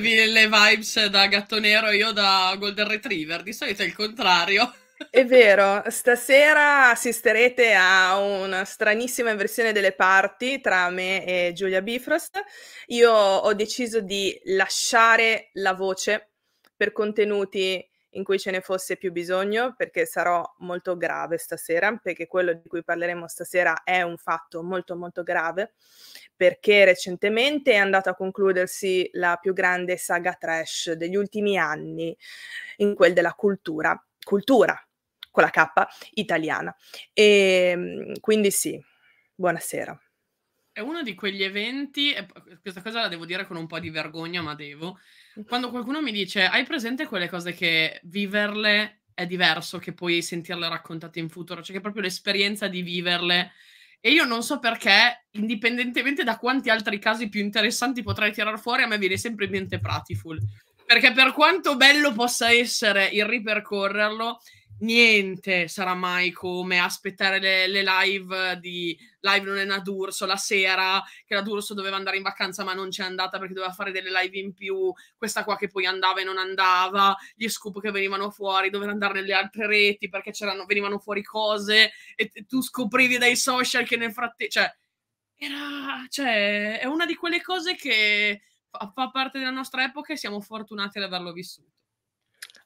le, le vibes da gatto nero e io da golden retriever, di solito è il contrario. È vero, stasera assisterete a una stranissima inversione delle parti tra me e Giulia Bifrost. Io ho deciso di lasciare la voce per contenuti in cui ce ne fosse più bisogno, perché sarò molto grave stasera, perché quello di cui parleremo stasera è un fatto molto molto grave perché recentemente è andata a concludersi la più grande saga trash degli ultimi anni in quel della cultura, cultura con la K italiana. E ehm, quindi sì, buonasera. È uno di quegli eventi, questa cosa la devo dire con un po' di vergogna, ma devo. Mm. Quando qualcuno mi dice, hai presente quelle cose che viverle è diverso che poi sentirle raccontate in futuro, cioè che proprio l'esperienza di viverle e io non so perché, indipendentemente da quanti altri casi più interessanti potrai tirar fuori, a me viene sempre in mente Pratiful. Perché per quanto bello possa essere il ripercorrerlo, niente sarà mai come aspettare le, le, live di live non è una D'Urso la sera che la D'Urso doveva andare in vacanza ma non c'è andata perché doveva fare delle live in più questa qua che poi andava e non andava gli scoop che venivano fuori dover andare nelle altre reti perché venivano fuori cose e tu scoprivi dai social che nel frattempo cioè, era, cioè è una di quelle cose che fa parte della nostra epoca e siamo fortunati ad averlo vissuto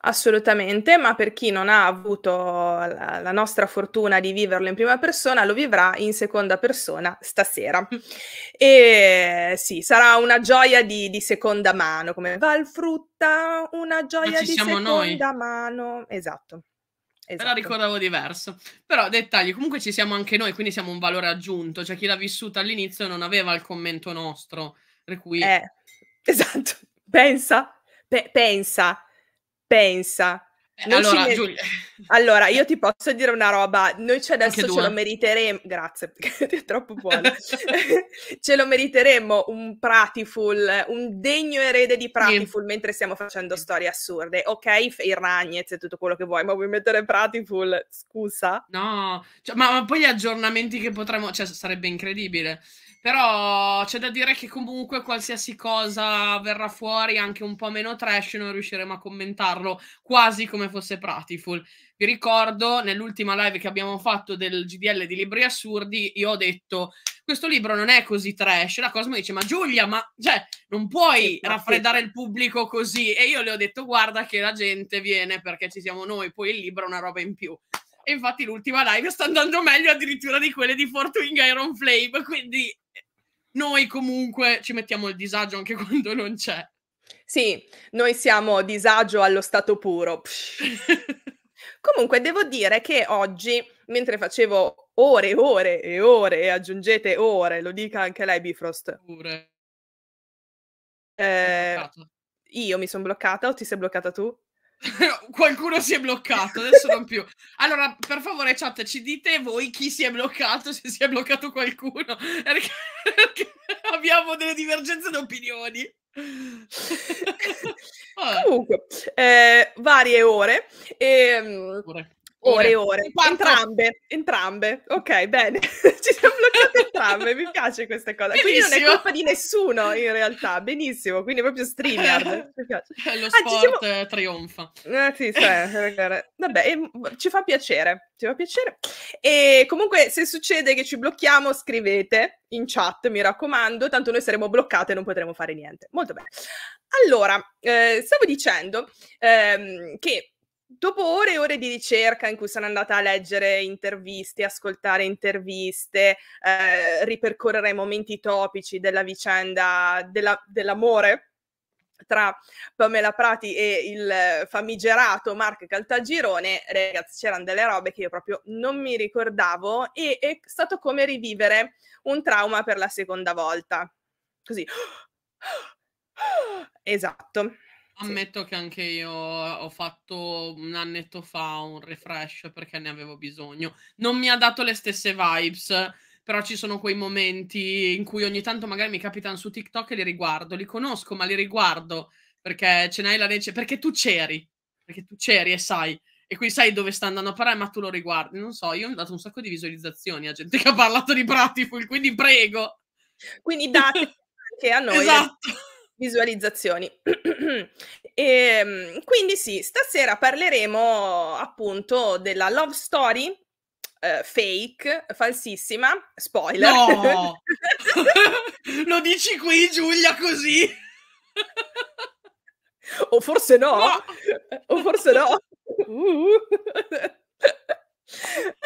Assolutamente, ma per chi non ha avuto la, la, nostra fortuna di viverlo in prima persona, lo vivrà in seconda persona stasera. E sì, sarà una gioia di, di seconda mano, come Valfrutta, una gioia di seconda noi. mano. Esatto. Esatto. Me la ricordavo diverso. Però dettagli, comunque ci siamo anche noi, quindi siamo un valore aggiunto. Cioè chi l'ha vissuta all'inizio non aveva il commento nostro, per cui... Eh, esatto, pensa, pe- pensa pensa. Eh, allora, mer- Giulia... allora, eh. io ti posso dire una roba, noi cioè adesso ce lo meriteremo, grazie, perché è troppo buono, ce lo meriteremo un Pratiful, un degno erede di Pratiful sì. mentre stiamo facendo storie assurde, ok? Il Ragnez e tutto quello che vuoi, ma vuoi mettere Pratiful, scusa? No, cioè, ma, ma, poi gli aggiornamenti che potremmo, cioè sarebbe incredibile. Però c'è da dire che comunque qualsiasi cosa verrà fuori, anche un po' meno trash, non riusciremo a commentarlo quasi come fosse Pratiful. Vi ricordo, nell'ultima live che abbiamo fatto del GDL di Libri Assurdi, io ho detto, questo libro non è così trash. La Cosmo dice, ma Giulia, ma cioè, non puoi raffreddare il pubblico così. E io le ho detto, guarda che la gente viene perché ci siamo noi, poi il libro è una roba in più e infatti l'ultima live sta andando meglio addirittura di quelle di Fortwing Iron Flame quindi noi comunque ci mettiamo il disagio anche quando non c'è. Sì, noi siamo disagio allo stato puro. Comunque devo dire che oggi, mentre facevo ore e ore e ore, e aggiungete ore, lo dica anche lei Bifrost. Pure. Eh, io mi sono bloccata o ti sei bloccata tu? Qualcuno si è bloccato, adesso non più. Allora, per favore, chat, ci dite voi chi si è bloccato, se si è bloccato qualcuno, perché, abbiamo delle divergenze di opinioni. Comunque, eh, varie ore. Ehm, e, Ore e ore. Entrambe, entrambe. Ok, bene. Ci siamo bloccate entrambe, mi piace questa cosa. Benissimo. Quindi non è colpa di nessuno in realtà, benissimo, quindi proprio streamer. Lo ah, sport ah, eh, siamo... trionfa. Eh, sì, sai, vabbè, e, mm, boh, ci fa piacere, ci fa piacere. E comunque se succede che ci blocchiamo, scrivete in chat, mi raccomando, tanto noi saremo bloccate e non potremo fare niente. Molto bene. Allora, eh, stavo dicendo ehm, che dopo ore e ore di ricerca in cui sono andata a leggere interviste, ascoltare interviste, eh, ripercorrere i momenti topici della vicenda della, dell'amore tra Pamela Prati e il famigerato Mark Caltagirone, ragazzi, c'erano delle robe che io proprio non mi ricordavo e è stato come rivivere un trauma per la seconda volta. Così. Esatto. Ammetto che anche io ho fatto un annetto fa un refresh perché ne avevo bisogno. Non mi ha dato le stesse vibes, però ci sono quei momenti in cui ogni tanto magari mi capitano su TikTok e li riguardo, li conosco, ma li riguardo perché ce n'hai la legge, perché tu c'eri, perché tu c'eri e sai. E qui sai dove sta andando a parlare, ma tu lo riguardi. Non so, io ho dato un sacco di visualizzazioni a gente che ha parlato di Pratiful, quindi prego. Quindi date anche a noi. Esatto visualizzazioni. e, ehm, quindi sì, stasera parleremo appunto della love story eh, fake, falsissima, spoiler. No! Lo dici qui Giulia così? o forse no. no. o forse no. Uh. uh.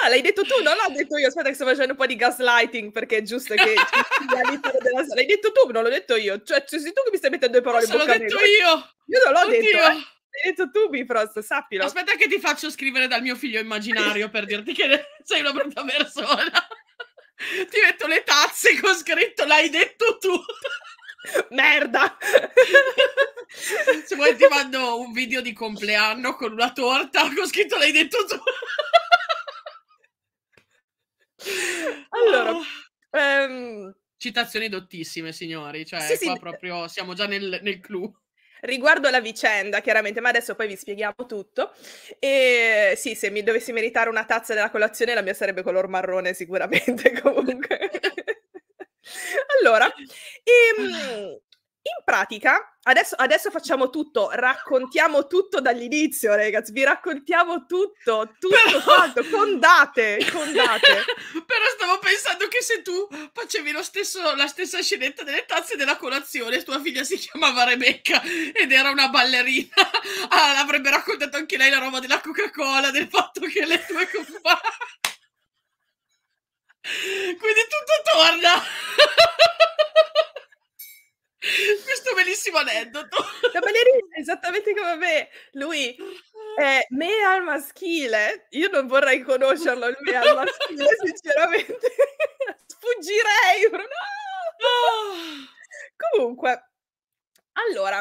Ah, l'hai detto tu, non l'ho detto io. Aspetta, che sto facendo un po' di gaslighting perché è giusto che della... L'hai detto tu, non l'ho detto io. Cioè, cioè sei tu che mi stai mettendo le parole in bocca. L'ho detto io. Io non l'ho Oddio. detto. Eh. L'hai detto tu, Bifrost, sappilo. Aspetta che ti faccio scrivere dal mio figlio immaginario per dirti che sei una brutta persona. ti metto le tazze con scritto l'hai detto tu. Merda! Se vuoi ti mando un video di compleanno con una torta con scritto l'hai detto tu allora, ah. ehm... citazioni dottissime, signori. Cioè, sì, qua sì. proprio siamo già nel, nel clou riguardo la vicenda, chiaramente, ma adesso poi vi spieghiamo tutto. E sì, se mi dovessi meritare una tazza della colazione, la mia sarebbe color marrone sicuramente, comunque. allora, ah. e, ehm, in pratica, adesso, adesso, facciamo tutto, raccontiamo tutto dall'inizio, ragazzi, vi raccontiamo tutto, tutto Però... quanto, con date, con date. Però stavo pensando che se tu facevi stesso, la stessa scenetta delle tazze della colazione, tua figlia si chiamava Rebecca ed era una ballerina, ah, avrebbe raccontato anche lei la roba della Coca-Cola, del fatto che le tue compagne... Quindi tutto torna! Questo bellissimo aneddoto. La ballerina, esattamente come me, lui è me al maschile. Io non vorrei conoscerlo, il al maschile, sinceramente. Sfuggirei, no! Ah. Comunque, allora,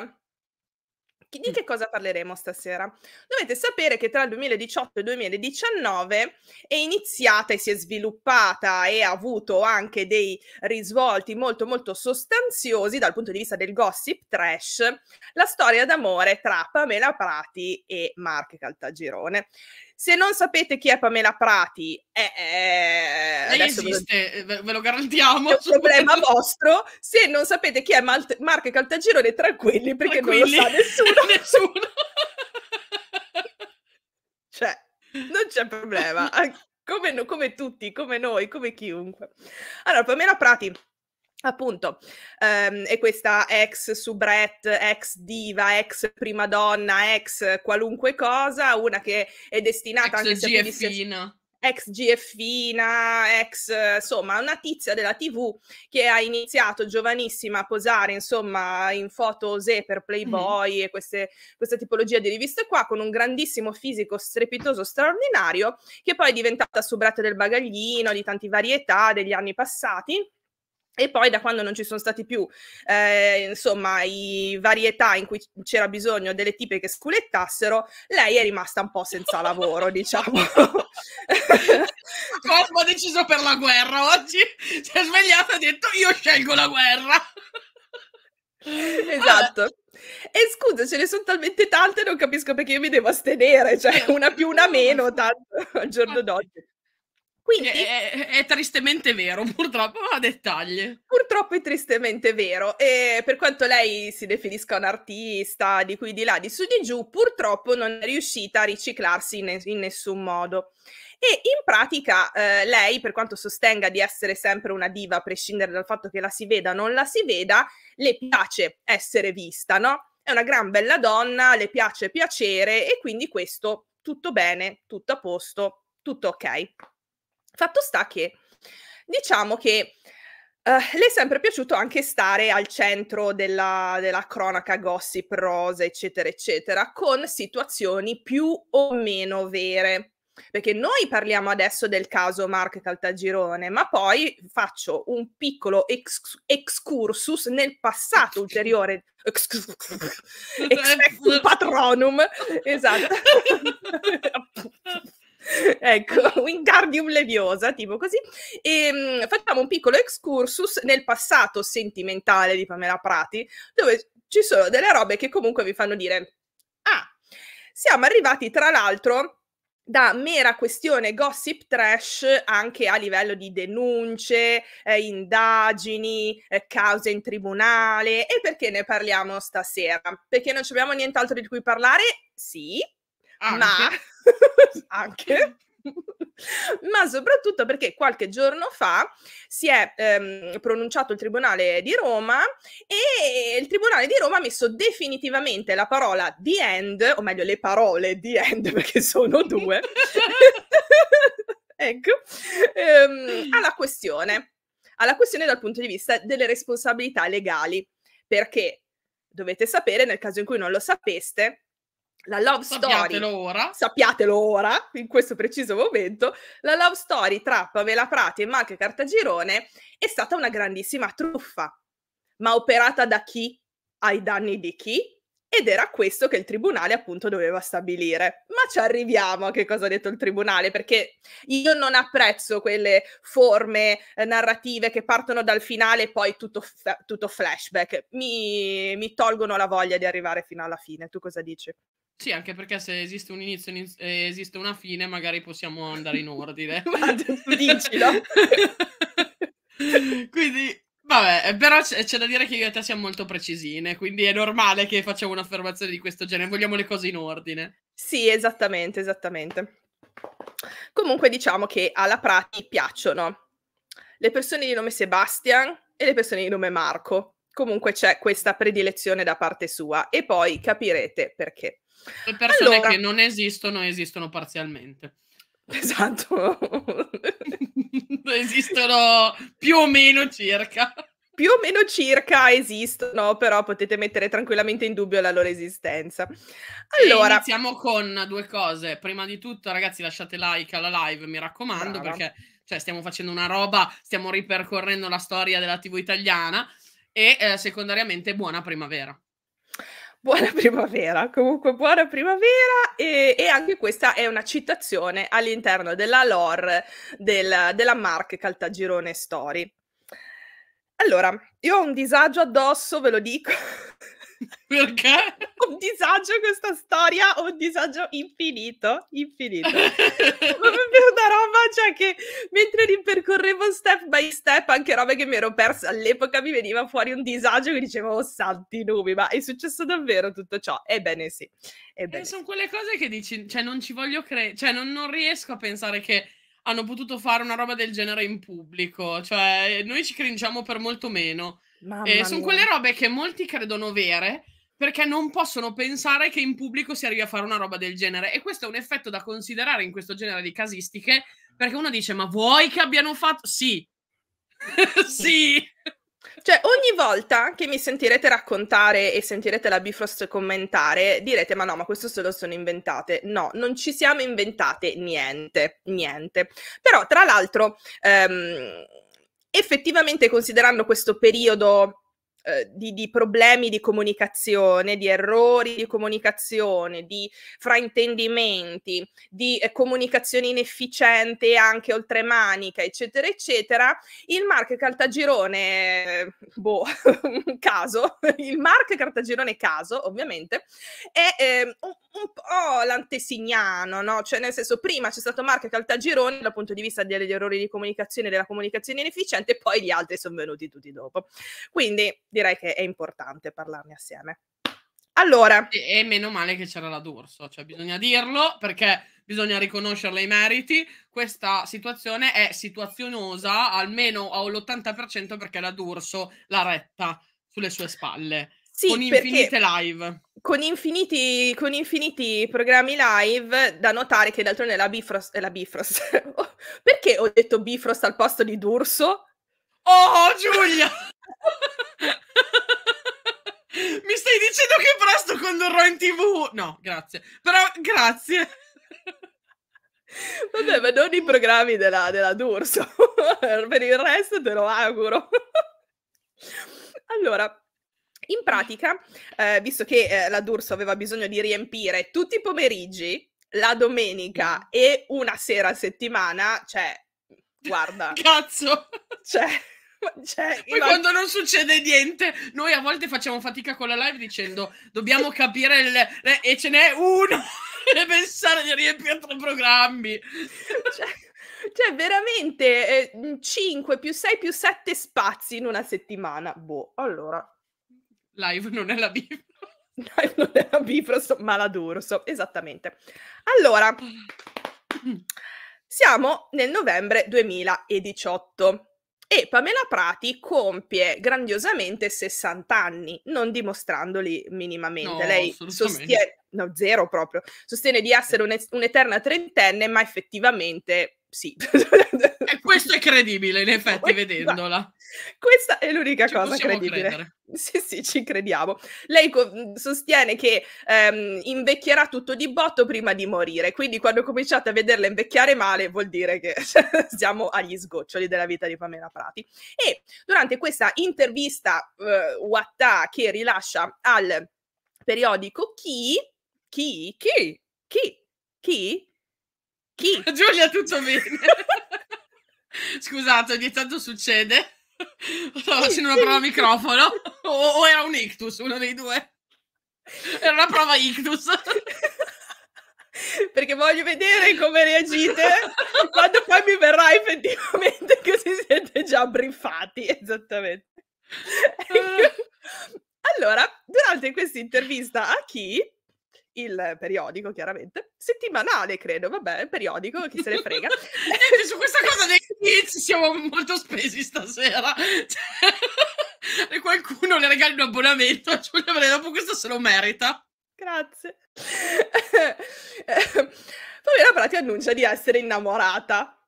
di che cosa parleremo stasera? Dovete sapere che tra il 2018 e il 2019 è iniziata e si è sviluppata e ha avuto anche dei risvolti molto molto sostanziosi dal punto di vista del gossip trash, la storia d'amore tra Pamela Prati e Mark Caltagirone. Se non sapete chi è Pamela Prati, eh, eh, esiste, ve lo, eh, ve lo garantiamo. È un problema vostro. Se non sapete chi è Malt- Marco Caltagirone, tranquilli, perché tranquilli. non lo sa nessuno. nessuno. cioè, non c'è problema. Come, come tutti, come noi, come chiunque. Allora, Pamela Prati Appunto, um, e questa ex soubrette, ex diva, ex prima donna, ex qualunque cosa, una che è destinata ex anche se GFina. ex GFina, ex insomma, una tizia della TV che ha iniziato giovanissima a posare, insomma, in foto osè per Playboy mm. e queste, questa tipologia di riviste qua con un grandissimo fisico strepitoso straordinario che poi è diventata soubrette del bagaglino, di tanti varietà degli anni passati e poi da quando non ci sono stati più, eh, insomma, i varietà in cui c'era bisogno delle tipe che sculettassero, lei è rimasta un po' senza lavoro, diciamo. Cosmo ha deciso per la guerra oggi, si è svegliata e ha detto io scelgo la guerra. Esatto. Vabbè. E scusa, ce ne sono talmente tante, non capisco perché io mi devo astenere, cioè eh, una più, una meno, tanto al giorno d'oggi. Quindi, è, è, è, tristemente vero, purtroppo, ma dettagli. Purtroppo è tristemente vero. E per quanto lei si definisca un'artista, di qui di là, di su di giù, purtroppo non è riuscita a riciclarsi in, in nessun modo. E in pratica eh, lei, per quanto sostenga di essere sempre una diva, a prescindere dal fatto che la si veda o non la si veda, le piace essere vista, no? È una gran bella donna, le piace piacere e quindi questo tutto bene, tutto a posto, tutto ok. Fatto sta che diciamo che Uh, le è sempre piaciuto anche stare al centro della, della, cronaca gossip rosa, eccetera, eccetera, con situazioni più o meno vere. Perché noi parliamo adesso del caso Mark Caltagirone, ma poi faccio un piccolo ex- excursus nel passato ulteriore. Ex- ex- patronum, esatto ecco, Wingardium Leviosa, tipo così. E ehm, mh, facciamo un piccolo excursus nel passato sentimentale di Pamela Prati, dove ci sono delle robe che comunque vi fanno dire: Ah, siamo arrivati tra l'altro da mera questione gossip trash anche a livello di denunce, eh, indagini, eh, cause in tribunale. E perché ne parliamo stasera? Perché non abbiamo nient'altro di cui parlare? Sì, anche. ma anche ma soprattutto perché qualche giorno fa si è ehm, pronunciato il Tribunale di Roma e il Tribunale di Roma ha messo definitivamente la parola the end, o meglio le parole the end perché sono due, ecco, ehm, alla questione, alla questione dal punto di vista delle responsabilità legali, perché dovete sapere, nel caso in cui non lo sapeste, la love story, sappiatelo ora. sappiatelo ora, in questo preciso momento, la love story tra Pavela Prati e Marco Cartagirone è stata una grandissima truffa, ma operata da chi? Ai danni di chi? Ed era questo che il tribunale appunto doveva stabilire. Ma ci arriviamo a che cosa ha detto il tribunale, perché io non apprezzo quelle forme eh, narrative che partono dal finale e poi tutto, f- tutto flashback. Mi, mi tolgono la voglia di arrivare fino alla fine. Tu cosa dici? Sì, anche perché se esiste un inizio e eh, esiste una fine, magari possiamo andare in ordine. Ma tu dicilo. Quindi Vabbè, eh, però c'è, c'è, da dire che io e te siamo molto precisine, quindi è normale che facciamo un'affermazione di questo genere, vogliamo le cose in ordine. Sì, esattamente, esattamente. Comunque diciamo che alla Prati piacciono le persone di nome Sebastian e le persone di nome Marco. Comunque c'è questa predilezione da parte sua e poi capirete perché. Le persone allora... che non esistono esistono parzialmente. Esatto. Esistono più o meno circa. Più o meno circa esistono, però potete mettere tranquillamente in dubbio la loro esistenza. Allora, e iniziamo con due cose. Prima di tutto, ragazzi, lasciate like alla live, mi raccomando, brava. perché cioè, stiamo facendo una roba, stiamo ripercorrendo la storia della TV italiana e eh, secondariamente buona primavera. Buona primavera, comunque buona primavera e, e, anche questa è una citazione all'interno della lore del, della Mark Caltagirone Story. Allora, io ho un disagio addosso, ve lo dico, perché? Un disagio questa storia, un disagio infinito, infinito. Ma proprio una roba, cioè che mentre ripercorrevo step by step, anche robe che mi ero persa all'epoca, mi veniva fuori un disagio che dicevo, oh santi numi, ma è successo davvero tutto ciò? Ebbene sì. Ebbene. Eh, sono quelle cose che dici, cioè non ci voglio credere, cioè non, non riesco a pensare che hanno potuto fare una roba del genere in pubblico, cioè noi ci cringiamo per molto meno Mamma Eh, sono quelle robe che molti credono vere perché non possono pensare che in pubblico si arrivi a fare una roba del genere. E questo è un effetto da considerare in questo genere di casistiche, perché uno dice: Ma vuoi che abbiano fatto? Sì, sì. Cioè, ogni volta che mi sentirete raccontare e sentirete la Bifrost commentare, direte: Ma no, ma questo se lo sono inventate. No, non ci siamo inventate niente, niente. Però, tra l'altro, ehm, effettivamente considerando questo periodo eh, di, di, problemi di comunicazione, di errori di comunicazione, di fraintendimenti, di eh, comunicazione inefficiente anche oltre manica, eccetera, eccetera, il Mark Caltagirone, eh, boh, un caso, il Mark Caltagirone caso, ovviamente, è eh, un, un, po' l'antesignano, no? Cioè, nel senso, prima c'è stato Mark Caltagirone dal punto di vista degli errori di comunicazione, della comunicazione inefficiente, poi gli altri sono venuti tutti dopo. Quindi direi che è importante parlarne assieme. Allora. E, e, meno male che c'era la D'Urso, cioè bisogna dirlo perché bisogna riconoscerle i meriti. Questa situazione è situazionosa almeno all'80% perché la D'Urso l'ha retta sulle sue spalle. Sì, con infinite live. Con infiniti, con infiniti, programmi live, da notare che d'altronde la Bifrost... La Bifrost. perché ho detto Bifrost al posto di D'Urso? Oh Giulia! Mi stai dicendo che presto condurrò in tv? No, grazie. Però grazie. Vabbè, ma non i programmi della, della D'Urso. per il resto te lo auguro. allora, in pratica, eh, visto che eh, la D'Urso aveva bisogno di riempire tutti i pomeriggi, la domenica e una sera a settimana, cioè, guarda. Cazzo! Cioè... Cioè, Poi la... quando non succede niente, noi a volte facciamo fatica con la live dicendo dobbiamo capire il... e ce n'è uno e pensare di riempire tre programmi. Cioè, cioè veramente eh, 5 mm, più 6 più 7 spazi in una settimana. Boh, allora. Live non è la Bibbia. Live non è la Bibbia, sto maladoro, so. esattamente. Allora, siamo nel novembre 2018 e Pamela Prati compie grandiosamente 60 anni, non dimostrandoli minimamente. No, Lei sostiene, no, zero proprio, sostiene di essere eh. un'eterna trentenne, ma effettivamente sì, e questo è credibile, in effetti, vedendola. Questa è l'unica ci cosa credibile. Credere. Sì, sì, ci crediamo. Lei co- mm, sostiene che ehm, invecchierà tutto di botto prima di morire, quindi quando cominciate a vederla invecchiare male vuol dire che siamo agli sgoccioli della vita di Pamela Prati. E durante questa intervista eh, Wattà che rilascia al periodico Chi, Chi, Chi, Chi, Chi, chi? Giulia, tutto bene. Scusate, ogni tanto succede. Stavo facendo una prova a microfono. O, o, era un ictus, uno dei due. Era una prova ictus. Perché voglio vedere come reagite quando poi mi verrà effettivamente che si siete già briffati. Esattamente. Eh. Allora, durante questa intervista a chi il periodico, chiaramente, settimanale credo, vabbè, periodico, chi se ne frega. Niente, su questa cosa dei kids siamo molto spesi stasera. Cioè, e qualcuno le regala un abbonamento Giulia, perché dopo questo se lo merita. Grazie. Poi la pratica annuncia di essere innamorata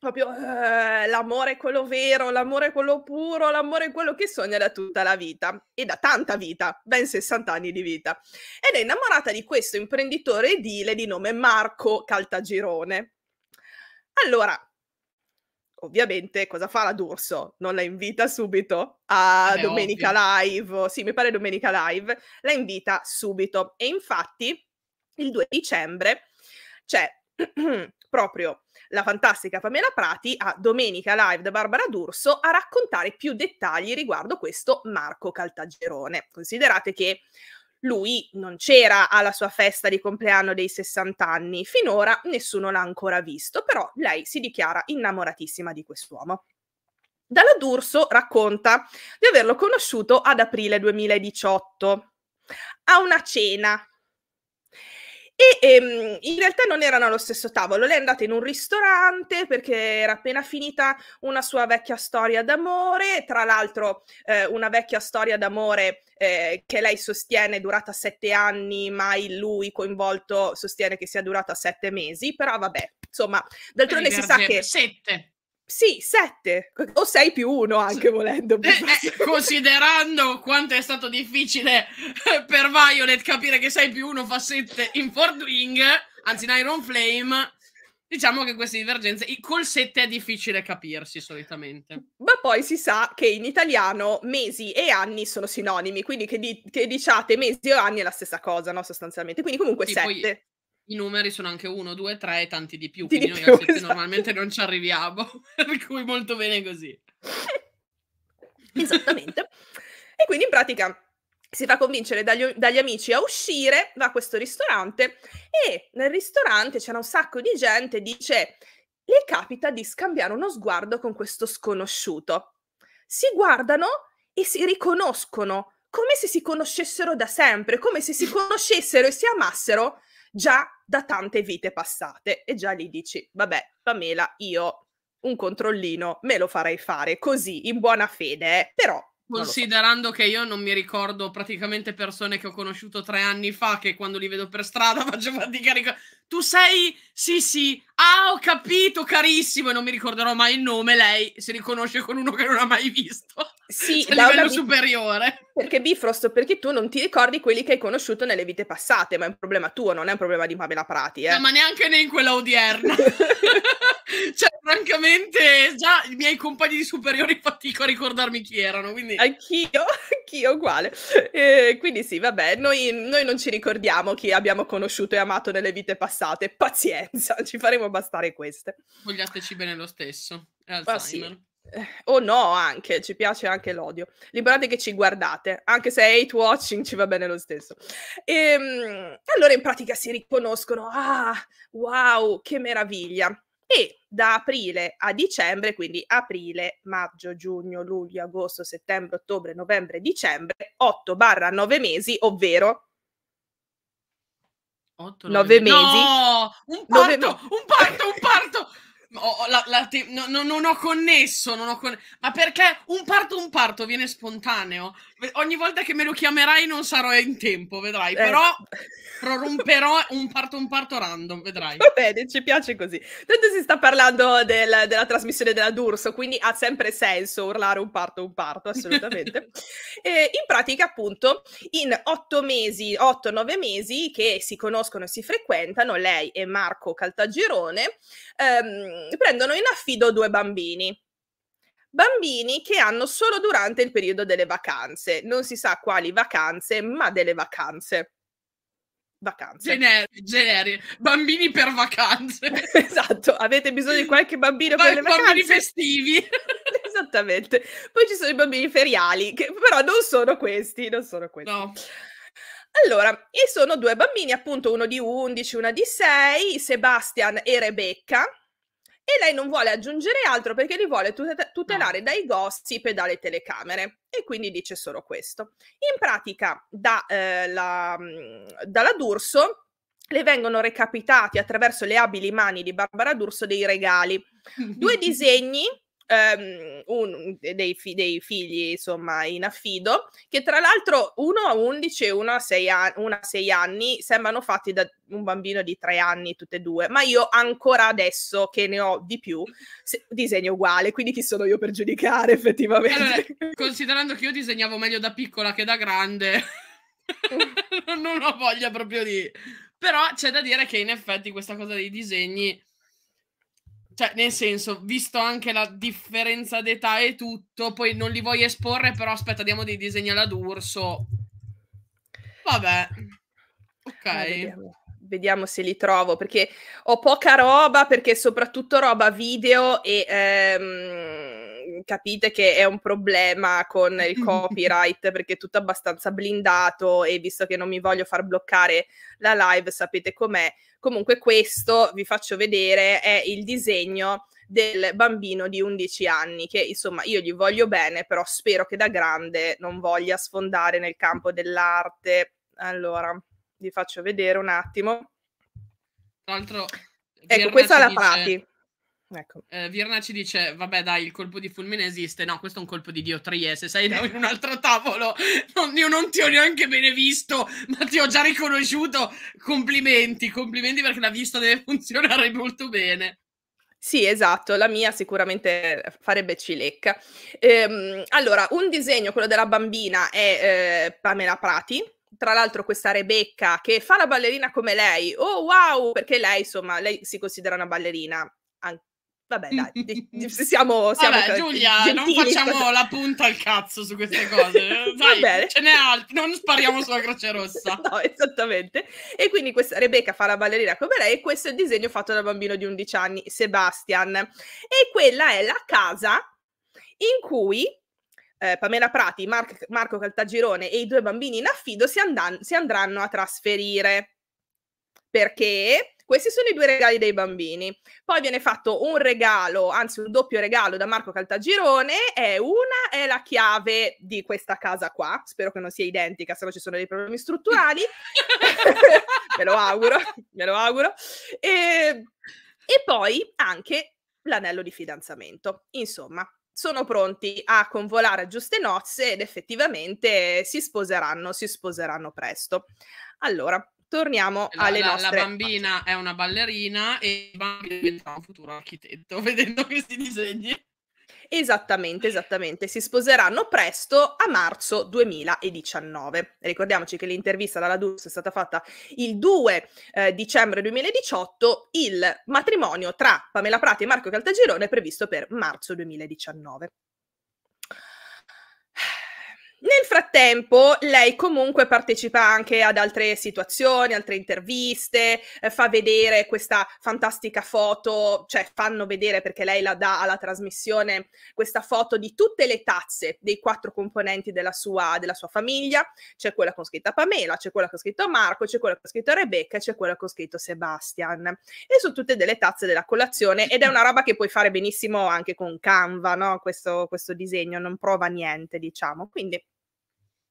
proprio eh, l'amore è quello vero, l'amore è quello puro, l'amore è quello che sogna da tutta la vita e da tanta vita, ben 60 anni di vita. Ed è innamorata di questo imprenditore edile di nome Marco Caltagirone. Allora, ovviamente cosa fa la D'Urso? Non la invita subito a Beh, Domenica ovvio. Live, sì mi pare Domenica Live, la invita subito e infatti il 2 dicembre c'è proprio la fantastica Pamela Prati a Domenica Live da Barbara D'Urso a raccontare più dettagli riguardo questo Marco Caltagirone. Considerate che lui non c'era alla sua festa di compleanno dei 60 anni, finora nessuno l'ha ancora visto, però lei si dichiara innamoratissima di quest'uomo. Dalla D'Urso racconta di averlo conosciuto ad aprile 2018 a una cena e ehm, in realtà non erano allo stesso tavolo, lei è andata in un ristorante perché era appena finita una sua vecchia storia d'amore, tra l'altro eh, una vecchia storia d'amore eh, che lei sostiene durata sette anni, ma il lui coinvolto sostiene che sia durata sette mesi, però vabbè, insomma, d'altronde si sa che... Sette. Sì, 7 o 6 più 1 anche volendo. Eh, eh, considerando quanto è stato difficile per Violet capire che 6 più 1 fa 7 in Ford Wing, anzi in Iron Flame, diciamo che queste divergenze col 7 è difficile capirsi solitamente. Ma poi si sa che in italiano mesi e anni sono sinonimi, quindi che, di- che diciate mesi o anni è la stessa cosa, no? Sostanzialmente. Quindi comunque 7. Sì, i numeri sono anche uno, due, tre e tanti di più, di quindi di noi più, esatto. normalmente non ci arriviamo, per cui molto bene così. Esattamente. e quindi in pratica si fa convincere dagli, dagli, amici a uscire, va a questo ristorante e nel ristorante c'era un sacco di gente, dice, le capita di scambiare uno sguardo con questo sconosciuto. Si guardano e si riconoscono come se si conoscessero da sempre, come se si conoscessero e si amassero già da tante vite passate e già gli dici, vabbè, Pamela, io un controllino me lo farei fare così in buona fede, eh". però Considerando so. che io non mi ricordo praticamente persone che ho conosciuto tre anni fa, che quando li vedo per strada faccio fatica a ricordare. Tu sei? Sì, sì. Ah, ho capito, carissimo. E non mi ricorderò mai il nome. Lei si riconosce con uno che non ha mai visto. Sì, cioè, a livello B... superiore. Perché Bifrost, perché tu non ti ricordi quelli che hai conosciuto nelle vite passate, ma è un problema tuo, non è un problema di Pamela Prati. Eh. No, ma neanche né in quella odierna. cioè, francamente, già i miei compagni di superiori fatico a ricordarmi chi erano. Quindi... Anch'io, anch'io uguale. Eh, quindi sì, vabbè, noi, noi, non ci ricordiamo chi abbiamo conosciuto e amato nelle vite passate. Pazienza, ci faremo bastare queste. Vogliateci bene lo stesso. È Alzheimer. Ah, eh, sì. o oh no, anche, ci piace anche l'odio. Liberate che ci guardate, anche se è hate watching ci va bene lo stesso. E, ehm, allora in pratica si riconoscono, ah, wow, che meraviglia e da aprile a dicembre, quindi aprile, maggio, giugno, luglio, agosto, settembre, ottobre, novembre, dicembre, 8-9 mesi, ovvero 8, 9, 9 mesi. No, un parto, mesi. un parto, un parto. Oh, la, la te- no, no, non ho connesso, non ho connesso. Ma perché un parto, un parto viene spontaneo? ogni volta che me lo chiamerai non sarò in tempo, vedrai, eh. però proromperò un parto un parto random, vedrai. Va bene, ci piace così. Tanto si sta parlando del, della trasmissione della D'Urso, quindi ha sempre senso urlare un parto un parto, assolutamente. eh, in pratica, appunto, in otto mesi, otto, nove mesi che si conoscono e si frequentano, lei e Marco Caltagirone ehm, prendono in affido due bambini bambini che hanno solo durante il periodo delle vacanze. Non si sa quali vacanze, ma delle vacanze. Vacanze. Generi, generi. bambini per vacanze. esatto, avete bisogno di qualche bambino per le vacanze? Bambini festivi. Esattamente. Poi ci sono i bambini feriali, che però non sono questi, non sono questi. No. Allora, e sono due bambini, appunto uno di 11, una di 6, Sebastian e Rebecca, e lei non vuole aggiungere altro perché li vuole tutelare ah. dai gossip e dalle telecamere e quindi dice solo questo. In pratica da, eh, la, mm, dalla D'Urso le vengono recapitati attraverso le abili mani di Barbara D'Urso dei regali, due disegni ehm, un, dei, fi- dei, figli insomma in affido, che tra l'altro uno a 11 e uno a 6, an- uno a 6 anni sembrano fatti da un bambino di 3 anni tutte e due, ma io ancora adesso che ne ho di più se- disegno uguale, quindi chi sono io per giudicare effettivamente? Eh, considerando che io disegnavo meglio da piccola che da grande. non ho voglia proprio di... Però c'è da dire che in effetti questa cosa dei disegni cioè, nel senso, visto anche la differenza d'età e tutto, poi non li voglio esporre, però aspetta, diamo dei disegni alla d'urso. Vabbè. Ok. Ah, vediamo. vediamo. se li trovo, perché ho poca roba, perché soprattutto roba video e... Ehm capite che è un problema con il copyright perché è tutto abbastanza blindato e visto che non mi voglio far bloccare la live sapete com'è. Comunque questo vi faccio vedere è il disegno del bambino di 11 anni che insomma io gli voglio bene però spero che da grande non voglia sfondare nel campo dell'arte. Allora vi faccio vedere un attimo. Tra l'altro Ecco, questa è la dice... Prati. Ecco. Eh, Virna ci dice: Vabbè, dai, il colpo di fulmine esiste. No, questo è un colpo di diotrie. Se sei da un altro tavolo, non, io non ti ho neanche bene visto, ma ti ho già riconosciuto. Complimenti, complimenti perché la vista deve funzionare molto bene. Sì, esatto, la mia sicuramente farebbe cilecca. Ehm, allora, un disegno, quello della bambina, è eh, Pamela Prati, tra l'altro questa Rebecca che fa la ballerina come lei, oh wow, perché lei insomma, lei si considera una ballerina anche Vabbè, dai, siamo, siamo Vabbè, Giulia, gentili, non facciamo la punta al cazzo su queste cose. Eh. Dai, ce n'è altri, non spariamo sulla Croce Rossa. no, esattamente. E quindi questa Rebecca fa la ballerina come lei e questo è il disegno fatto da bambino di 11 anni, Sebastian. E quella è la casa in cui eh, Pamela Prati, Mar- Marco Caltagirone e i due bambini in affido si, andan- si andranno a trasferire. Perché questi sono i due regali dei bambini. Poi viene fatto un regalo, anzi un doppio regalo da Marco Caltagirone, è una è la chiave di questa casa qua, spero che non sia identica, se no ci sono dei problemi strutturali, me lo auguro, me lo auguro. E, e poi anche l'anello di fidanzamento. Insomma, sono pronti a convolare a giuste nozze ed effettivamente si sposeranno, si sposeranno presto. Allora, torniamo la, alle la, nostre... La bambina è una ballerina e il bambino diventerà un futuro architetto vedendo questi disegni. Esattamente, esattamente. Si sposeranno presto a marzo 2019. Ricordiamoci che l'intervista alla DUS è stata fatta il 2 eh, dicembre 2018. Il matrimonio tra Pamela Prati e Marco Caltagirone è previsto per marzo 2019. Nel frattempo, lei comunque partecipa anche ad altre situazioni, altre interviste, eh, fa vedere questa fantastica foto, cioè fanno vedere perché lei la dà alla trasmissione questa foto di tutte le tazze dei quattro componenti della sua, della sua famiglia. C'è quella con scritta Pamela, c'è quella con scritto Marco, c'è quella con scritto Rebecca, c'è quella con scritto Sebastian. E sono tutte delle tazze della colazione ed è una roba che puoi fare benissimo anche con Canva, no? questo, questo disegno non prova niente, diciamo. Quindi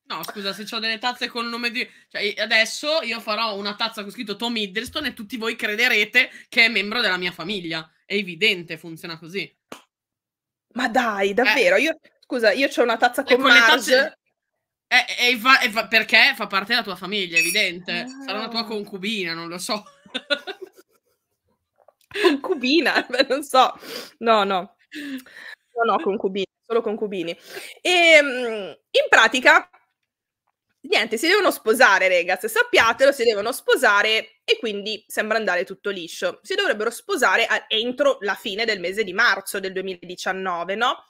No, scusa, se ho delle tazze con il nome di... Cioè, adesso io farò una tazza con scritto Tom Hiddleston e tutti voi crederete che è membro della mia famiglia. È evidente, funziona così. Ma dai, davvero? Eh. Io, scusa, io ho una tazza con, con Marge... Le tazze... Eh, eh, va, va, perché fa parte della tua famiglia, evidente. No. Sarà una tua ah. concubina, non lo so. concubina? Beh, non so. No, no. No, no, concubina solo concubini. E ehm, in pratica niente, si devono sposare, ragazzi, sappiatelo, si devono sposare e quindi sembra andare tutto liscio. Si dovrebbero sposare a, entro la fine del mese di marzo del 2019, no?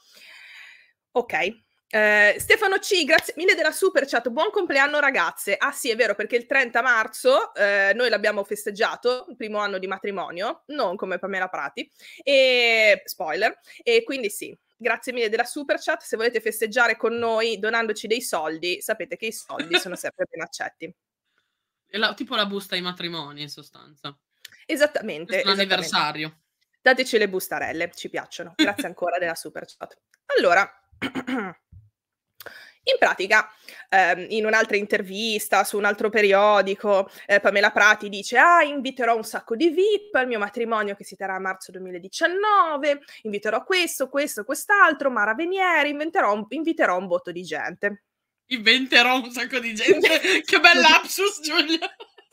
Ok. Eh, Stefano C, grazie mille della super chat. Buon compleanno, ragazze. Ah, sì, è vero, perché il 30 marzo eh, noi l'abbiamo festeggiato, il primo anno di matrimonio, non come Pamela Prati. E spoiler, e quindi sì, grazie mille della super chat. Se volete festeggiare con noi donandoci dei soldi, sapete che i soldi sono sempre ben accetti. La, tipo la busta ai matrimoni, in sostanza. Esattamente. L'anniversario. Dateci le bustarelle, ci piacciono. Grazie ancora della super chat. Allora, In pratica, ehm, in un'altra intervista su un altro periodico, eh, Pamela Prati dice: Ah, inviterò un sacco di VIP al mio matrimonio che si terrà a marzo 2019, inviterò questo, questo, quest'altro, Mara Venieri, un, inviterò un botto di gente. Inventerò un sacco di gente. che bel lapsus, Giulia!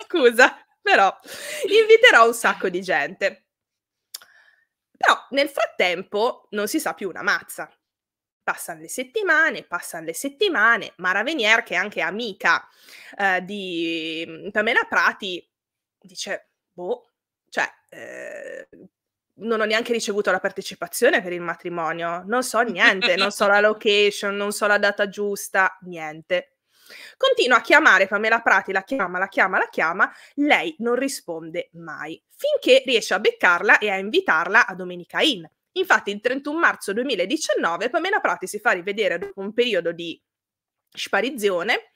Scusa, però inviterò un sacco di gente. Però nel frattempo non si sa più una mazza Passano le settimane, passano le settimane, Mara Venier, che è anche amica eh, di mm, Pamela Prati, dice, boh, cioè, eh, non ho neanche ricevuto la partecipazione per il matrimonio, non so niente, non so la location, non so la data giusta, niente. Continua a chiamare Pamela Prati, la chiama, la chiama, la chiama, lei non risponde mai, finché riesce a beccarla e a invitarla a Domenica Inn. Infatti il 31 marzo 2019 Pamela Prati si fa rivedere dopo un periodo di sparizione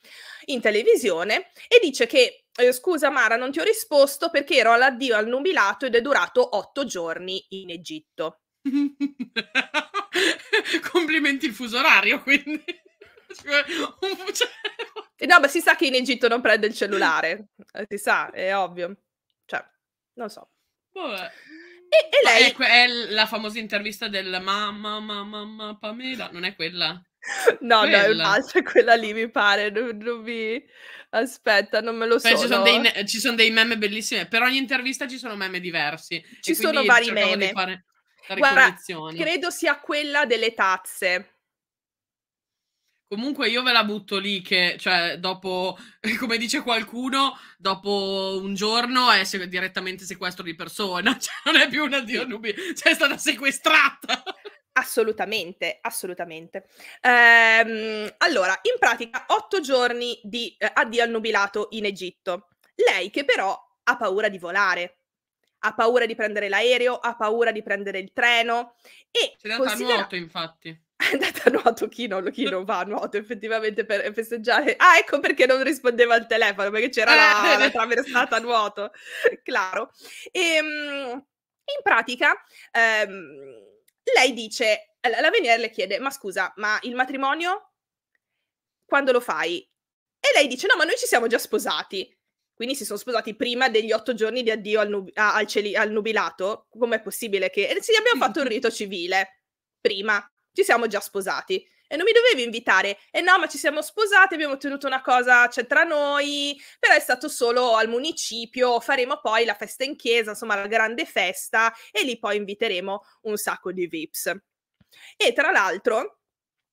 in televisione e dice che eh, scusa Mara non ti ho risposto perché ero all'addio al nubilato ed è durato otto giorni in Egitto. Complimenti il fuso orario quindi. Cioè, no, ma si sa che in Egitto non prende il cellulare, eh, si sa, è ovvio. Cioè, non so. Vabbè. E, e lei... È, è, la famosa intervista del mamma, mamma, mamma, Pamela, non è quella? No, quella. no, è un'altra, quella lì mi pare, non, non mi... Aspetta, non me lo so. Ci, ci, sono dei meme bellissimi, per ogni intervista ci sono meme diversi. Ci sono vari meme. Guarda, credo sia quella delle tazze Comunque io ve la butto lì che, cioè, dopo, come dice qualcuno, dopo un giorno è se- direttamente sequestro di persona, cioè non è più una Dio Nubi, cioè è stata sequestrata. Assolutamente, assolutamente. Ehm, allora, in pratica, otto giorni di eh, addio al nubilato in Egitto. Lei che però ha paura di volare, ha paura di prendere l'aereo, ha paura di prendere il treno. E C'è considera- andata a nuoto, infatti. andata a nuoto, chi non, chi non va a nuoto effettivamente per festeggiare. Ah, ecco perché non rispondeva al telefono, perché c'era la, eh. la traversata a nuoto, claro. E, ehm, in pratica, ehm, lei dice, la Venier le chiede, ma scusa, ma il matrimonio quando lo fai? E lei dice, no, ma noi ci siamo già sposati. Quindi si sono sposati prima degli otto giorni di addio al, nub- al, celi- al nubilato. Com'è possibile che... E sì, abbiamo fatto un rito civile prima ci siamo già sposati. E non mi dovevi invitare. E no, ma ci siamo sposati, abbiamo ottenuto una cosa cioè, tra noi, però è stato solo al municipio, faremo poi la festa in chiesa, insomma la grande festa, e lì poi inviteremo un sacco di VIPs. E tra l'altro,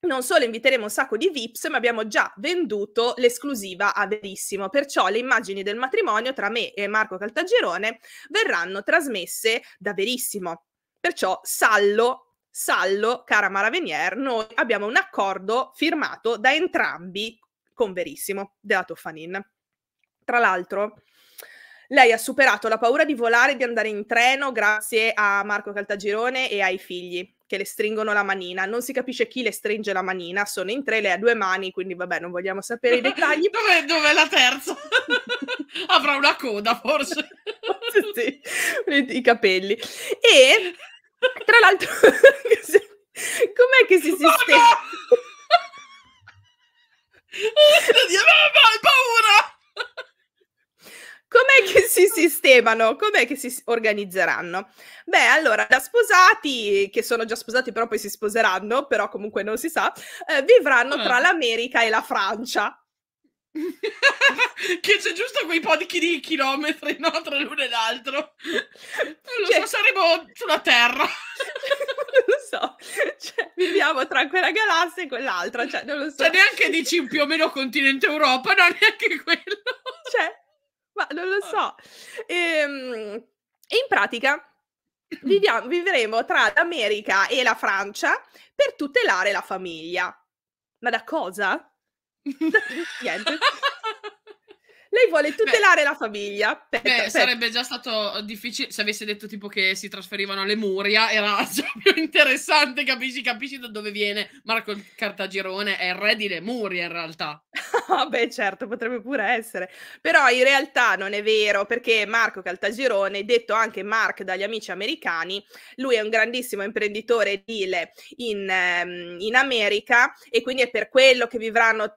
non solo inviteremo un sacco di VIPs, ma abbiamo già venduto l'esclusiva a Verissimo, perciò le immagini del matrimonio tra me e Marco Caltagirone verranno trasmesse da Verissimo. Perciò Sallo Sallo, cara Mara Venier, noi abbiamo un accordo firmato da entrambi con Verissimo della Toffanin. Tra l'altro, lei ha superato la paura di volare e di andare in treno grazie a Marco Caltagirone e ai figli che le stringono la manina. Non si capisce chi le stringe la manina, sono in tre, lei ha due mani, quindi vabbè, non vogliamo sapere i dettagli. dov'è, dov'è la terza? Avrà una coda, forse. forse sì, i capelli. E tra l'altro, com'è che si sistema? Oh, eh, no! hai paura! Com'è che si sistemano? Com'è che si organizzeranno? Beh, allora, da sposati, che sono già sposati però poi si sposeranno, però comunque non si sa, eh, vivranno eh. tra l'America e la Francia. che c'è giusto quei pochi di chilometri no? tra l'uno e l'altro. Non lo cioè... so, saremo sulla Terra. non lo so, cioè, viviamo tra quella galassia e quell'altra, cioè, non lo so. Cioè, neanche dici più o meno continente Europa, no, neanche quello. cioè, ma non lo so. e ehm, in pratica viviamo, vivremo tra l'America e la Francia per tutelare la famiglia. Ma da cosa? Niente. Lei vuole tutelare Beh. la famiglia. Aspetta, Beh, aspetta. sarebbe già stato difficile se avesse detto tipo che si trasferivano a Lemuria, era già più interessante, capisci? Capisci da dove viene Marco Cartagirone? È il re di Lemuria in realtà. Beh, certo, potrebbe pure essere. Però in realtà non è vero, perché Marco Cartagirone, detto anche Mark dagli amici americani, lui è un grandissimo imprenditore edile in, ehm, in America e quindi è per quello che vivranno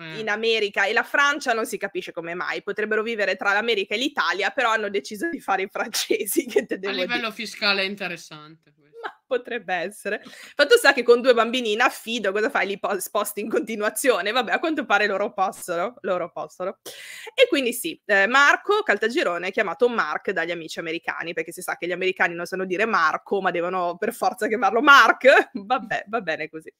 mm. in America e la Francia non si capisce come mai. Potrebbero vivere tra l'America e l'Italia, però hanno deciso di fare i francesi. Che te devo A livello dire. fiscale è interessante questo. Ma potrebbe essere. Fatto sta che con due bambini in affido, cosa fai? Li sposti in continuazione? Vabbè, a quanto pare loro possono, loro possono. E quindi sì, eh, Marco Caltagirone è chiamato Mark dagli amici americani, perché si sa che gli americani non sanno dire Marco, ma devono per forza chiamarlo Mark. Vabbè, va bene così.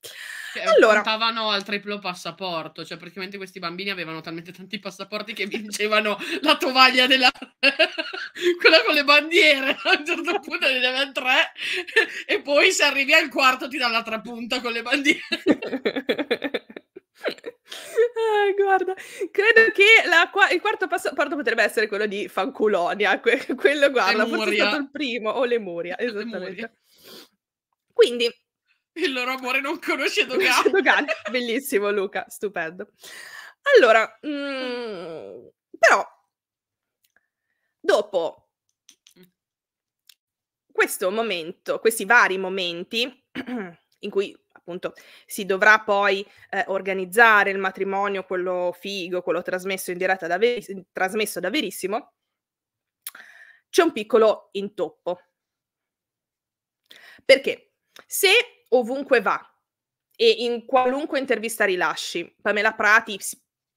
Cioè, allora, contavano al triplo passaporto, cioè praticamente questi bambini avevano talmente tanti passaporti che vincevano la tovaglia della... quella con le bandiere, a un certo punto ne avevano tre e poi se arrivi al quarto ti dà l'altra punta con le bandiere. ah, guarda, credo che la, il quarto passaporto potrebbe essere quello di Fanculonia, que- quello guarda, Lemuria. forse è stato il primo, o Lemuria, esattamente. Lemuria. Quindi il loro amore non conosce Dogan. Dogan. Bellissimo, Luca, stupendo. Allora, mh, mm, però, dopo questo momento, questi vari momenti in cui appunto si dovrà poi eh, organizzare il matrimonio, quello figo, quello trasmesso in diretta da, Ver- trasmesso da Verissimo, c'è un piccolo intoppo. Perché se ovunque va e in qualunque intervista rilasci, Pamela Prati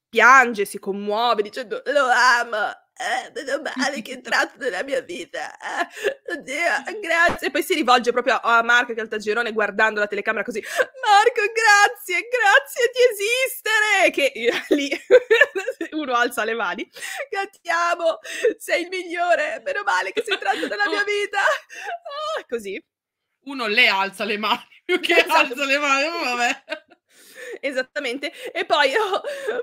piange, si commuove dicendo lo amo, eh, meno male che è entrato nella mia vita, eh, oddio, grazie. E poi si rivolge proprio a Marco che è al Tagirone guardando la telecamera così, Marco grazie, grazie di esistere, che lì uno alza le mani, gattiamo, sei il migliore, meno male che sei entrato nella mia vita, oh, così. Uno le alza le mani, più che esatto. alza le mani, vabbè. Esattamente. E poi oh,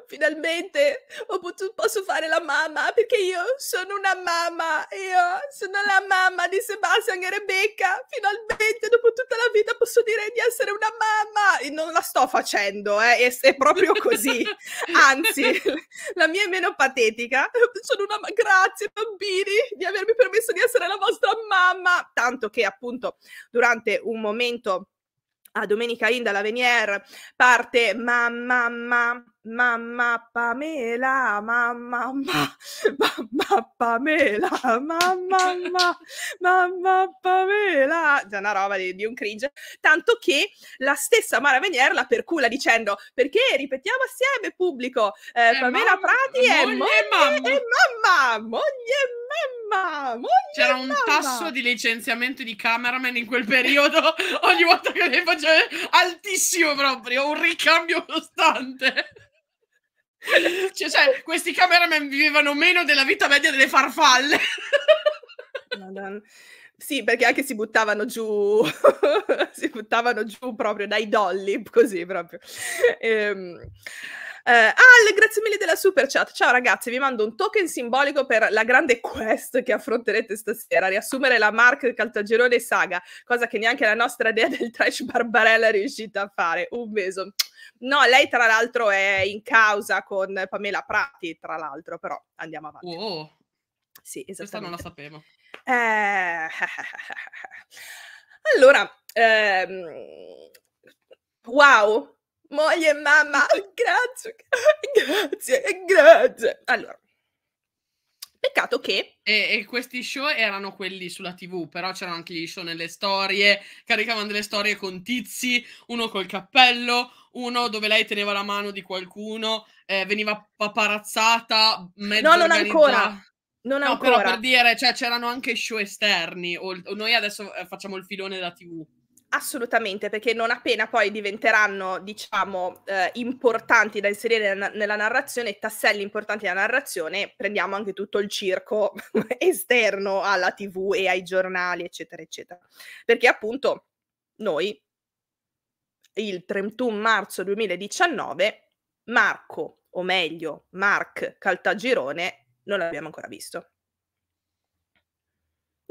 finalmente ho potuto, posso fare la mamma perché io sono una mamma. Io sono la mamma di Sebastian e Rebecca. Finalmente dopo tutta la vita posso dire di essere una mamma. E non la sto facendo, eh. è, è, proprio così. Anzi, la mia è meno patetica. Sono una grazie bambini di avermi permesso di essere la vostra mamma. Tanto che appunto durante un momento a ah, Domenica Inda la Venier parte mamma mamma mamma Pamela mamma mamma mamma Pamela mamma mamma mamma Pamela già una roba di, di, un cringe tanto che la stessa Mara Venier la percula dicendo perché ripetiamo assieme pubblico eh, eh Pamela Prati è moglie, moglie e mamma moglie e mamma mamma, moglie C'era un tasso di licenziamento di cameraman in quel periodo, ogni volta che le faceva altissimo proprio, un ricambio costante. cioè, cioè, questi cameraman vivevano meno della vita media delle farfalle. Sì, perché anche si buttavano giù, si buttavano giù proprio dai dolly, così proprio. Ehm, eh, Ale, grazie mille della super chat. Ciao ragazzi, vi mando un token simbolico per la grande quest che affronterete stasera, riassumere la Mark Caltagirone Saga, cosa che neanche la nostra idea del trash Barbarella è riuscita a fare. Un beso. No, lei tra l'altro è in causa con Pamela Prati, tra l'altro, però andiamo avanti. Oh, oh. sì, Questa non la sapevo. Eh... Allora, ehm... wow, moglie e mamma, grazie, grazie, grazie. Allora, Peccato che. E, e, questi show erano quelli sulla TV, però c'erano anche gli show nelle storie. Caricavano delle storie con tizi, uno col cappello, uno dove lei teneva la mano di qualcuno, eh, veniva paparazzata. Mezzo no, non ancora. Non no, ancora. però per dire, cioè, c'erano anche show esterni. O, o noi adesso eh, facciamo il filone da TV. Assolutamente, perché non appena poi diventeranno, diciamo, eh, importanti da inserire na- nella narrazione, tasselli importanti della narrazione, prendiamo anche tutto il circo esterno alla TV e ai giornali, eccetera, eccetera. Perché appunto noi, il 31 marzo 2019, Marco, o meglio, Mark Caltagirone, non l'abbiamo ancora visto.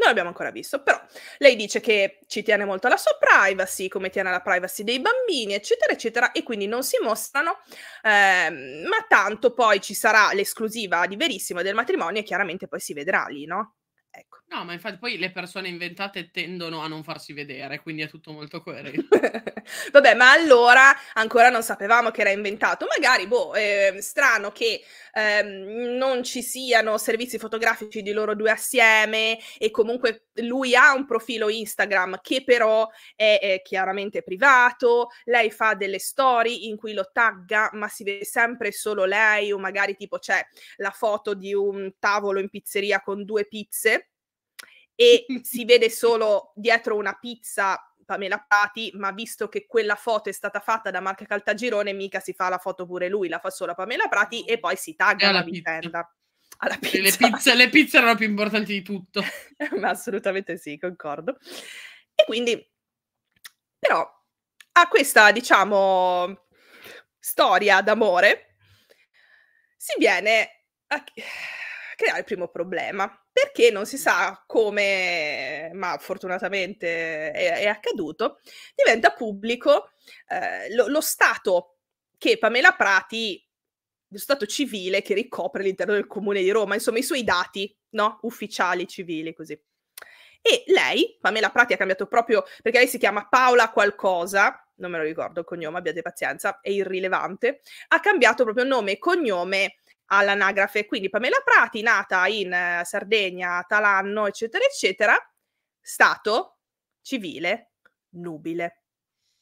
Non l'abbiamo ancora visto, però lei dice che ci tiene molto alla sua privacy, come tiene alla privacy dei bambini, eccetera, eccetera, e quindi non si mostrano, ehm, ma tanto poi ci sarà l'esclusiva di Verissimo del matrimonio e chiaramente poi si vedrà lì, no? Ecco. No, ma infatti poi le persone inventate tendono a non farsi vedere, quindi è tutto molto coerente. Vabbè, ma allora ancora non sapevamo che era inventato. Magari, boh, è ehm, strano che ehm, non ci siano servizi fotografici di loro due assieme e comunque lui ha un profilo Instagram che però è, è chiaramente privato, lei fa delle story in cui lo tagga, ma si vede sempre solo lei o magari tipo c'è la foto di un tavolo in pizzeria con due pizze e si vede solo dietro una pizza Pamela Prati, ma visto che quella foto è stata fatta da Marco Caltagirone, mica si fa la foto pure lui, la fa solo Pamela Prati e poi si tagga la vicenda. Alla pizza. Le, pizze, le pizze erano più importanti di tutto. ma assolutamente sì, concordo. E quindi, però, a questa, diciamo, storia d'amore si viene... A crea il primo problema perché non si sa come, ma fortunatamente è, è accaduto, diventa pubblico eh, lo, lo, stato che Pamela Prati, lo stato civile che ricopre all'interno del comune di Roma, insomma i suoi dati no? ufficiali, civili, così. E lei, Pamela Prati, ha cambiato proprio perché lei si chiama Paola qualcosa, non me lo ricordo il cognome, abbiate pazienza, è irrilevante, ha cambiato proprio nome e cognome all'anagrafe. Quindi Pamela Prati, nata in eh, Sardegna, Talanno, eccetera, eccetera, stato civile nubile.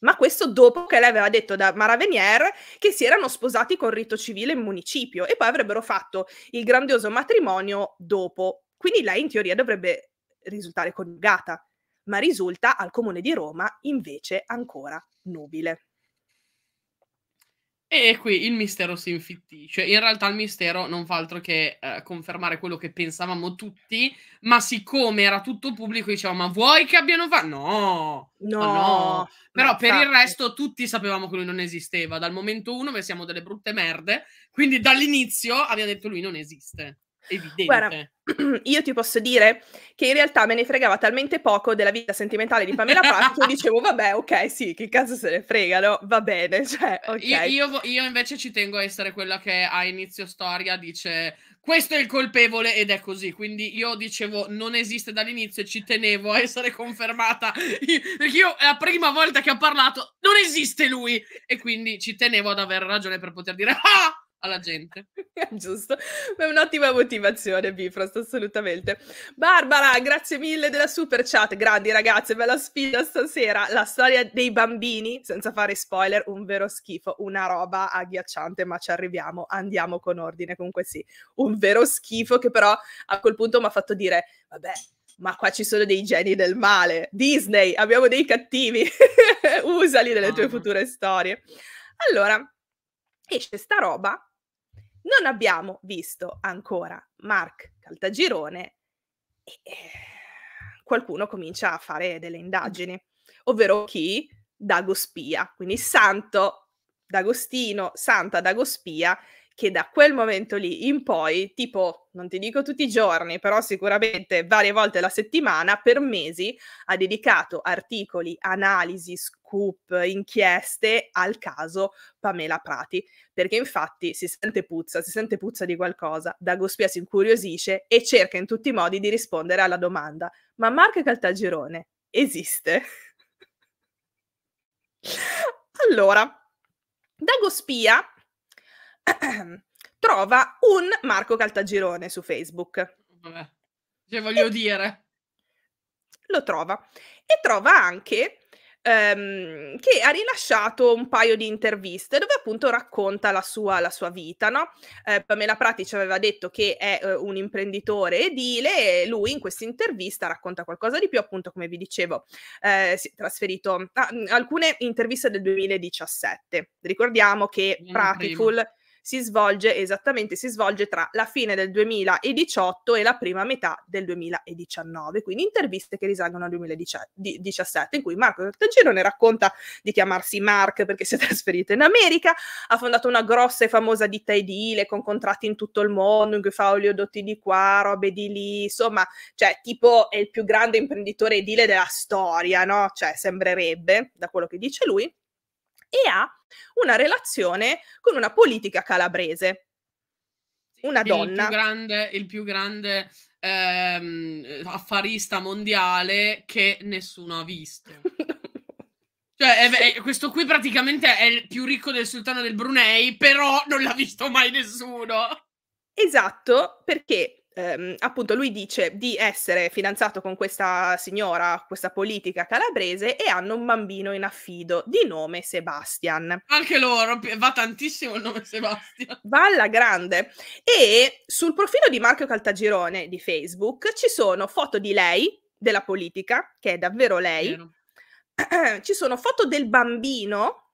Ma questo dopo che lei aveva detto da Mara Venier che si erano sposati con rito civile in municipio e poi avrebbero fatto il grandioso matrimonio dopo. Quindi lei in teoria dovrebbe risultare coniugata, ma risulta al comune di Roma invece ancora nubile. E qui il mistero si infittisce. Cioè in realtà il mistero non fa altro che eh, confermare quello che pensavamo tutti, ma siccome era tutto pubblico dicevamo "Ma vuoi che abbiano fatto?" No! No! no. Però per il resto tutti sapevamo che lui non esisteva dal momento uno, che siamo delle brutte merde, quindi dall'inizio abbiamo detto lui non esiste. Evidente. Guarda, io ti posso dire che in realtà me ne fregava talmente poco della vita sentimentale di Pamela Pratt che dicevo, vabbè, ok, sì, che cazzo se ne fregano, va bene. Cioè, eh, okay. io, io, io, invece ci tengo a essere quella che a inizio storia dice questo è il colpevole ed è così. Quindi io dicevo non esiste dall'inizio e ci tenevo a essere confermata. perché io è la prima volta che ho parlato, non esiste lui. E quindi ci tenevo ad avere ragione per poter dire ah! alla gente. Giusto, ma è un'ottima motivazione, Bifrost, assolutamente. Barbara, grazie mille della super chat. Grandi ragazze, bella sfida stasera. La storia dei bambini, senza fare spoiler, un vero schifo, una roba agghiacciante, ma ci arriviamo, andiamo con ordine. Comunque sì, un vero schifo che però a quel punto mi ha fatto dire, vabbè, ma qua ci sono dei geni del male. Disney, abbiamo dei cattivi. Usali nelle tue future storie. Allora, esce sta roba non abbiamo visto ancora Mark Caltagirone e eh, qualcuno comincia a fare delle indagini, ovvero chi? Dagospia, quindi Santo D'Agostino, Santa Dagospia, che da quel momento lì in poi, tipo, non ti dico tutti i giorni, però sicuramente varie volte alla settimana, per mesi ha dedicato articoli, analisi, scoop, inchieste al caso Pamela Prati, perché infatti si sente puzza, si sente puzza di qualcosa, Dagospia si incuriosisce e cerca in tutti i modi di rispondere alla domanda, ma Marco Caltagirone esiste? allora, Dago Spia, trova un Marco Caltagirone su Facebook. Vabbè, cioè voglio e dire. Lo trova. E trova anche ehm, che ha rilasciato un paio di interviste dove appunto racconta la sua, la sua vita, no? Eh, Pamela Prati ci aveva detto che è eh, un imprenditore edile e lui in questa intervista racconta qualcosa di più, appunto come vi dicevo, eh, si è trasferito a ah, alcune interviste del 2017. Ricordiamo che Praticool si svolge esattamente si svolge tra la fine del 2018 e la prima metà del 2019, quindi interviste che risalgono al 2017 in cui Marco Cartagirone racconta di chiamarsi Mark perché si è trasferito in America, ha fondato una grossa e famosa ditta edile con contratti in tutto il mondo, in cui fa oleodotti di qua, robe di lì, insomma, cioè tipo è il più grande imprenditore edile della storia, no? Cioè sembrerebbe da quello che dice lui e ha una relazione con una politica calabrese. Una donna. Il più grande, il più grande ehm, affarista mondiale che nessuno ha visto. Cioè, eh beh, questo qui praticamente è il più ricco del sultano del Brunei, però non l'ha visto mai nessuno. Esatto, perché ehm, appunto lui dice di essere fidanzato con questa signora, questa politica calabrese e hanno un bambino in affido di nome Sebastian. Anche loro, va tantissimo il nome Sebastian. Va alla grande. E sul profilo di Marco Caltagirone di Facebook ci sono foto di lei, della politica, che è davvero lei. Vero. Ci sono foto del bambino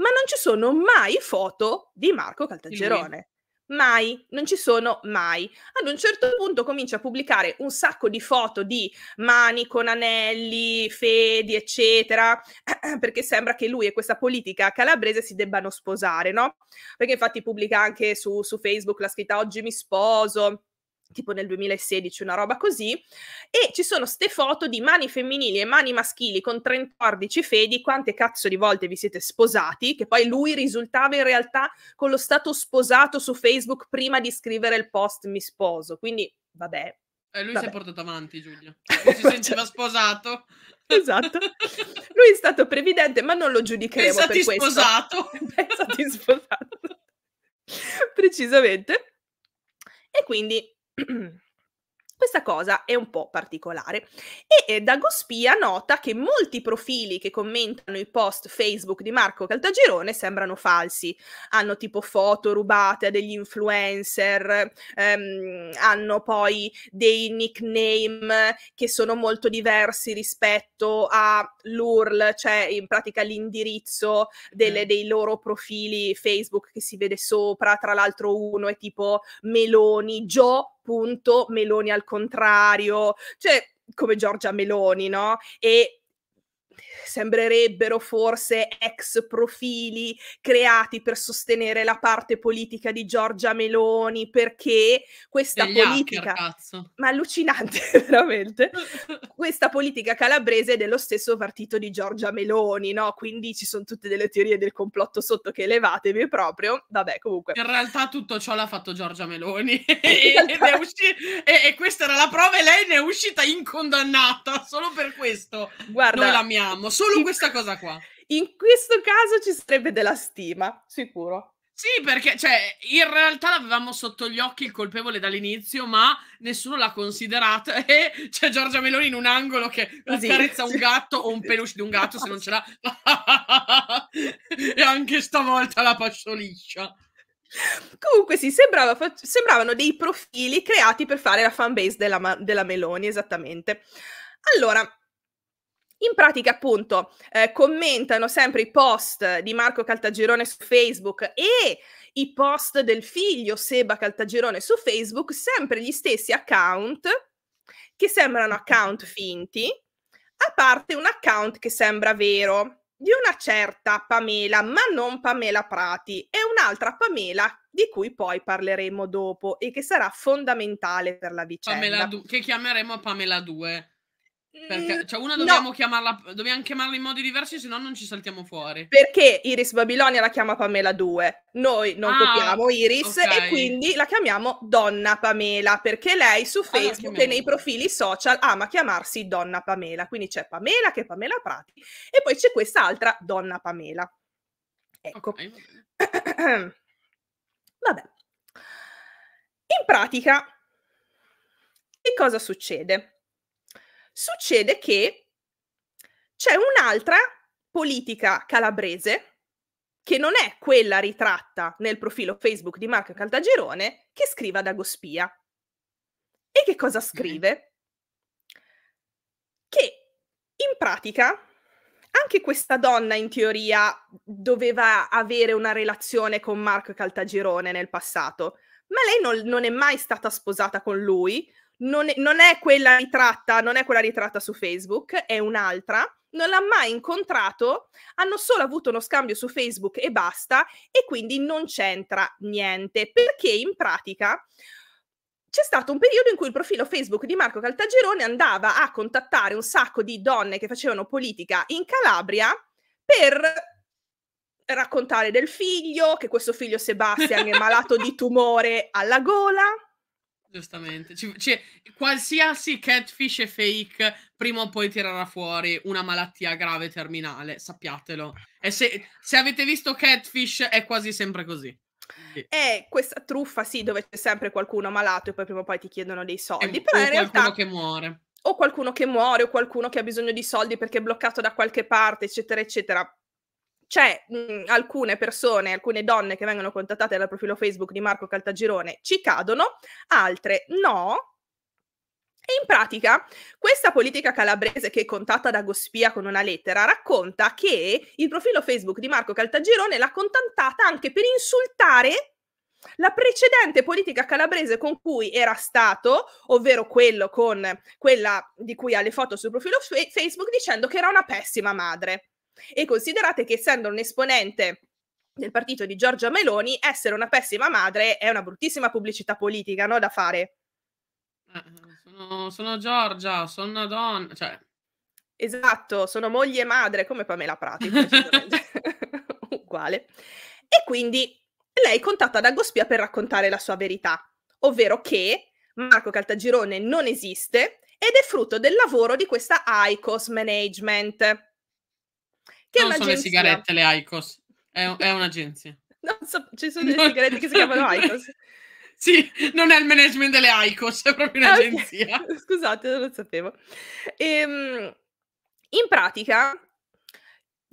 ma non ci sono mai foto di Marco Caltagirone mai, non ci sono mai. Ad un certo punto comincia a pubblicare un sacco di foto di mani con anelli, fedi, eccetera, perché sembra che lui e questa politica calabrese si debbano sposare, no? Perché infatti pubblica anche su, su Facebook la scritta oggi mi sposo tipo nel 2016, una roba così, e ci sono ste foto di mani femminili e mani maschili con 14 fedi, quante cazzo di volte vi siete sposati, che poi lui risultava in realtà con lo stato sposato su Facebook prima di scrivere il post mi sposo, quindi vabbè. E lui vabbè. si è portato avanti, Giulia. Lui si sentiva sposato. Esatto. Lui è stato previdente, ma non lo giudicheremo Pensati per questo. Sposato. Pensati sposato. Precisamente. E quindi Questa cosa è un po' particolare. E eh, Dagospia nota che molti profili che commentano i post Facebook di Marco Caltagirone sembrano falsi. Hanno tipo foto rubate a degli influencer, ehm, hanno poi dei nickname che sono molto diversi rispetto all'URL, cioè in pratica l'indirizzo delle, dei loro profili Facebook che si vede sopra. Tra l'altro uno è tipo Meloni, Joe appunto Meloni al contrario, cioè come Giorgia Meloni, no? E sembrerebbero forse ex profili creati per sostenere la parte politica di Giorgia Meloni, perché questa Degli politica... Hacker, ma allucinante, veramente. questa politica calabrese è dello stesso partito di Giorgia Meloni, no? Quindi ci sono tutte delle teorie del complotto sotto che levatevi proprio. Vabbè, comunque. In realtà tutto ciò l'ha fatto Giorgia Meloni e, usci- e, e, questa era la prova e lei ne è uscita incondannata solo per questo. Guarda, noi la mia amo, solo in... questa cosa qua. In questo caso ci sarebbe della stima, sicuro. Sì, perché cioè, in realtà l'avevamo sotto gli occhi il colpevole dall'inizio, ma nessuno l'ha considerato. E c'è Giorgia Meloni in un angolo che sì, carezza sì. un gatto o un peluche di un gatto se non ce l'ha. e anche stavolta la pascioliscia. Comunque sì, sembrava, sembravano dei profili creati per fare la fanbase della, della Meloni, esattamente. Allora, in pratica, appunto, eh, commentano sempre i post di Marco Caltagirone su Facebook e i post del figlio Seba Caltagirone su Facebook, sempre gli stessi account che sembrano account finti, a parte un account che sembra vero di una certa Pamela, ma non Pamela Prati, è un'altra Pamela di cui poi parleremo dopo e che sarà fondamentale per la vicenda. Du- che chiameremo Pamela 2. Perché, mm, cioè, una dobbiamo no. chiamarla, dobbiamo chiamarla in modi diversi, se no non ci saltiamo fuori. Perché Iris Babilonia la chiama Pamela 2, noi non ah, copiamo Iris okay. e quindi la chiamiamo Donna Pamela, perché lei su ah, Facebook allora, e nei profili social ama chiamarsi Donna Pamela. Quindi c'è Pamela che è Pamela Prati e poi c'è questa altra Donna Pamela. Ecco. Okay. Vabbè. In pratica, che cosa succede? Succede che c'è un'altra politica calabrese che non è quella ritratta nel profilo Facebook di Marco Caltagirone che scrive ad Agospia. E che cosa scrive? Che in pratica anche questa donna in teoria doveva avere una relazione con Marco Caltagirone nel passato, ma lei non, non, è mai stata sposata con lui, non è, non è quella ritratta, non è quella ritratta su Facebook, è un'altra non l'ha mai incontrato, hanno solo avuto uno scambio su Facebook e basta, e quindi non c'entra niente, perché in pratica c'è stato un periodo in cui il profilo Facebook di Marco Caltagirone andava a contattare un sacco di donne che facevano politica in Calabria per raccontare del figlio, che questo figlio Sebastian è malato di tumore alla gola, Giustamente. Ci, ci, qualsiasi catfish e fake prima o poi tirerà fuori una malattia grave terminale, sappiatelo. E se, se avete visto catfish è quasi sempre così. Sì. È questa truffa, sì, dove c'è sempre qualcuno malato e poi prima o poi ti chiedono dei soldi. E, però in realtà... qualcuno che muore. O qualcuno che muore, o qualcuno che ha bisogno di soldi perché è bloccato da qualche parte, eccetera, eccetera c'è mh, mhmm, alcune persone, alcune donne che vengono contattate dal profilo Facebook di Marco Caltagirone ci cadono, altre no. E in pratica questa politica calabrese che è contata da Gospia con una lettera racconta che il profilo Facebook di Marco Caltagirone l'ha contattata anche per insultare la precedente politica calabrese con cui era stato, ovvero quello con quella di cui ha le foto sul profilo Facebook, dicendo che era una pessima madre. E considerate che essendo un esponente del partito di Giorgia Meloni, essere una pessima madre è una bruttissima pubblicità politica, no? Da fare. Eh, sono, sono, Giorgia, sono una donna, cioè... Esatto, sono moglie e madre, come Pamela Prati, uguale. E quindi lei contatta da Gospia per raccontare la sua verità, ovvero che Marco Caltagirone non esiste ed è frutto del lavoro di questa ICOS Management, che non sono le sigarette, le Icos. È, un, è un'agenzia. So, ci sono delle sigarette che si chiamano Icos. sì, non è il management delle Icos, è proprio ah, un'agenzia. okay. Scusate, non lo sapevo. Ehm, in pratica,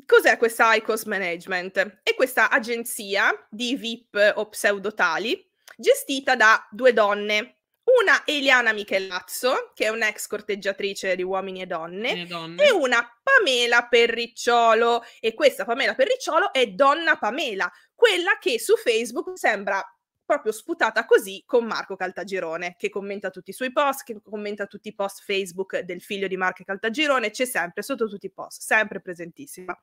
cos'è questa Icos Management? È questa agenzia di VIP o pseudotali gestita da due donne una Eliana Michelazzo, che è un'ex corteggiatrice di Uomini e Donne, e, donne. e una Pamela Perricciolo. E questa Pamela Perricciolo è Donna Pamela, quella che su Facebook sembra proprio sputata così con Marco Caltagirone, che commenta tutti i suoi post, che commenta tutti i post Facebook del figlio di Marco Caltagirone, c'è sempre sotto tutti i post, sempre presentissima.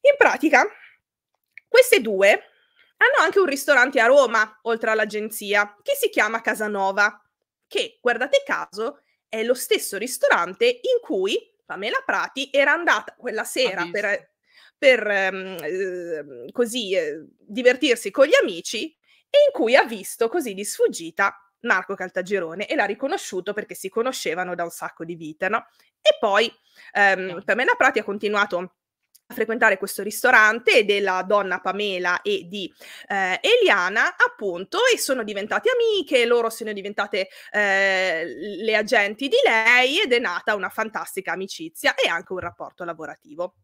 In pratica, queste due hanno anche un ristorante a Roma, oltre all'agenzia, che si chiama Casanova, che, guardate caso, è lo stesso ristorante in cui Pamela Prati era andata quella sera per, per ehm, ehm, eh, così divertirsi con gli amici e in cui ha visto così di sfuggita Marco Caltagirone e l'ha riconosciuto perché si conoscevano da un sacco di vite, no? E poi ehm, Pamela Prati ha continuato frequentare questo ristorante della donna Pamela e di eh, Eliana, appunto, e sono diventate amiche, loro sono diventate eh, le agenti di lei ed è nata una fantastica amicizia e anche un rapporto lavorativo.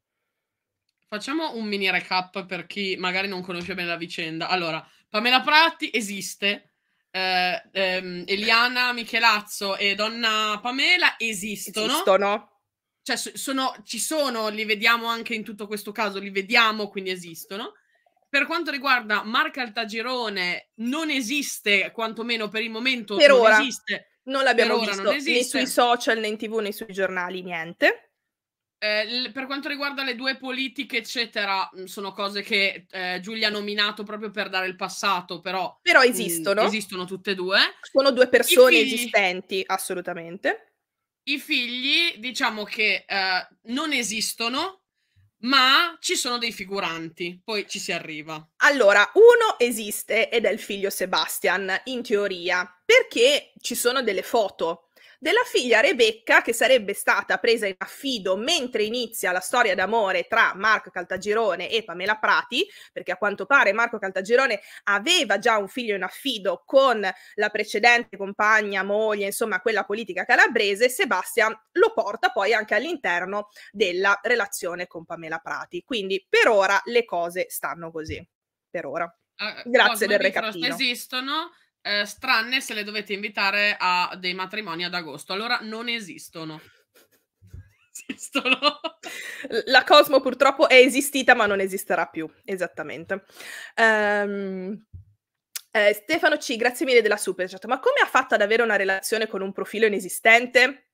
Facciamo un mini recap per chi magari non conosce bene la vicenda. Allora, Pamela Pratti esiste, eh, ehm, Eliana Michelazzo e donna Pamela esistono. Esistono cioè sono, ci sono, li vediamo anche in tutto questo caso, li vediamo, quindi esistono. Per quanto riguarda Marca Altagirone, non esiste, quantomeno per il momento, per non ora. esiste. Non l'abbiamo per visto né sui social, né in tv, né sui giornali, niente. Eh, per quanto riguarda le due politiche, eccetera, sono cose che eh, Giulia ha nominato proprio per dare il passato, però, però esistono. Mh, esistono tutte e due. Sono due persone figli... esistenti, assolutamente i figli diciamo che eh, non esistono, ma ci sono dei figuranti, poi ci si arriva. Allora, uno esiste ed è il figlio Sebastian, in teoria, perché ci sono delle foto della figlia Rebecca che sarebbe stata presa in affido mentre inizia la storia d'amore tra Marco Caltagirone e Pamela Prati, perché a quanto pare Marco Caltagirone aveva già un figlio in affido con la precedente compagna, moglie, insomma quella politica calabrese, Sebastian lo porta poi anche all'interno della relazione con Pamela Prati. Quindi per ora le cose stanno così, per ora. Ah, Grazie del recapito. Esistono, eh, stranne se le dovete invitare a dei matrimoni ad agosto. Allora non esistono. La Cosmo purtroppo è esistita ma non esisterà più, esattamente. Um, eh, Stefano C, grazie mille della super chat. Ma come ha fatto ad avere una relazione con un profilo inesistente?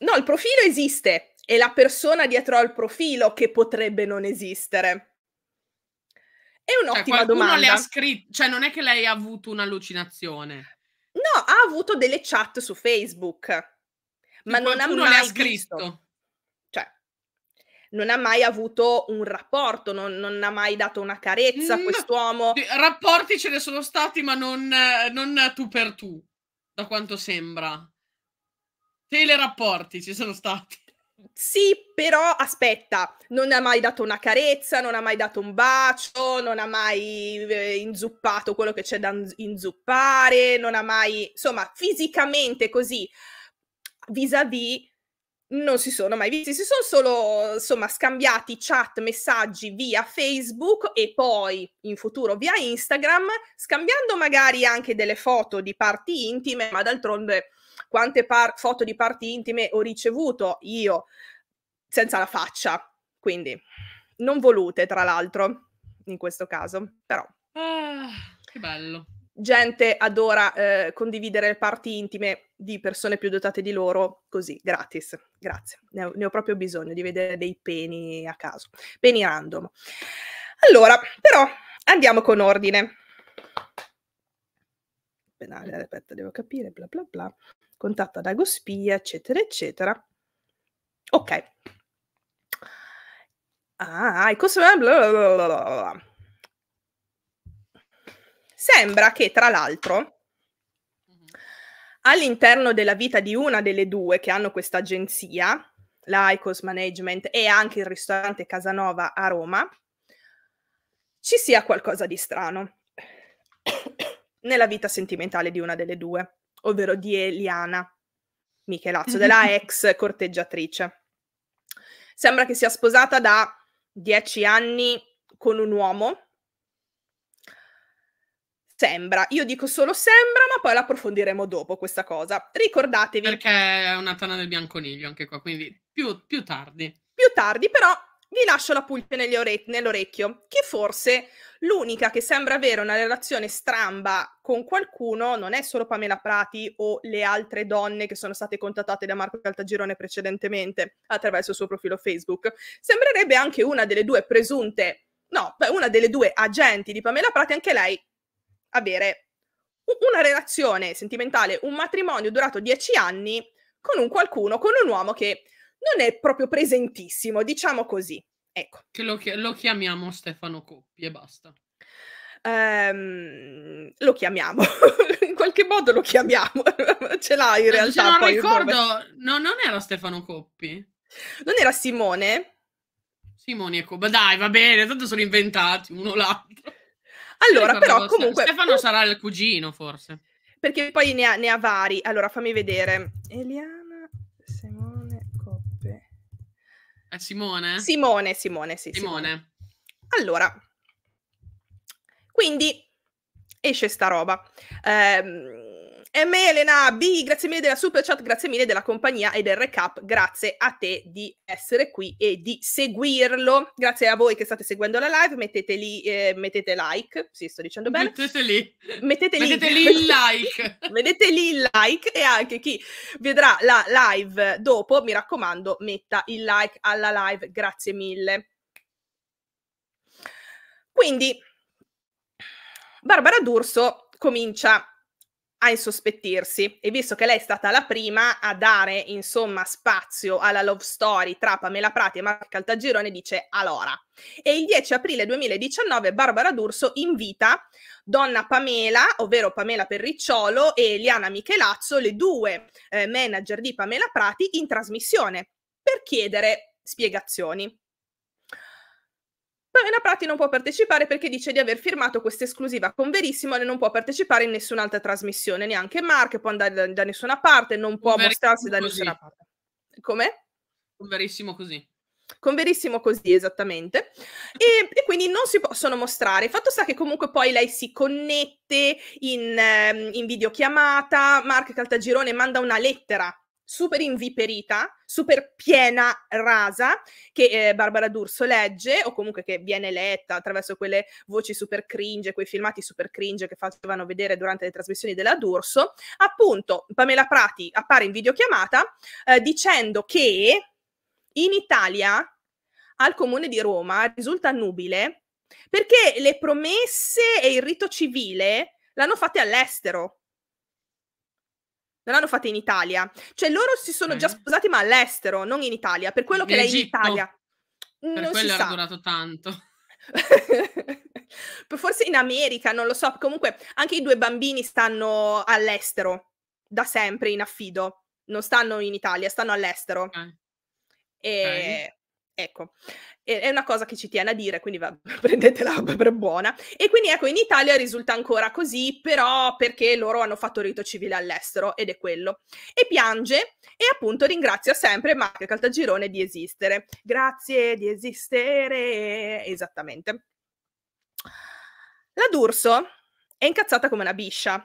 No, il profilo esiste, è la persona dietro al profilo che potrebbe non esistere. È un'ottima cioè, domanda. Le ha scritto, cioè non è che lei ha avuto un'allucinazione. No, ha avuto delle chat su Facebook, ma cioè, non ha mai ha scritto. Visto. Cioè, non ha mai avuto un rapporto, non, non ha mai dato una carezza a quest'uomo. rapporti ce ne sono stati, ma non, non tu per tu, da quanto sembra. Telerapporti ci sono stati. Sì, però aspetta, non ha mai dato una carezza, non ha mai dato un bacio, non ha mai eh, inzuppato quello che c'è da inzuppare, non ha mai, insomma, fisicamente così vis-à-vis non si sono mai visti, si sono solo insomma scambiati chat, messaggi via Facebook e poi in futuro via Instagram, scambiando magari anche delle foto di parti intime, ma d'altronde quante par- foto di parti intime ho ricevuto io senza la faccia, quindi non volute tra l'altro in questo caso, però. Ah, che bello. Gente adora eh, condividere parti intime di persone più dotate di loro, così, gratis. Grazie. Ne ho, ne ho proprio bisogno di vedere dei peni a caso, peni random. Allora, però, andiamo con ordine penale, aspetta, devo capire, bla bla bla contatta Dagospia, eccetera, eccetera. Ok. Ah, ecco, sembra che tra l'altro mhm. all'interno della vita di una delle due che hanno questa agenzia, l'Icos Management e anche il ristorante Casanova a Roma, ci sia qualcosa di strano nella vita sentimentale di una delle due ovvero di Eliana Michelazzo, della ex corteggiatrice. Sembra che sia sposata da dieci anni con un uomo. Sembra, io dico solo sembra, ma poi l'approfondiremo dopo questa cosa. Ricordatevi. Perché è una tana del bianconiglio anche qua, quindi più, più tardi. Più tardi, però vi lascio la pulce nell'orecchio, che forse L'unica che sembra avere una relazione stramba con qualcuno non è solo Pamela Prati o le altre donne che sono state contattate da Marco Caltagirone precedentemente attraverso il suo profilo Facebook. Sembrerebbe anche una delle due presunte, no, una delle due agenti di Pamela Prati, anche lei avere una relazione sentimentale, un matrimonio durato dieci anni con un qualcuno, con un uomo che non è proprio presentissimo, diciamo così. Ecco. Che lo, chi- lo chiamiamo Stefano Coppi e basta. Ehm, lo chiamiamo, in qualche modo lo chiamiamo, ce l'ha in eh, realtà. Se non poi, ricordo, no, non era Stefano Coppi. Non era Simone? Simone e Coppi, ma dai, va bene, tanto sono inventati uno l'altro. Allora, però, comunque... Stefano sarà il cugino, forse. Perché poi ne ha, ne ha vari. Allora, fammi vedere. Eliana... È eh, Simone? Simone, Simone, sì. Simone. Simone. Allora, quindi esce sta roba. Eh, M. Elena B, grazie mille della super chat, grazie mille della compagnia e del recap, grazie a te di essere qui e di seguirlo. Grazie a voi che state seguendo la live, mettete lì, eh, mettete like, sì sto dicendo bene. Mettete lì. Mettete, mettete lì il like. mettete lì il like e anche chi vedrà la live dopo, mi raccomando, metta il like alla live, grazie mille. Quindi, Barbara D'Urso comincia a insospettirsi e visto che lei è stata la prima a dare insomma spazio alla love story tra Pamela Prati e Marco Caltagirone dice allora e il 10 aprile 2019 Barbara D'Urso invita Donna Pamela, ovvero Pamela Perricciolo e Eliana Michelazzo, le due eh, manager di Pamela Prati, in trasmissione per chiedere spiegazioni. Elena Prati non può partecipare perché dice di aver firmato questa esclusiva con Verissimo e non può partecipare in nessun'altra trasmissione, neanche Mark può andare da, da nessuna parte, non può mostrarsi da così. parte. Come? Con Verissimo così. Con Verissimo così, esattamente. E, e, quindi non si possono mostrare. Il Fatto sta che comunque poi lei si connette in, ehm, in videochiamata, Mark Caltagirone manda una lettera super inviperita, super piena, rasa, che eh, Barbara D'Urso legge o comunque che viene letta attraverso quelle voci super cringe, quei filmati super cringe che facevano vedere durante le trasmissioni della D'Urso, appunto Pamela Prati appare in videochiamata eh, dicendo che in Italia al comune di Roma risulta nubile perché le promesse e il rito civile l'hanno fatte all'estero non l'hanno fatta in Italia. Cioè loro si sono eh. già sposati ma all'estero, non in Italia, per quello in che lei è in Italia. Per non quello era sa. durato tanto. Forse in America, non lo so. Comunque anche i due bambini stanno all'estero da sempre in affido. Non stanno in Italia, stanno all'estero. Okay. E... Okay. Ecco è una cosa che ci tiene a dire, quindi va, prendetela per buona. E quindi ecco, in Italia risulta ancora così, però perché loro hanno fatto rito civile all'estero ed è quello. E piange e appunto ringrazia sempre Marco Caltagirone di esistere. Grazie di esistere, esattamente. La D'Urso è incazzata come una biscia.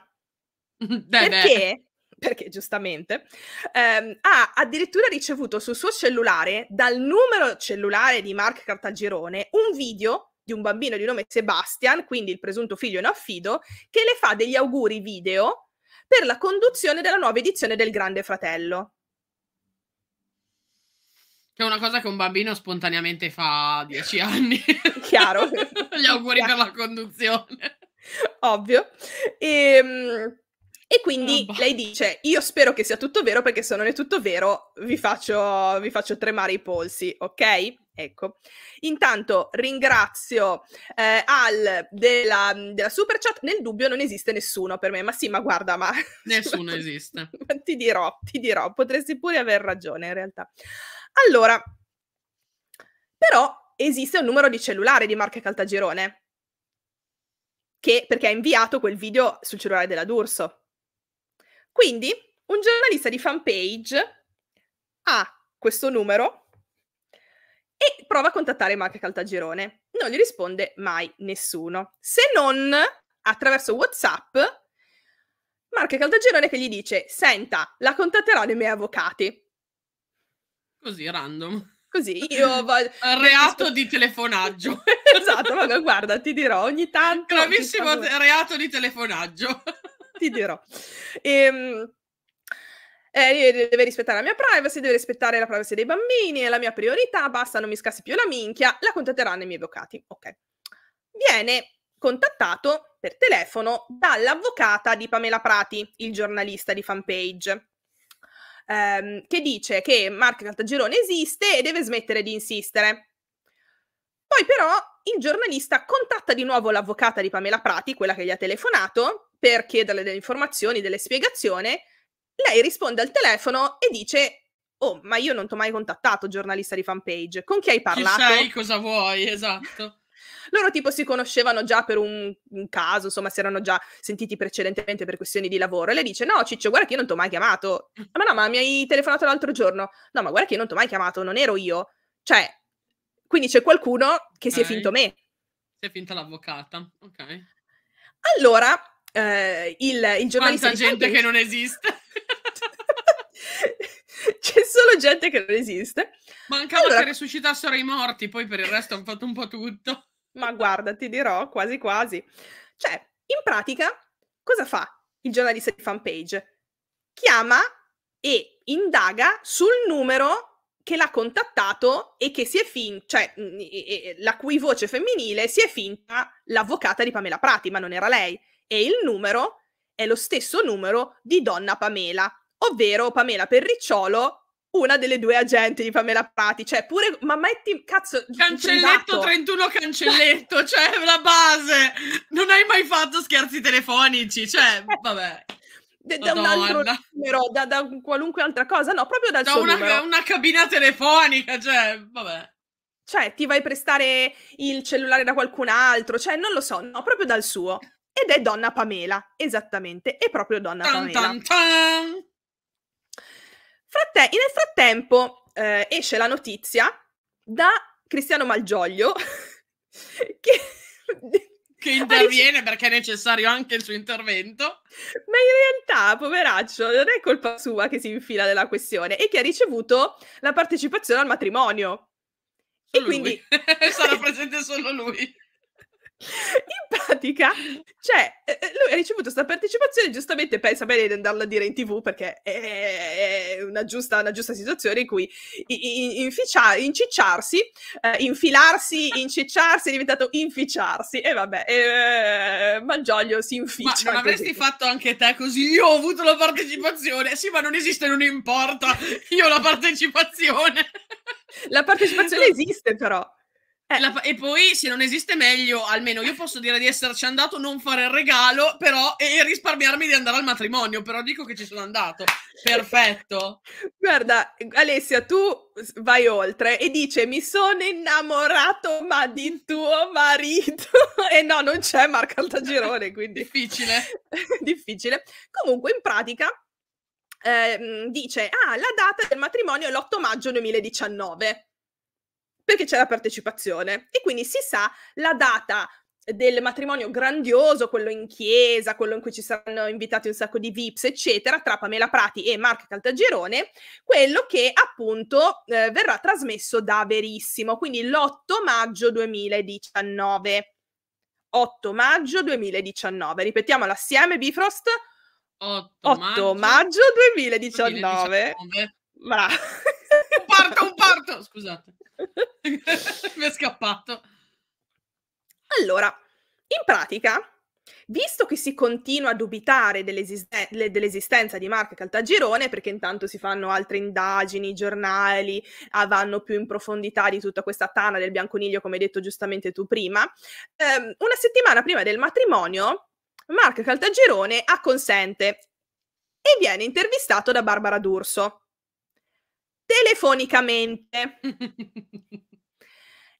Beh, perché? Beh perché giustamente, ehm, ha addirittura ricevuto sul suo cellulare, dal numero cellulare di Mark Cartagirone, un video di un bambino di nome Sebastian, quindi il presunto figlio in affido, che le fa degli auguri video per la conduzione della nuova edizione del Grande Fratello. Che è una cosa che un bambino spontaneamente fa a dieci anni. Chiaro. Gli auguri Chiaro. per la conduzione. Ovvio. E, ehm, e quindi oh, lei dice: Io spero che sia tutto vero, perché se non è tutto vero, vi faccio, vi faccio tremare i polsi, ok? Ecco, intanto ringrazio eh, Al della, della, super chat. Nel dubbio non esiste nessuno per me, ma sì, ma guarda, ma nessuno esiste. ti dirò, ti dirò, potresti pure aver ragione in realtà. Allora, però esiste un numero di cellulare di Marca Caltagirone che perché ha inviato quel video sul cellulare della D'Urso. Quindi un giornalista di fanpage ha questo numero e prova a contattare Marco Caltagirone. Non gli risponde mai nessuno, se non attraverso WhatsApp Marco Caltagirone che gli dice «Senta, la contatterò dei miei avvocati». Così, random. Così, io voglio... reato di telefonaggio. esatto, ma guarda, ti dirò, ogni tanto... Gravissimo reato di telefonaggio ti dirò. E, ehm, eh, deve rispettare la mia privacy, deve rispettare la privacy dei bambini, è la mia priorità, basta, non mi scassi più la minchia, la contatteranno i miei avvocati. Ok. Viene contattato per telefono dall'avvocata di Pamela Prati, il giornalista di fanpage, ehm, che dice che Marco Caltagirone esiste e deve smettere di insistere. Poi però il giornalista contatta di nuovo l'avvocata di Pamela Prati, quella che gli ha telefonato, per chiederle delle informazioni, delle spiegazioni, lei risponde al telefono e dice Oh, ma io non ti ho mai contattato, giornalista di fanpage. Con chi hai parlato? Chi sei, cosa vuoi, esatto. Loro tipo si conoscevano già per un, un, caso, insomma, si erano già sentiti precedentemente per questioni di lavoro. E lei dice: No, Ciccio, guarda che io non ti ho mai chiamato. Ma no, ma mi hai telefonato l'altro giorno. No, ma guarda che io non ti ho mai chiamato, non ero io. Cioè, quindi c'è qualcuno che okay. si è finto me. Si è finta l'avvocata, ok. Allora, eh, il, il giornalista... Quanta gente che non esiste! C'è solo gente che non esiste. Mancava allora... che resuscitassero i morti, poi per il resto hanno fatto un po' tutto. Ma guarda, ti dirò quasi quasi. Cioè, in pratica, cosa fa il giornalista di fanpage? Chiama e indaga sul numero che l'ha contattato e che si è finta, cioè mm, la cui voce femminile si è finta l'avvocata di Pamela Prati, ma non era lei e il numero è lo stesso numero di donna Pamela, ovvero Pamela Perricciolo, una delle due agenti di Pamela Prati, cioè pure, ma metti, cazzo... Cancelletto 31 cancelletto, cioè la base, non hai mai fatto scherzi telefonici, cioè, eh. vabbè... da Madonna. un altro numero, da, da, qualunque altra cosa, no, proprio dal da suo una, numero. una cabina telefonica, cioè, vabbè. Cioè, ti vai a prestare il cellulare da qualcun altro, cioè, non lo so, no, proprio dal suo. Ed è Donna Pamela, esattamente, è proprio Donna tan, Pamela. Tan, tan. Fratte- nel frattempo eh, esce la notizia da Cristiano Malgioglio che... che interviene perché è necessario anche il suo intervento. Ma in realtà, poveraccio, non è colpa sua che si infila nella questione e che ha ricevuto la partecipazione al matrimonio. Solo e quindi sarà presente solo lui. In pratica, cioè, eh, eh, lui ha ricevuto questa partecipazione, giustamente pensa bene di andarla a dire in tv perché è una giusta, una giusta situazione in cui inficiar, incicciarsi, eh, infilarsi, incicciarsi è diventato inficiarsi e vabbè, eh, Malgioglio si inficia. Ma non avresti così. fatto anche te così? Io ho avuto la partecipazione, sì ma non esiste, non importa, io ho la partecipazione. La partecipazione esiste però. Eh. e poi se non esiste meglio, almeno io posso dire di esserci andato, non fare il regalo, però e, e risparmiarmi di andare al matrimonio, però dico che ci sono andato. Perfetto. Guarda, Alessia, tu vai oltre e dice "Mi sono innamorato ma di tuo marito". e no, non c'è Marco Altagirone, quindi difficile. difficile. Comunque in pratica eh, dice "Ah, la data del matrimonio è l'8 maggio 2019" perché c'è la partecipazione e quindi si sa la data del matrimonio grandioso, quello in chiesa, quello in cui ci saranno invitati un sacco di VIPs, eccetera, tra Pamela Prati e Marco Caltagirone, quello che appunto eh, verrà trasmesso da Verissimo, quindi l'8 maggio 2019. 8 maggio 2019, ripetiamolo assieme, Bifrost. 8, 8 maggio, maggio 2019. 2019. un parto, un parto! Scusate, mi è scappato. Allora, in pratica, Visto che si continua a dubitare dell'esiste- dell'esistenza di Marco Caltagirone, perché intanto si fanno altre indagini, giornali, ah, vanno più in profondità di tutta questa tana del bianconiglio, come hai detto giustamente tu prima, ehm, una settimana prima del matrimonio, Marco Caltagirone acconsente e viene intervistato da Barbara D'Urso telefonicamente.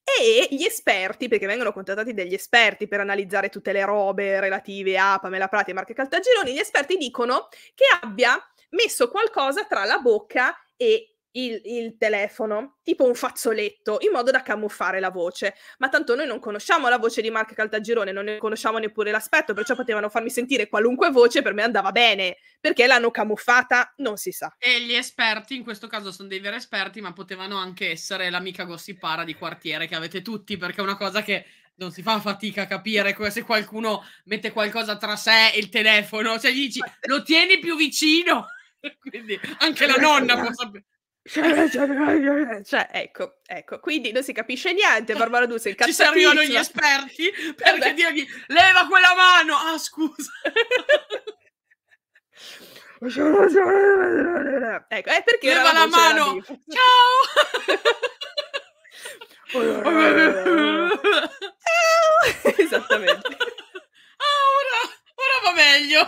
e gli esperti, perché vengono contattati degli esperti per analizzare tutte le robe relative a Pamela Prati e Marche Caltagironi, gli esperti dicono che abbia messo qualcosa tra la bocca e il, il, telefono, tipo un fazzoletto, in modo da camuffare la voce. Ma tanto noi non conosciamo la voce di Marco Caltagirone, non ne conosciamo neppure l'aspetto, perciò ah. potevano farmi sentire qualunque voce, per me andava bene. Perché l'hanno camuffata, non si sa. E gli esperti, in questo caso sono dei veri esperti, ma potevano anche essere l'amica gossipara di quartiere che avete tutti, perché è una cosa che non si fa fatica a capire come se qualcuno mette qualcosa tra sé e il telefono, cioè gli dici lo tieni più vicino. Quindi anche la nonna può sapere. Cioè, cioè, cioè, cioè, ecco, ecco, quindi non si capisce niente. Barbara D'Urso Ci servivano gli esperti eh perché Vabbè. dirgli leva quella mano. Ah, scusa. ecco, è perché leva la mano. Ciao. Esattamente. Ah, ora, ora va meglio.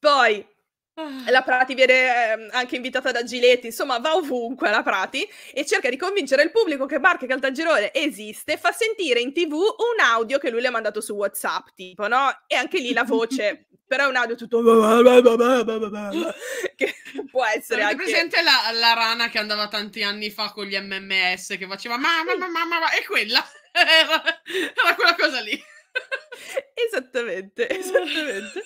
Poi Ah. La Prati viene ehm, anche invitata da Giletti, insomma va ovunque la Prati e cerca di convincere il pubblico che Barca Caltagirone esiste, fa sentire in tv un audio che lui le ha mandato su Whatsapp, tipo, no? E anche lì la voce, però è un audio tutto... che può essere Avete anche... presente la, la, rana che andava tanti anni fa con gli MMS che faceva Ma, ma, ma, ma, ma, e quella era, era quella cosa lì. esattamente, esattamente.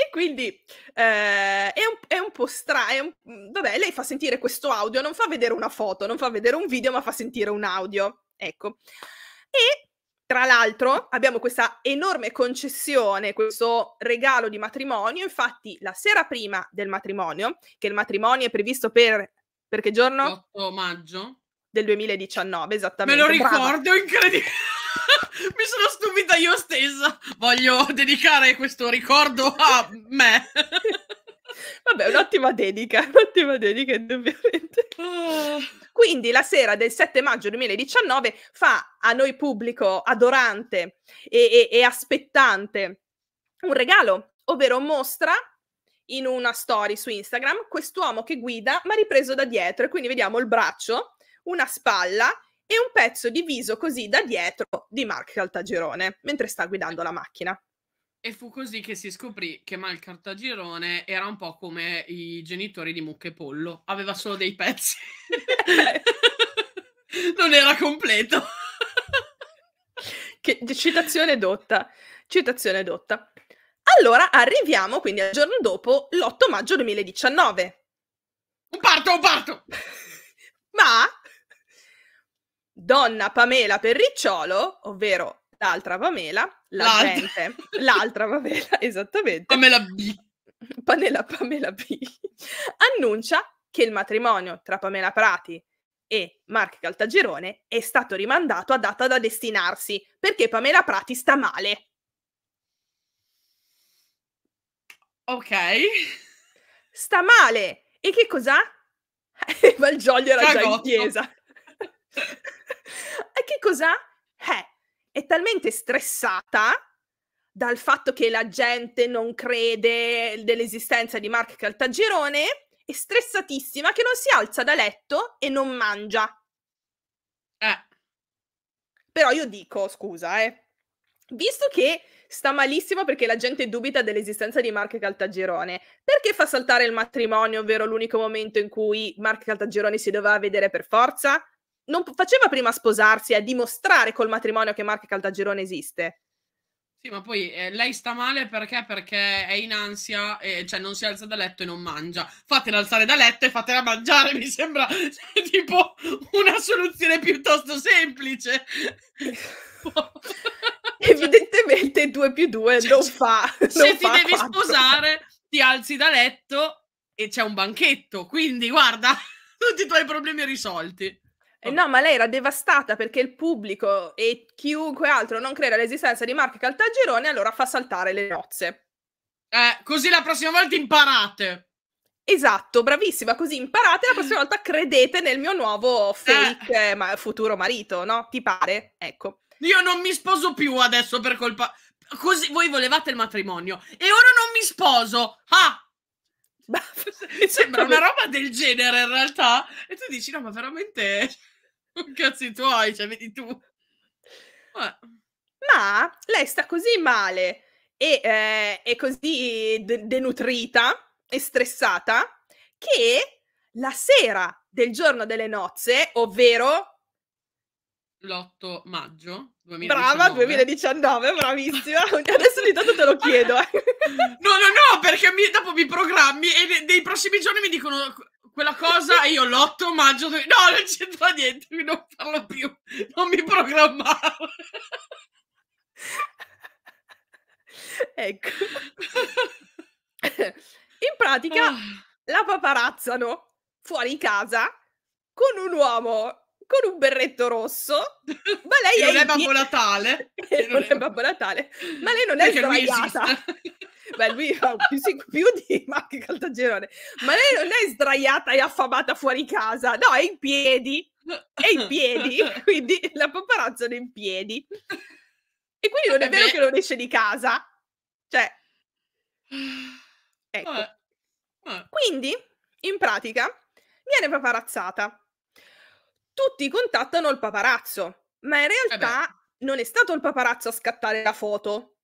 E quindi eh, è, un, è, un, po' strano. Mhmm, vabbè, lei fa sentire questo audio, non fa vedere una foto, non fa vedere un video, ma fa sentire un audio. Ecco. E tra l'altro abbiamo questa enorme concessione, questo regalo di matrimonio. Infatti, la sera prima del matrimonio, che il matrimonio è previsto per, per che giorno? 8 maggio del 2019, esattamente. Me lo ricordo, Brava. incredibile. Mi sono stupita io stessa. Voglio dedicare questo ricordo a me. Vabbè, un'ottima dedica, un'ottima dedica indubbiamente. Ah. Quindi la sera del 7 maggio 2019 fa a noi pubblico adorante e, e, e aspettante un regalo, ovvero mostra in una story su Instagram quest'uomo che guida ma ripreso da dietro e quindi vediamo il braccio, una spalla e un pezzo di viso così da dietro di Mark Caltagirone mentre sta guidando la macchina. E fu così che si scoprì che Mark Caltagirone era un po' come i genitori di Mucche Pollo, aveva solo dei pezzi. non era completo. che citazione dotta. Citazione dotta. Allora arriviamo quindi al giorno dopo, l'8 maggio 2019. Un parto, un parto! Ma Donna Pamela Perricciolo, ovvero l'altra Pamela, la l'altra. gente, l'altra Pamela, esattamente. Pamela B. Pamela, Pamela B. annuncia che il matrimonio tra Pamela Prati e Mark Caltagirone è stato rimandato a data da destinarsi perché Pamela Prati sta male. Ok. Sta male. E che cos'ha? Malgioglio era Cagotto. già in chiesa. che cosa? Eh, è talmente stressata dal fatto che la gente non crede dell'esistenza di Mark Caltagirone, è stressatissima che non si alza da letto e non mangia. Eh. Però io dico, scusa, eh, visto che sta malissimo perché la gente dubita dell'esistenza di Mark Caltagirone, perché fa saltare il matrimonio, ovvero l'unico momento in cui Mark Caltagirone si doveva vedere per forza? non faceva prima sposarsi a dimostrare col matrimonio che Marco Caltagirone esiste. Sì, ma poi eh, lei sta male perché? Perché è in ansia, e, cioè non si alza da letto e non mangia. Fatela alzare da letto e fatela mangiare, mi sembra cioè, tipo una soluzione piuttosto semplice. Evidentemente 2 più 2 cioè, non cioè, fa. Non se fa ti devi quattro. sposare, ti alzi da letto e c'è un banchetto, quindi guarda, tutti i tuoi problemi risolti. Eh, oh. no, ma lei era devastata perché il pubblico e chiunque altro non crede all'esistenza di Mark Caltagirone, allora fa saltare le nozze. Eh, così la prossima volta imparate. Esatto, bravissima, così imparate la prossima volta credete nel mio nuovo fake eh. ma- futuro marito, no? Ti pare? Ecco. Io non mi sposo più adesso per colpa... Così voi volevate il matrimonio e ora non mi sposo. Ah! Sembra una roba del genere in realtà. E tu dici no, ma veramente Cazzi tuoi, cioè vedi tu. Ma, eh. Ma lei sta così male e eh, è così de- denutrita e stressata che la sera del giorno delle nozze, ovvero l'8 maggio 2019. Brava, 2019, bravissima. Adesso di tanto te lo chiedo. Eh. no, no, no, perché mi, dopo mi programmi e nei, prossimi giorni mi dicono quella cosa e io l'8 maggio no non c'entra niente non parlo più non mi programmare ecco in pratica oh. la paparazzano fuori casa con un uomo con un berretto rosso, ma lei non è, è Babbo dietro... Natale. non è Babbo Natale, ma lei non Perché è sdraiata. Lui Beh, lui fa più, più di Mac Caltagirone, ma lei non è sdraiata e affamata fuori casa, no, è in piedi, è in piedi, quindi la paparazzo è in piedi. E quindi non è vero che non esce di casa, cioè... Ecco. Quindi, in pratica, viene paparazzata tutti contattano il paparazzo, ma in eh realtà eh non è stato il paparazzo a scattare la foto.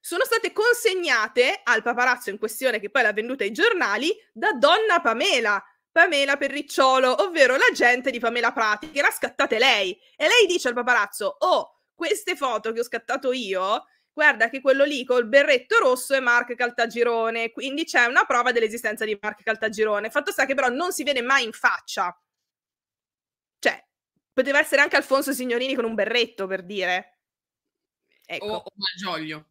Sono state consegnate al paparazzo in questione, che poi l'ha venduta ai giornali, da donna Pamela, Pamela Perricciolo, ovvero l'agente di Pamela Prati, che era scattata lei. E lei dice al paparazzo, oh, queste foto che ho scattato io, guarda che quello lì col berretto rosso è Mark Caltagirone, quindi c'è una prova dell'esistenza di Mark Caltagirone. Fatto sta che però non si vede mai in faccia. Poteva essere anche Alfonso Signorini con un berretto, per dire. Ecco. O, o Malgioglio.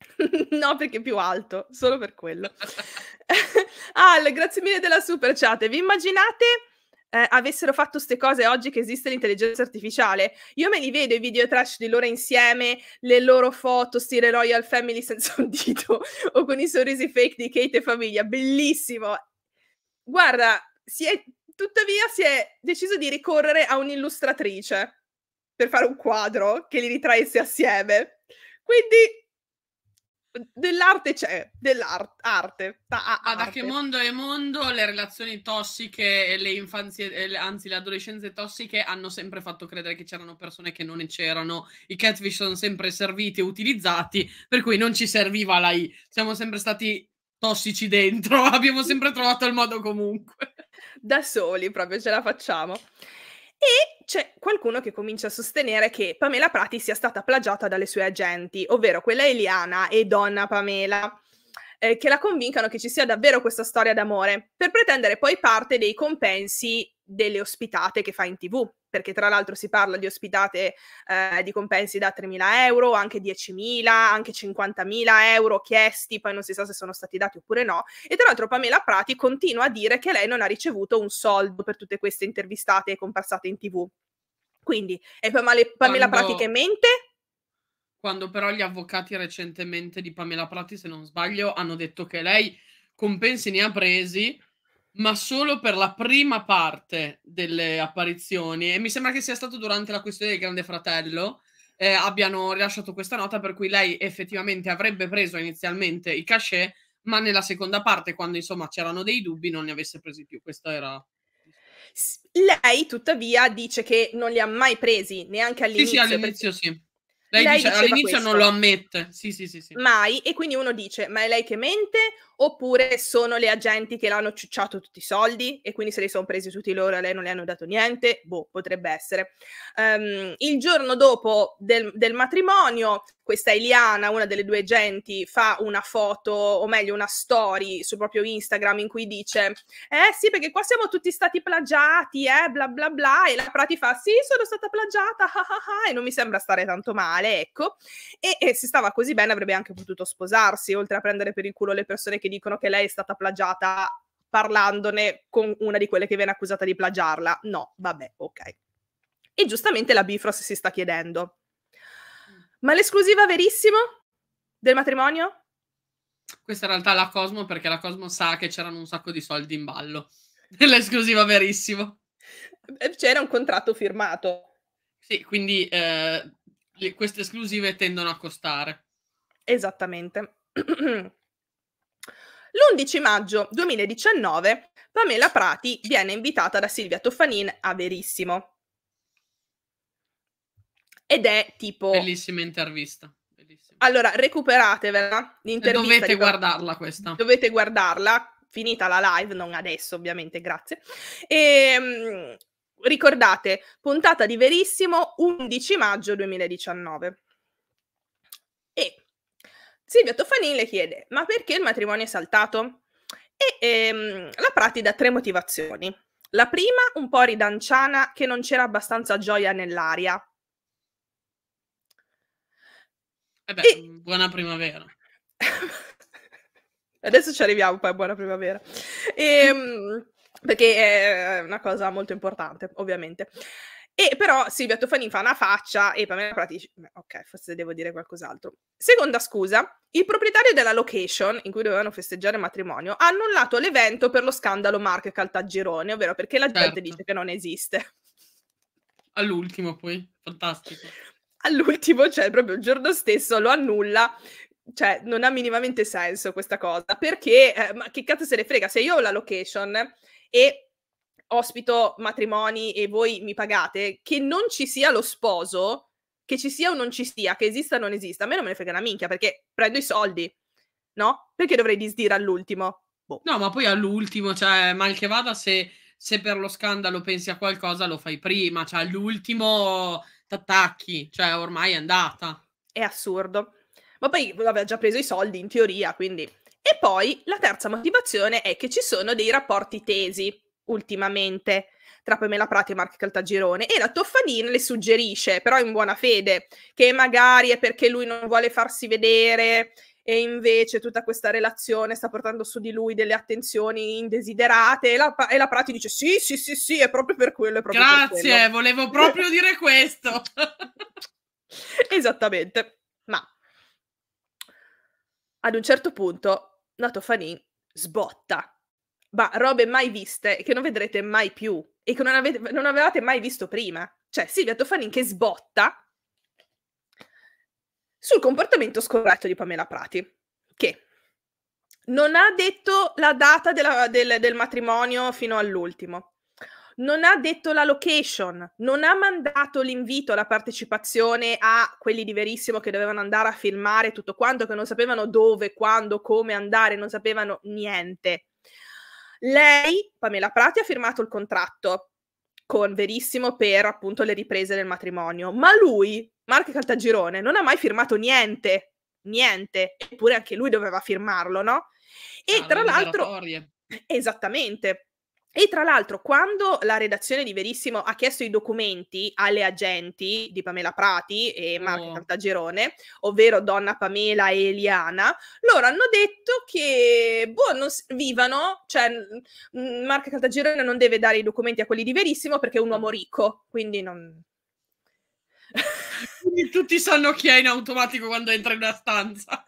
no, perché è più alto, solo per quello. Al, grazie mille della super chat. Vi immaginate eh, avessero fatto queste cose oggi che esiste l'intelligenza artificiale? Io me li vedo i video trash di loro insieme, le loro foto, stile Royal Family senza un dito o con i sorrisi fake di Kate e famiglia. Bellissimo. Guarda, si è Tuttavia si è deciso di ricorrere a un'illustratrice per fare un quadro che li ritraesse assieme. Quindi dell'arte c'è, dell'arte. Ma da che mondo è mondo le relazioni tossiche e le infanzie, anzi le adolescenze tossiche hanno sempre fatto credere che c'erano persone che non c'erano. I catfish sono sempre serviti e utilizzati, per cui non ci serviva la I. Siamo sempre stati tossici dentro, abbiamo sempre trovato il modo comunque da soli, proprio ce la facciamo. E c'è qualcuno che comincia a sostenere che Pamela Prati sia stata plagiata dalle sue agenti, ovvero quella Eliana e donna Pamela, eh, che la convincano che ci sia davvero questa storia d'amore, per pretendere poi parte dei compensi delle ospitate che fa in tv, perché tra l'altro si parla di ospitate eh, di compensi da 3.000 euro, anche 10.000, anche 50.000 euro chiesti, poi non si sa se sono stati dati oppure no. E tra l'altro Pamela Prati continua a dire che lei non ha ricevuto un soldo per tutte queste intervistate e comparsate in tv. Quindi è Pamela, Pamela Quando... Prati che mente quando però gli avvocati recentemente di Pamela Prati, se non sbaglio, hanno detto che lei compensi ne ha presi ma solo per la prima parte delle apparizioni. E mi sembra che sia stato durante la questione del Grande Fratello. Eh, abbiano rilasciato questa nota per cui lei effettivamente avrebbe preso inizialmente i cachet, ma nella seconda parte, quando insomma c'erano dei dubbi, non ne avesse presi più. Questa era lei, tuttavia, dice che non li ha mai presi neanche all'inizio. Sì, sì all'inizio perché... sì. Lei, lei dice, all'inizio questo. non lo ammette. Sì, sì, sì, sì, Mai. E quindi uno dice: Ma è lei che mente oppure sono le agenti che l'hanno ciucciato tutti i soldi e quindi se li sono presi tutti loro e lei non le hanno dato niente, boh, potrebbe essere. Um, il giorno dopo del, del, matrimonio, questa Eliana, una delle due agenti, fa una foto, o meglio una story sul proprio Instagram in cui dice, eh sì, perché qua siamo tutti stati plagiati, eh, bla bla bla, e la Prati fa, sì, sono stata plagiata, ah, ah, ah, e non mi sembra stare tanto male, ecco. E, e se stava così bene avrebbe anche potuto sposarsi, oltre a prendere per il culo le persone che dicono che lei è stata plagiata parlandone con una di quelle che viene accusata di plagiarla. No, vabbè, ok. E giustamente la Bifrost si sta chiedendo. Ma l'esclusiva verissimo del matrimonio? Questa in realtà è la Cosmo perché la Cosmo sa che c'erano un sacco di soldi in ballo. L'esclusiva verissimo. Eh, c'era un contratto firmato. Sì, quindi eh, le, queste esclusive tendono a costare. Esattamente. L'11 maggio 2019 Pamela Prati viene invitata da Silvia Toffanin a Verissimo. Ed è tipo... Bellissima intervista. Bellissima. Allora, recuperatevela eh, l'intervista. Dovete ricordo... guardarla questa. Dovete guardarla, finita la live, non adesso ovviamente, grazie. E, ehm, ricordate, puntata di Verissimo 11 maggio 2019. Silvia Toffanin le chiede: Ma perché il matrimonio è saltato? E ehm, la Prati dà tre motivazioni. La prima, un po' ridanciana, che non c'era abbastanza gioia nell'aria. Vabbè, eh e... Mm, buona primavera. Adesso ci arriviamo, poi buona primavera. E, ehm, perché è una cosa molto importante, ovviamente. E però Silvia Tofani fa una faccia e Pamela Prati dice, ok, forse devo dire qualcos'altro. Seconda scusa, il proprietario della location in cui dovevano festeggiare il matrimonio ha annullato l'evento per lo scandalo Mark Caltagirone, ovvero perché la certo. gente dice che non esiste. All'ultimo poi, fantastico. All'ultimo, cioè proprio il giorno stesso lo annulla, cioè non ha minimamente senso questa cosa, perché eh, ma che cazzo se ne frega se io ho la location e ospito matrimoni e voi mi pagate, che non ci sia lo sposo, che ci sia o non ci sia, che esista o non esista, a me non me ne frega una minchia perché prendo i soldi, no? Perché dovrei disdire all'ultimo? Boh. No, ma poi all'ultimo, cioè, mal che vada, se, se per lo scandalo pensi a qualcosa lo fai prima, cioè all'ultimo t'attacchi, cioè ormai è andata. È assurdo. Ma poi aveva già preso i soldi in teoria, quindi... E poi la terza motivazione è che ci sono dei rapporti tesi ultimamente tra Pamela Prati e Marco Caltagirone e la Toffanin le suggerisce però in buona fede che magari è perché lui non vuole farsi vedere e invece tutta questa relazione sta portando su di lui delle attenzioni indesiderate e la, e la Prati dice sì sì sì sì è proprio per quello è proprio grazie volevo proprio dire questo esattamente ma ad un certo punto la Toffanin sbotta ma robe mai viste che non vedrete mai più e che non, avete, non avevate mai visto prima. Cioè, Silvia Tofanin che sbotta sul comportamento scorretto di Pamela Prati, che non ha detto la data della, del, del matrimonio fino all'ultimo, non ha detto la location, non ha mandato l'invito alla partecipazione a quelli di Verissimo che dovevano andare a filmare tutto quanto, che non sapevano dove, quando, come andare, non sapevano niente. Lei, Pamela Prati, ha firmato il contratto con Verissimo per appunto le riprese del matrimonio, ma lui, Marco Caltagirone, non ha mai firmato niente, niente, eppure anche lui doveva firmarlo, no? E ah, tra l'altro... Esattamente. E tra l'altro, quando la redazione di Verissimo ha chiesto i documenti alle agenti di Pamela Prati e Marco oh. Cartagerone, ovvero Donna Pamela e Eliana, loro hanno detto che boh, non vivano, cioè Marco Cartagerone non deve dare i documenti a quelli di Verissimo perché è un mm. uomo ricco, quindi non. Quindi tutti sanno chi è in automatico quando entra in una stanza.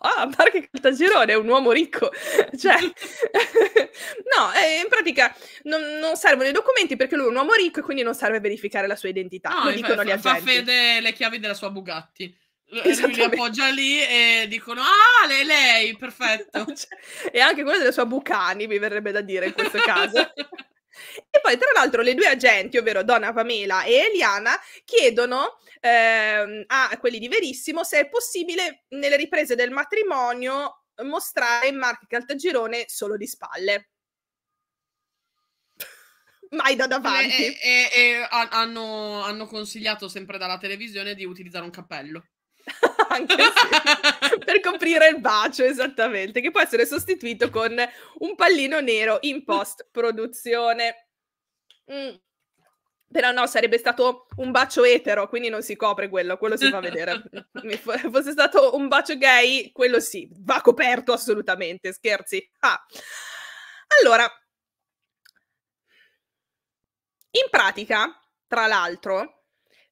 Ah, oh, Marco Caltagirone è un uomo ricco. Cioè, no, eh, in pratica non, non, servono i documenti perché lui è un uomo ricco e quindi non serve verificare la sua identità. No, lo fa, gli fa fede le chiavi della sua Bugatti. E lui li appoggia lì e dicono ah lei, lei perfetto cioè, e anche quella della sua Bucani mi verrebbe da dire in questo caso e poi, tra l'altro, le due agenti, ovvero Donna Pamela e Eliana, chiedono ehm, a quelli di Verissimo se è possibile nelle riprese del matrimonio mostrare Marco Caltagirone solo di spalle mai da davanti. Eh, e, eh, e, eh, e hanno, hanno, consigliato sempre dalla televisione di utilizzare un cappello. Anche sì, per coprire il bacio, esattamente, che può essere sostituito con un pallino nero in post produzione. Mm. Però no, sarebbe stato un bacio etero, quindi non si copre quello, quello si fa vedere. fosse stato un bacio gay, quello sì, va coperto assolutamente, scherzi. Ah. Allora, in pratica, tra l'altro,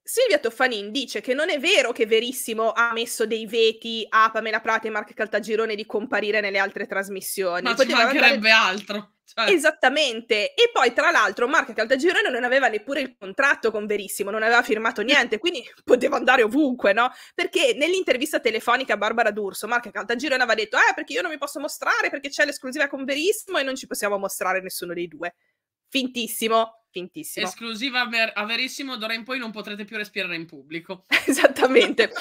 Silvia Toffanin dice che non è vero che Verissimo ha messo dei veti a Pamela Prata e Marco Caltagirone di comparire nelle altre trasmissioni. Ma Poteva ci mancherebbe andare... altro. Cioè. Esattamente. E poi, tra l'altro, Marco Caltagirone non aveva neppure il contratto con Verissimo, non aveva firmato niente, quindi poteva andare ovunque, no? Perché nell'intervista telefonica a Barbara D'Urso, Marco Caltagirone aveva detto, eh, perché io non mi posso mostrare, perché c'è l'esclusiva con Verissimo e non ci possiamo mostrare nessuno dei due. Fintissimo fintissimo. Esclusiva a, ver- a d'ora in poi non potrete più respirare in pubblico. Esattamente.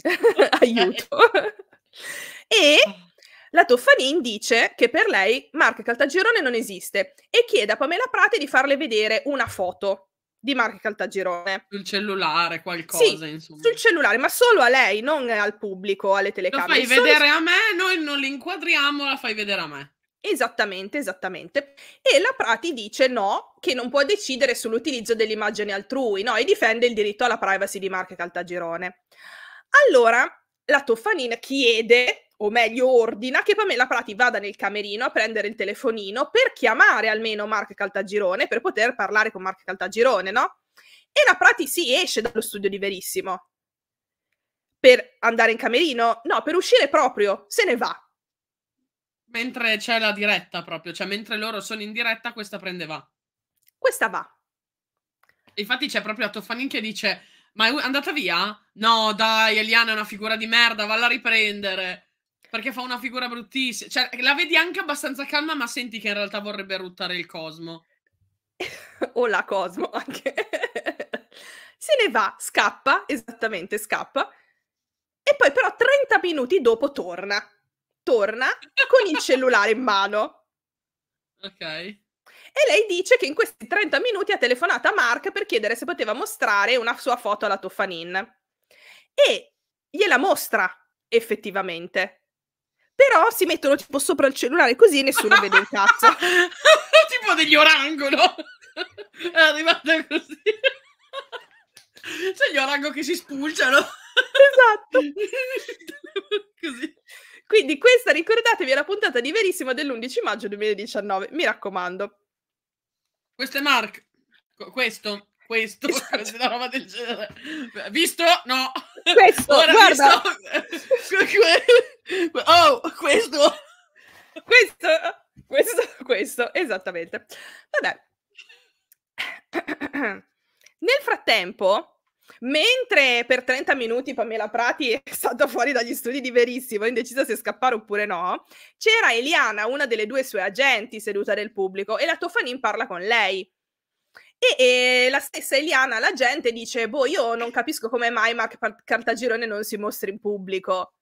Aiuto. e la Toffanin dice che per lei Marca Caltagirone non esiste e chiede a Pamela Prati di farle vedere una foto di Marca Caltagirone. Sul cellulare, qualcosa, sì, insomma. Sul cellulare, ma solo a lei, non al pubblico, alle telecamere. La fai vedere a me, noi non l'inquadriamo, la fai vedere a me. Esattamente, esattamente. E la Prati dice no, che non può decidere sull'utilizzo dell'immagine altrui, no, e difende il diritto alla privacy di Marca Caltagirone. Allora, la Toffanin chiede, o meglio ordina, che Pamela Prati vada nel camerino a prendere il telefonino per chiamare almeno Marca Caltagirone, per poter parlare con Marca Caltagirone, no? E la Prati si esce dallo studio di Verissimo. Per andare in camerino? No, per uscire proprio, se ne va Mentre c'è la diretta proprio, cioè mentre loro sono in diretta, questa prende va. Questa va. Infatti c'è proprio la Toffanin che dice, ma è andata via? No, dai, Eliana è una figura di merda, valla a riprendere. Perché fa una figura bruttissima. Cioè, la vedi anche abbastanza calma, ma senti che in realtà vorrebbe ruttare il Cosmo. o la Cosmo anche. Se ne va, scappa, esattamente, scappa. E poi però 30 minuti dopo torna torna con il cellulare in mano. Ok. E lei dice che in questi 30 minuti ha telefonato a Mark per chiedere se poteva mostrare una sua foto alla Toffanin. E gliela mostra effettivamente. Però si mettono tipo sopra il cellulare così e nessuno vede il cazzo. tipo degli orangolo. È arrivata così. C'è gli orango che si spulciano. Esatto. così. Quindi questa, ricordatevi, è la puntata di Verissimo dell'11 maggio 2019. Mi raccomando. Questo è Mark. Questo questo, esatto. roba del genere. Visto? No. Questo, Ora, guarda. Visto... oh, questo. Questo, questo, questo, esattamente. Vabbè. Nel frattempo, Mentre per 30 minuti Pamela Prati è stata fuori dagli studi di Verissimo, indecisa se scappare oppure no, c'era Eliana, una delle due sue agenti, seduta nel pubblico e la Tofanin parla con lei. E, e, la stessa Eliana, la gente, dice: Boh, io non capisco come mai Mac Cartagirone non si mostri in pubblico.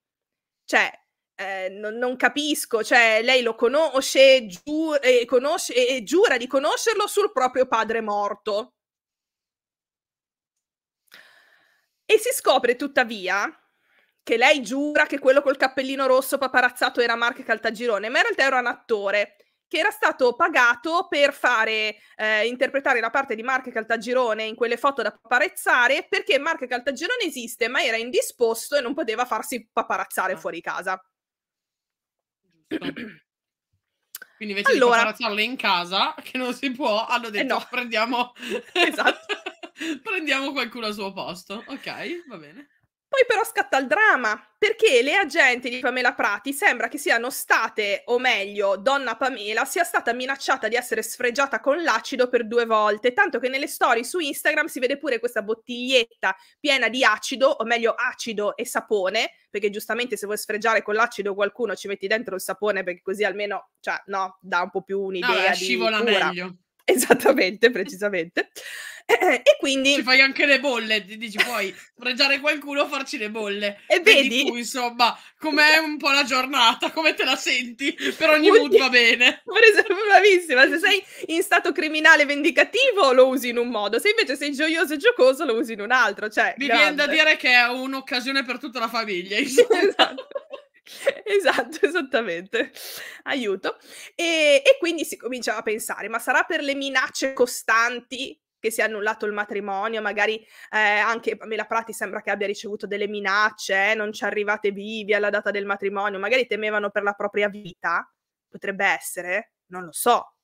Cioè, eh, non, non, capisco. Cioè, lei lo conosce, giu- e eh, conosce e, e giura di conoscerlo sul proprio padre morto. E si scopre tuttavia che lei giura che quello col cappellino rosso paparazzato era Mark Caltagirone, ma in realtà era un attore che era stato pagato per fare eh, interpretare la parte di Mark Caltagirone in quelle foto da paparezzare perché Mark Caltagirone esiste, ma era indisposto e non poteva farsi paparazzare ah. fuori casa. Quindi invece allora, di paparazzarle in casa, che non si può, hanno eh, detto eh no. prendiamo... esatto. Prendiamo qualcuno al suo posto. Ok, va bene. Poi però scatta il dramma, perché le agenti di Pamela Prati sembra che siano state, o meglio, donna Pamela sia stata minacciata di essere sfregiata con l'acido per due volte, tanto che nelle storie su Instagram si vede pure questa bottiglietta piena di acido, o meglio acido e sapone, perché giustamente se vuoi sfregiare con l'acido qualcuno ci metti dentro il sapone perché così almeno, cioè, no, dà un po' più un'idea no, di scivola meglio. Esattamente, precisamente. e quindi ci fai anche le bolle ti dici poi pregiare qualcuno farci le bolle e vedi tu, insomma com'è un po' la giornata come te la senti per ogni mood va bene per esempio bravissima se sei in stato criminale vendicativo lo usi in un modo se invece sei gioioso e giocoso lo usi in un altro cioè, mi grande. viene da dire che è un'occasione per tutta la famiglia esatto esatto, esattamente. Aiuto. E, e, quindi si comincia a pensare, ma sarà per le minacce costanti che si è annullato il matrimonio, magari eh, anche Pamela Prati sembra che abbia ricevuto delle minacce, eh, non ci arrivate vivi alla data del matrimonio, magari temevano per la propria vita, potrebbe essere, non lo so.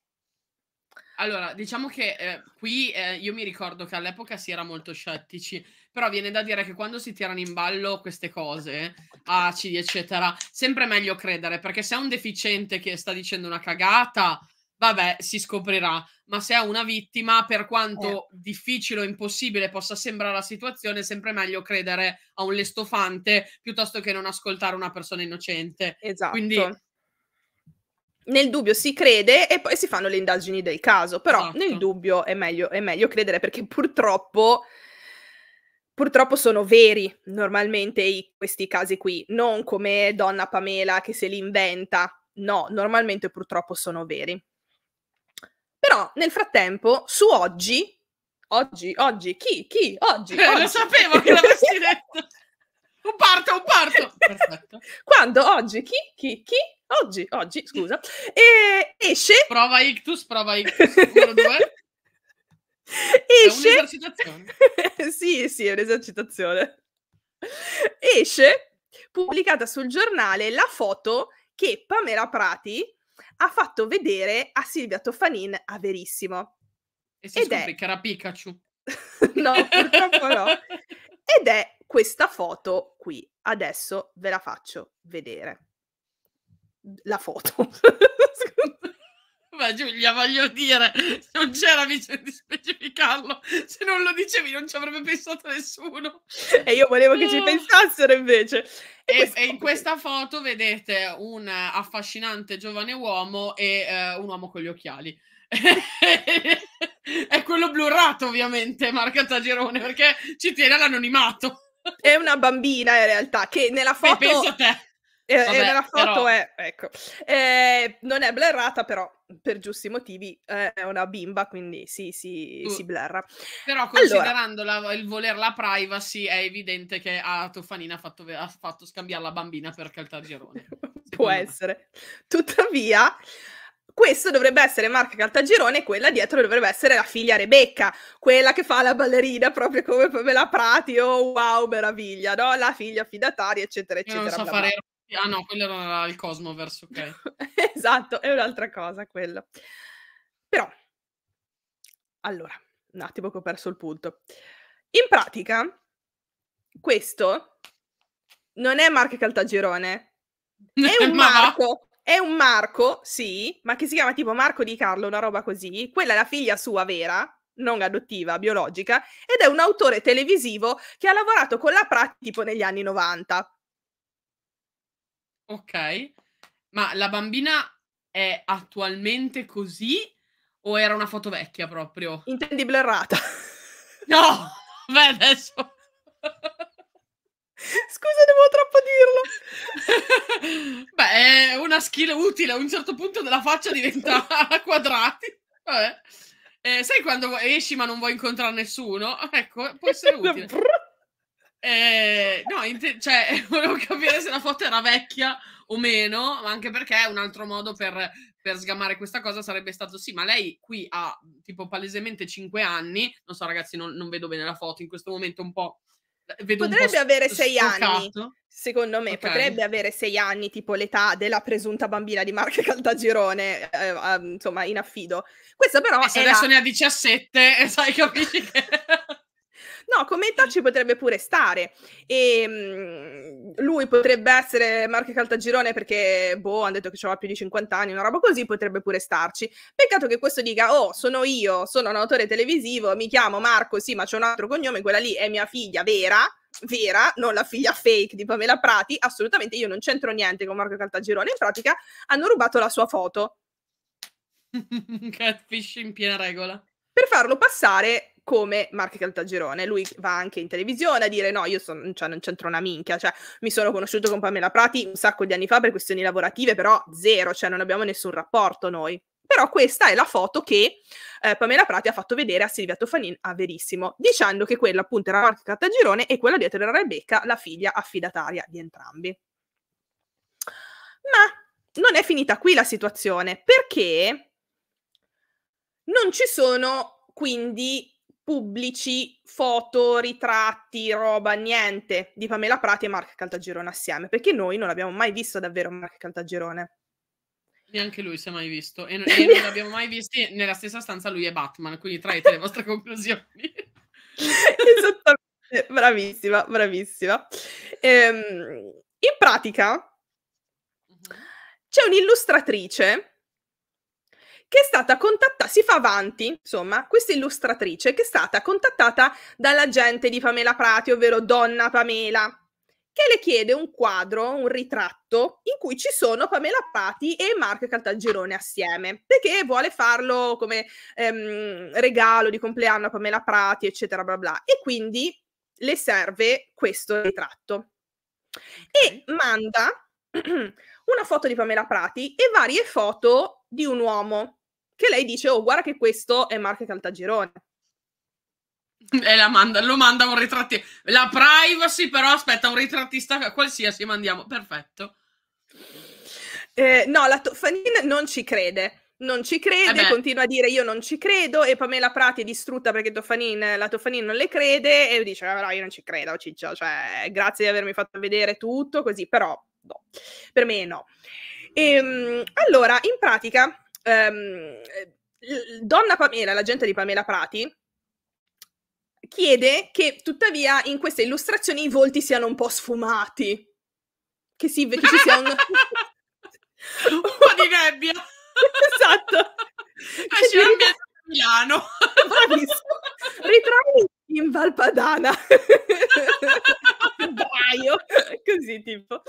Allora, diciamo che eh, qui eh, io mi ricordo che all'epoca si era molto scettici, però viene da dire che quando si tirano in ballo queste cose, acidi eccetera, sempre meglio credere, perché se è un deficiente che sta dicendo una cagata, vabbè, si scoprirà. Ma se è una vittima, per eh. quanto eh. difficile o impossibile possa sembrare la situazione, è sempre meglio credere a un lestofante piuttosto che non ascoltare una persona innocente. Esatto. Quindi nel dubbio si crede e poi si fanno le indagini del caso, però esatto. nel dubbio è meglio, è meglio credere perché purtroppo purtroppo sono veri normalmente i, questi casi qui, non come donna Pamela che se li inventa. No, normalmente purtroppo sono veri. Però nel frattempo, su oggi, oggi, oggi, chi, chi, oggi? Eh, oggi. Lo sapevo che l'avresti detto. Un parto, un parto. Perfetto. Quando oggi, chi, chi, chi, oggi, oggi, scusa, e esce... Prova ictus, prova ictus, numero due. Esce... È un'esercitazione. sì, sì, è un'esercitazione. Esce, pubblicata sul giornale, la foto che Pamela Prati ha fatto vedere a Silvia Toffanin a Verissimo. E si Ed scopre è... che era Pikachu. no, purtroppo no. Ed è questa foto qui. Adesso ve la faccio vedere. La foto. Ma Giulia, voglio dire, non c'era bisogno di specificarlo. Se non lo dicevi non ci avrebbe pensato nessuno. E io volevo che ci eh. pensassero invece. E, e, in questa foto vedete un affascinante giovane uomo e uh, un uomo con gli occhiali. È quello blurrato ovviamente, Marca Tagirone, perché ci tiene l'anonimato. È una bambina in realtà che nella foto... Beh, a te e, Vabbè, e nella foto però... è, ecco, eh, non è blerrata, però per giusti motivi è una bimba, quindi si, si, uh, si blerra. Però considerando allora... la, il voler la privacy, è evidente che a Tofanina ha fatto, ha fatto scambiare la bambina per Caltagirone. Può essere. Tuttavia questo dovrebbe essere Marca Caltagirone e quella dietro dovrebbe essere la figlia Rebecca, quella che fa la ballerina proprio come me la Prati, oh wow, meraviglia, no? La figlia fidataria, eccetera, eccetera. Io non so bla, fare Ah no, quello era il Cosmo verso ok. esatto, è un'altra cosa quello. Però, allora, un attimo che ho perso il punto. In pratica, questo non è Marco Caltagirone, è un Marco, è un Marco, sì, ma che si chiama tipo Marco di Carlo, una roba così. Quella è la figlia sua vera, non adottiva, biologica, ed è un autore televisivo che ha lavorato con la Prati tipo negli anni 90. Ok, ma la bambina è attualmente così o era una foto vecchia proprio? Intendi blurrata. No, beh adesso... Scusa, devo troppo dirlo. Beh, è una skill utile. A un certo punto della faccia diventa a quadrati. Eh, sai quando esci ma non vuoi incontrare nessuno? Ecco, può essere utile. Eh, no, te- cioè, volevo capire se la foto era vecchia o meno, anche perché un altro modo per, per sgamare questa cosa sarebbe stato sì, ma lei qui ha tipo palesemente 5 anni, non so ragazzi, non, non vedo bene la foto in questo momento un po'. Eh, vedo potrebbe un po avere 6 anni, secondo me, okay. potrebbe avere 6 anni, tipo l'età della presunta bambina di Marco Caltagirone, eh, ehm, insomma, in affido. Questa però... Eh, se era... adesso ne ha 17, sai, capisci che... No, commenta ci potrebbe pure stare. E, ehm, lui potrebbe essere Marco Caltagirone perché, boh, hanno detto che aveva più di 50 anni, una roba così, potrebbe pure starci. Peccato che questo dica, oh, sono io, sono un autore televisivo, mi chiamo Marco, sì, ma c'è un altro cognome, quella lì è mia figlia vera vera, non la figlia fake di Pamela Prati, assolutamente io non c'entro niente con Marco Caltagirone, in pratica hanno rubato la sua foto. Catfish in piena regola. Per farlo passare come Marco Caltagirone. Lui va anche in televisione a dire no, io son, cioè, non c'entro una minchia, cioè, mi sono conosciuto con Pamela Prati un sacco di anni fa per questioni lavorative, però zero, cioè non abbiamo nessun rapporto noi. Però questa è la foto che eh, Pamela Prati ha fatto vedere a Silvia Tofanin a Verissimo, dicendo che quella appunto era Marco Caltagirone e quella dietro era Rebecca, la figlia affidataria di entrambi. Ma non è finita qui la situazione, perché non ci sono quindi pubblici foto, ritratti, roba, niente di Pamela Prati e Marco Caltagirone assieme, perché noi non abbiamo mai visto davvero Marco Caltagirone. Neanche lui si è mai visto e, non, e non l'abbiamo mai visto nella stessa stanza lui e Batman, quindi traete le vostre conclusioni. Esattamente, bravissima, bravissima. Ehm, in pratica mhm. c'è un'illustratrice che è stata contattata, si fa avanti, insomma, questa illustratrice che è stata contattata dall'agente di Pamela Prati, ovvero Donna Pamela, che le chiede un quadro, un ritratto, in cui ci sono Pamela Prati e Marco Caltagirone assieme, perché vuole farlo come ehm, regalo di compleanno a Pamela Prati, eccetera, bla bla. E quindi le serve questo ritratto. Okay. E manda una foto di Pamela Prati e varie foto di un uomo che lei dice, oh guarda che questo è Marco Caltagirone. E la manda, lo manda un ritrattista. La privacy, però, aspetta, un ritrattista qualsiasi mandiamo. Perfetto. Eh, no, la Toffanin non ci crede. Non ci crede, eh continua a dire io non ci credo e Pamela Prati è distrutta perché Toffanin, la Tofanin non le crede e dice no, eh, io non ci credo Ciccio, cioè grazie di avermi fatto vedere tutto così, però no, boh, per me no. E, ehm, allora, in pratica ehm, donna Pamela, l'agente di Pamela Prati, chiede che tuttavia in queste illustrazioni i volti siano un po' sfumati, che, si, che ci sia un... un po' di nebbia. esatto. Esce nebbia Milano. Bravissimo. Ritrovi in Valpadana. Braio, così tipo.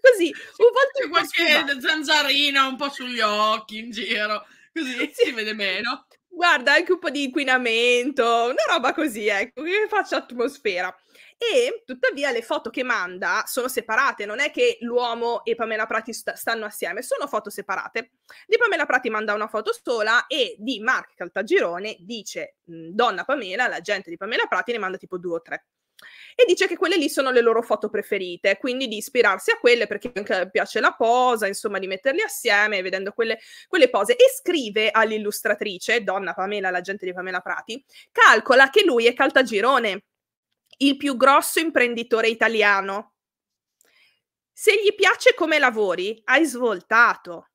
Così, un po' qualche zanzarina un po' sugli occhi in giro, così sì. si vede meno. Guarda, anche un po' di inquinamento, una roba così, ecco, che faccia atmosfera. E tuttavia le foto che manda sono separate, non è che l'uomo e Pamela Prati st- stanno assieme, sono foto separate. Di Pamela Prati manda una foto sola e di Mark Caltagirone dice mm, donna Pamela, la gente di Pamela Prati ne manda tipo due o tre e dice che quelle lì sono le loro foto preferite, quindi di ispirarsi a quelle perché piace la posa, insomma di metterle assieme, vedendo quelle, quelle pose, e scrive all'illustratrice, donna Pamela, l'agente di Pamela Prati, calcola che lui è Caltagirone, il più grosso imprenditore italiano. Se gli piace come lavori, hai svoltato.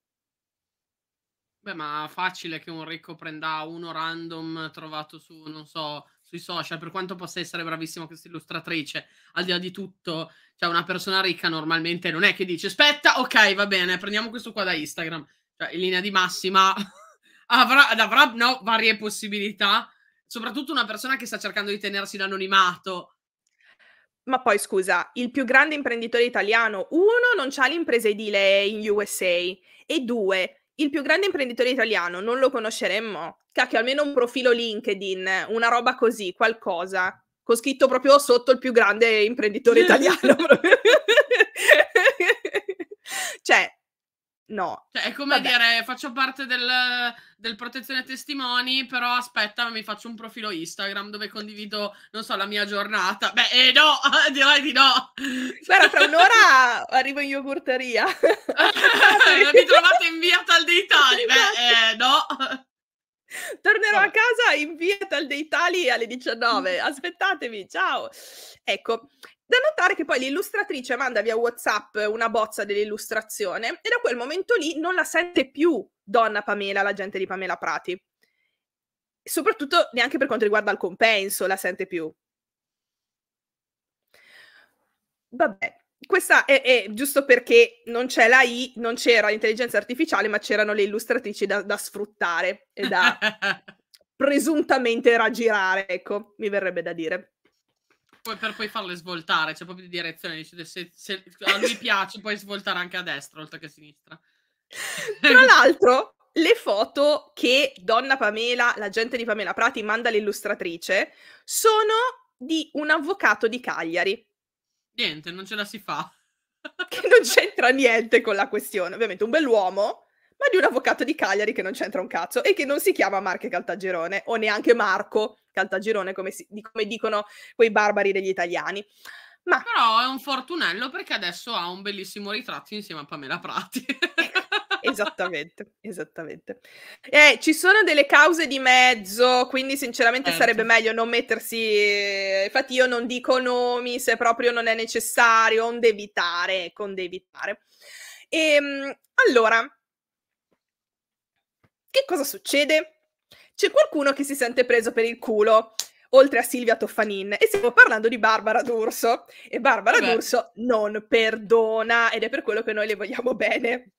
Beh, ma facile che un ricco prenda uno random trovato su, non so, sui social, per quanto possa essere bravissima questa illustratrice, al di là di tutto, cioè una persona ricca normalmente non è che dice aspetta, ok, va bene, prendiamo questo qua da Instagram. Cioè, in linea di massima avrà, avrà no, varie possibilità soprattutto una persona che sta cercando di tenersi l'anonimato. Ma poi scusa, il più grande imprenditore italiano, uno, non ha l'impresa edile in USA e due, il più grande imprenditore italiano non lo conosceremmo. Cacchio, almeno un profilo LinkedIn, una roba così, qualcosa. Con scritto proprio sotto il più grande imprenditore italiano. cioè, No. Cioè, è come Vabbè. dire, faccio parte del, del, protezione testimoni, però aspetta, mi faccio un profilo Instagram dove condivido, non so, la mia giornata. Beh, eh, no, direi di no. Guarda, fra un'ora arrivo in yogurteria. mi trovate in via Tal dei Tali. Beh, esatto. eh, no. Tornerò no. a casa in via Tal dei Tali alle 19. Aspettatemi, ciao. Ecco, da notare che poi l'illustratrice manda via WhatsApp una bozza dell'illustrazione e da quel momento lì non la sente più donna Pamela, la gente di Pamela Prati. Soprattutto neanche per quanto riguarda il compenso la sente più. Vabbè, questa è, è, giusto perché non c'è la I, non c'era l'intelligenza artificiale, ma c'erano le illustratrici da, da sfruttare e da presuntamente raggirare, ecco, mi verrebbe da dire poi, per poi farle svoltare, cioè proprio di direzione. Se, se, a lui piace, puoi svoltare anche a destra oltre che a sinistra. Tra l'altro, le foto che Donna Pamela, la gente di Pamela Prati, manda all'illustratrice sono di un avvocato di Cagliari. Niente, non ce la si fa. che non c'entra niente con la questione. Ovviamente un bell'uomo ma di un avvocato di Cagliari che non c'entra un cazzo e che non si chiama Marco Caltagirone o neanche Marco Caltagirone come, si, come dicono quei barbari degli italiani. Ma... Però è un fortunello perché adesso ha un bellissimo ritratto insieme a Pamela Prati. Eh, esattamente, esattamente. Eh, ci sono delle cause di mezzo, quindi sinceramente certo. sarebbe meglio non mettersi. Eh, infatti, io non dico nomi se proprio non è necessario, onde evitare, ecco, onde evitare. E, ehm, allora, che cosa succede? C'è qualcuno che si sente preso per il culo, oltre a Silvia Toffanin, e stiamo parlando di Barbara D'Urso. E Barbara Vabbè. D'Urso non perdona, ed è per quello che noi le vogliamo bene.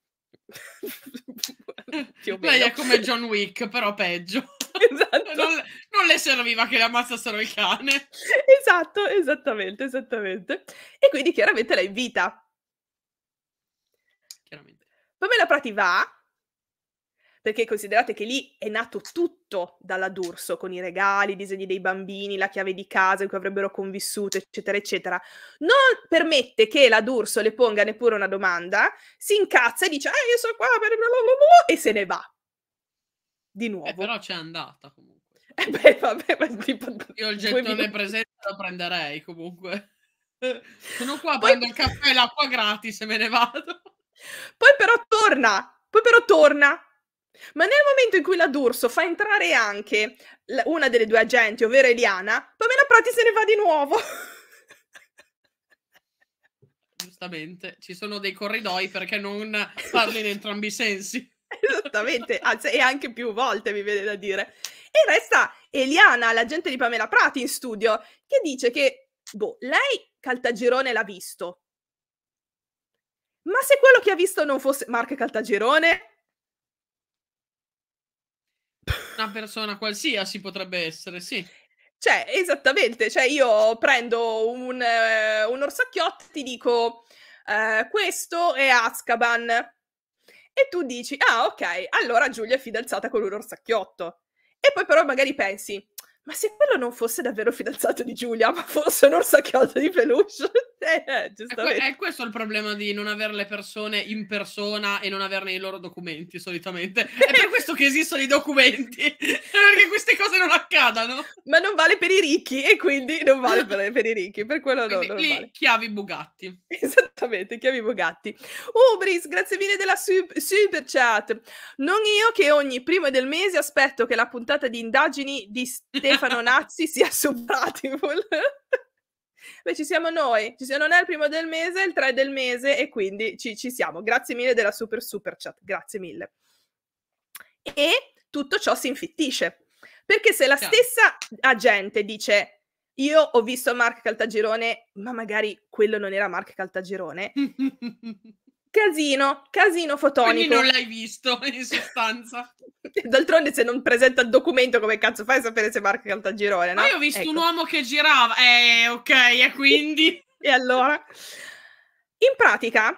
Lei è come John Wick, però peggio. Esatto. Non, non, le serviva che le ammazzassero il cane. Esatto, esattamente, esattamente. E quindi chiaramente la invita. Chiaramente. Pamela Prati va, perché considerate che lì è nato tutto dalla D'Urso, con i regali, i disegni dei bambini, la chiave di casa in cui avrebbero convissuto, eccetera, eccetera. Non permette che la D'Urso le ponga neppure una domanda, si incazza e dice, eh, io sono qua, per e se ne va. Di eh, nuovo. Eh, però c'è andata comunque. Eh beh, vabbè, ma tipo, io il gettone presente lo prenderei comunque. Sono qua, Poi... prendo il caffè e l'acqua gratis e me ne vado. Poi però torna, poi però torna ma nel momento in cui la D'Urso fa entrare anche una delle due agenti, ovvero Eliana, Pamela Prati se ne va di nuovo. Giustamente, ci sono dei corridoi perché non parli in entrambi i sensi. Esattamente, anzi, e anche più volte mi viene da dire. E resta Eliana, l'agente di Pamela Prati in studio, che dice che, boh, lei Caltagirone l'ha visto. Ma se quello che ha visto non fosse Marco Caltagirone, una persona qualsiasi potrebbe essere, sì. Cioè, esattamente, cioè io prendo un, eh, un orsacchiotto e ti dico eh, questo è Azkaban e tu dici ah ok, allora Giulia è fidanzata con un orsacchiotto e poi però magari pensi ma se quello non fosse davvero fidanzato di Giulia ma fosse un orsacchiotto di peluche eh, È, questo il problema di non avere le persone in persona e non averne i loro documenti solitamente. È per questo che esistono i documenti, perché queste cose non accadano. Ma non vale per i ricchi e quindi non vale per, per i ricchi, per quello quindi, no, non lì, vale. Chiavi Bugatti. Esattamente, chiavi Bugatti. Ubris, oh, grazie mille della sub- super chat. Non io che ogni primo del mese aspetto che la puntata di indagini di Stefano Nazzi sia su Platibul. Beh, ci siamo noi, ci siamo, non è il primo del mese, è il 3 del mese e quindi ci, ci siamo. Grazie mille della super super chat, grazie mille. E tutto ciò si infittisce, perché se la Ciao. stessa agente dice io ho visto Mark Caltagirone, ma magari quello non era Mark Caltagirone, Casino, casino fotonico. Quindi non l'hai visto, in sostanza. D'altronde se non presenta il documento come cazzo fai a sapere se Marco Caltagirone, no? Ma io ho visto ecco. un uomo che girava. Eh, ok, e quindi... e allora? In pratica,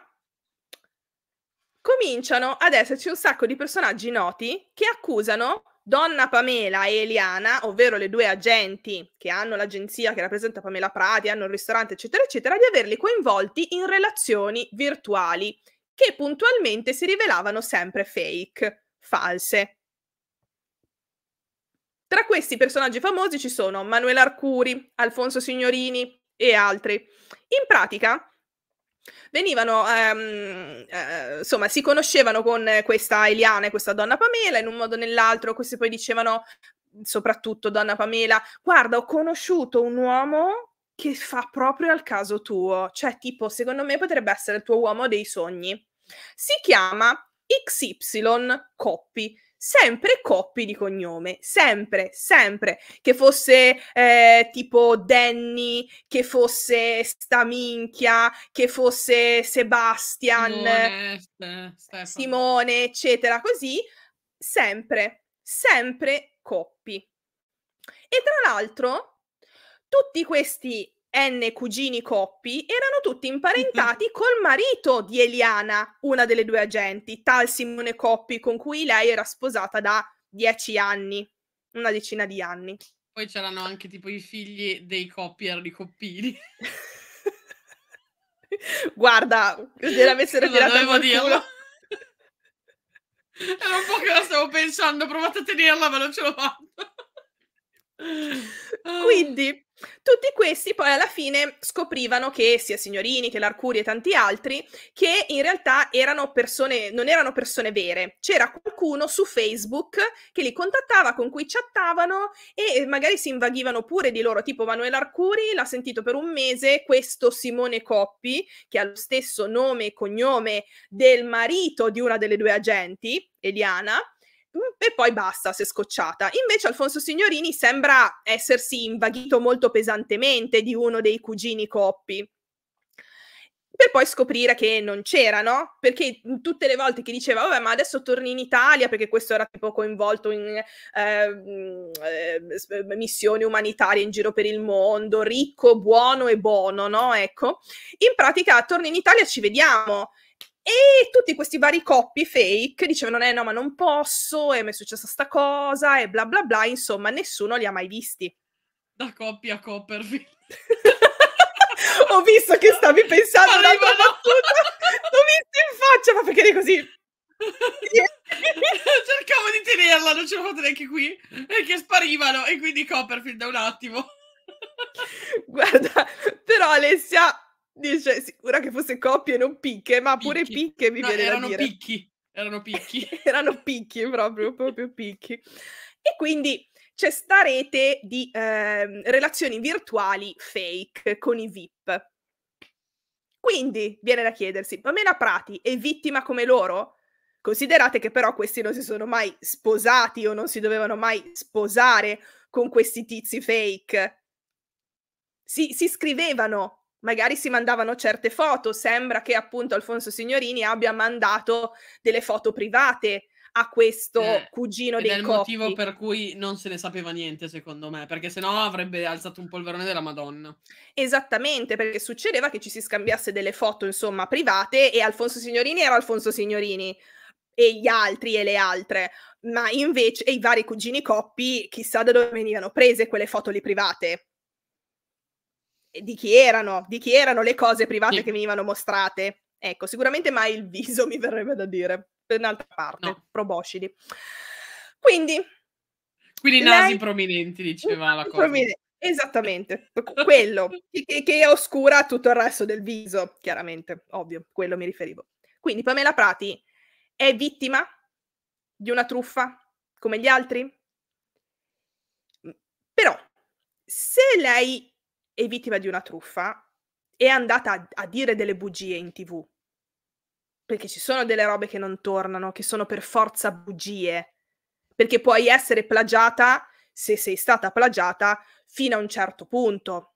cominciano ad esserci un sacco di personaggi noti che accusano Donna Pamela e Eliana, ovvero le due agenti che hanno l'agenzia che rappresenta Pamela Prati, hanno il ristorante, eccetera, eccetera, di averli coinvolti in relazioni virtuali che puntualmente si rivelavano sempre fake, false. Tra questi personaggi famosi ci sono Manuela Arcuri, Alfonso Signorini e altri. In pratica, Venivano, ehm, eh, insomma, si conoscevano con questa Eliana e questa donna Pamela in un modo o nell'altro, questi poi dicevano, soprattutto donna Pamela, guarda, ho conosciuto un uomo che fa proprio al caso tuo, cioè tipo, secondo me potrebbe essere il tuo uomo dei sogni. Si chiama XY Coppi sempre Coppi di cognome, sempre, sempre, che fosse eh, tipo Danny, che fosse Staminchia, che fosse Sebastian, Simone, eh, Simone eccetera, così, sempre, sempre Coppi. E tra l'altro, tutti questi N cugini coppi erano tutti imparentati col marito di Eliana, una delle due agenti, tal Simone Coppi, con cui lei era sposata da dieci anni, una decina di anni. Poi c'erano anche tipo i figli dei Coppi, erano i Coppini. Guarda, gliela messero tirata in culo. Era un po' che la stavo pensando, provate a tenerla, ma non ce l'ho fatta. Quindi tutti questi poi alla fine scoprivano che sia Signorini che l'Arcuri e tanti altri, che in realtà erano persone, non erano persone vere. C'era qualcuno su Facebook che li contattava, con cui chattavano e magari si invaghivano pure di loro, tipo Manuela Arcuri l'ha sentito per un mese, questo Simone Coppi, che ha lo stesso nome e cognome del marito di una delle due agenti, Eliana, e poi basta, si è scocciata. Invece Alfonso Signorini sembra essersi invaghito molto pesantemente di uno dei cugini Coppi. Per poi scoprire che non c'era, no? Perché tutte le volte che diceva, vabbè, ma adesso torni in Italia, perché questo era tipo coinvolto in eh, eh, missioni umanitarie in giro per il mondo, ricco, buono e buono, no? Ecco, in pratica torni in Italia, ci vediamo. E tutti questi vari coppi fake dicevano: Eh no, ma non posso, e mi è successa sta cosa, e bla bla bla. Insomma, nessuno li ha mai visti. Da coppia a Copperfield. Ho visto che stavi pensando a una battuta. L'ho visto in faccia, ma perché eri così? Cercavo di tenerla, non ce l'ho fatta neanche qui, E che sparivano, e quindi Copperfield da un attimo. Guarda, però Alessia Dice, sicura che fosse coppie e non picche, ma picchi. pure picche mi no, viene erano da dire. Picchi. Erano picchi. erano picchi, proprio, proprio picchi. E quindi c'è sta rete di eh, relazioni virtuali fake con i VIP. Quindi viene da chiedersi, ma Mela Prati è vittima come loro? Considerate che però questi non si sono mai sposati o non si dovevano mai sposare con questi tizi fake. Si, si scrivevano magari si mandavano certe foto. Sembra che appunto Alfonso Signorini abbia mandato delle foto private a questo eh, cugino dei coppi. Ed è il motivo per cui non se ne sapeva niente, secondo me, perché sennò avrebbe alzato un polverone della Madonna. Esattamente, perché succedeva che ci si scambiasse delle foto, insomma, private e Alfonso Signorini era Alfonso Signorini e gli altri e le altre, ma invece e i vari cugini coppi chissà da dove venivano prese quelle foto lì private. Eh, di chi erano, di chi erano le cose private sì. che venivano mostrate. Ecco, sicuramente mai il viso mi verrebbe da dire, per un'altra parte, no. proboscidi. Quindi... Quindi lei... nasi prominenti, diceva la cosa. Prominenti. Esattamente, ecco, quello che, che oscura tutto il resto del viso, chiaramente, ovvio, quello mi riferivo. Quindi Pamela Prati è vittima di una truffa come gli altri? Però, se lei è vittima di una truffa, è andata a, a dire delle bugie in tv. Perché ci sono delle robe che non tornano, che sono per forza bugie. Perché puoi essere plagiata, se sei stata plagiata, fino a un certo punto.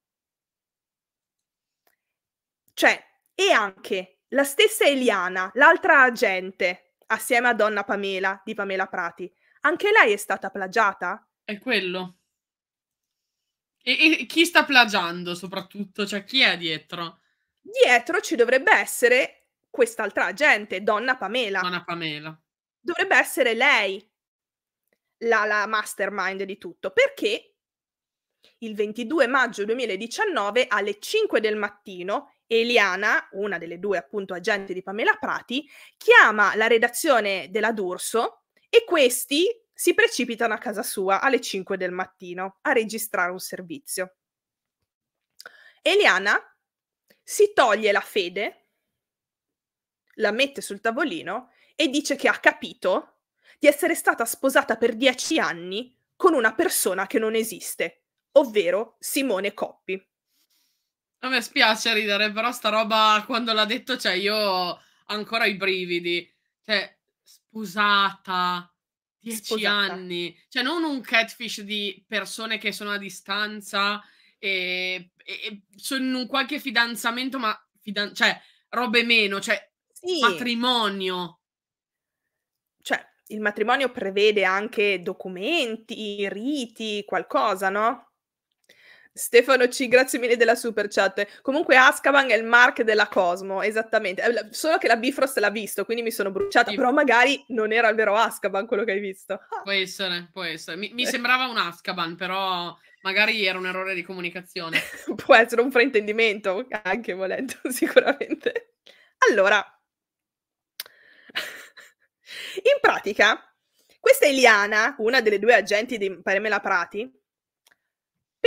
Cioè, e anche la stessa Eliana, l'altra agente, assieme a Donna Pamela di Pamela Prati, anche lei è stata plagiata? È quello. E, e chi sta plagiando soprattutto? Cioè, chi è dietro? Dietro ci dovrebbe essere quest'altra agente, Donna Pamela. Donna Pamela. Dovrebbe essere lei la, la mastermind di tutto, perché il 22 maggio 2019 alle 5 del mattino Eliana, una delle due appunto agenti di Pamela Prati, chiama la redazione della D'Urso e questi si precipitano a casa sua alle 5 del mattino a registrare un servizio. Eliana si toglie la fede, la mette sul tavolino e dice che ha capito di essere stata sposata per dieci anni con una persona che non esiste, ovvero Simone Coppi. A me spiace ridere, però sta roba quando l'ha detto, cioè io ancora i brividi. Cioè, sposata, 10 anni, cioè non un catfish di persone che sono a distanza e, e sono in un qualche fidanzamento, ma fidan- cioè robe meno, cioè sì. matrimonio. Cioè, il matrimonio prevede anche documenti, riti, qualcosa, no? Stefano C, grazie mille della super chat. Comunque Askaban è il mark della Cosmo, esattamente. Eh, solo che la Bifrost l'ha visto, quindi mi sono bruciata, però magari non era il vero Askaban quello che hai visto. Può essere, può essere. Mi, mi eh. sembrava un Askaban, però magari era un errore di comunicazione. può essere un fraintendimento, anche volendo, sicuramente. Allora, in pratica, questa Eliana, una delle due agenti di Paremela Prati,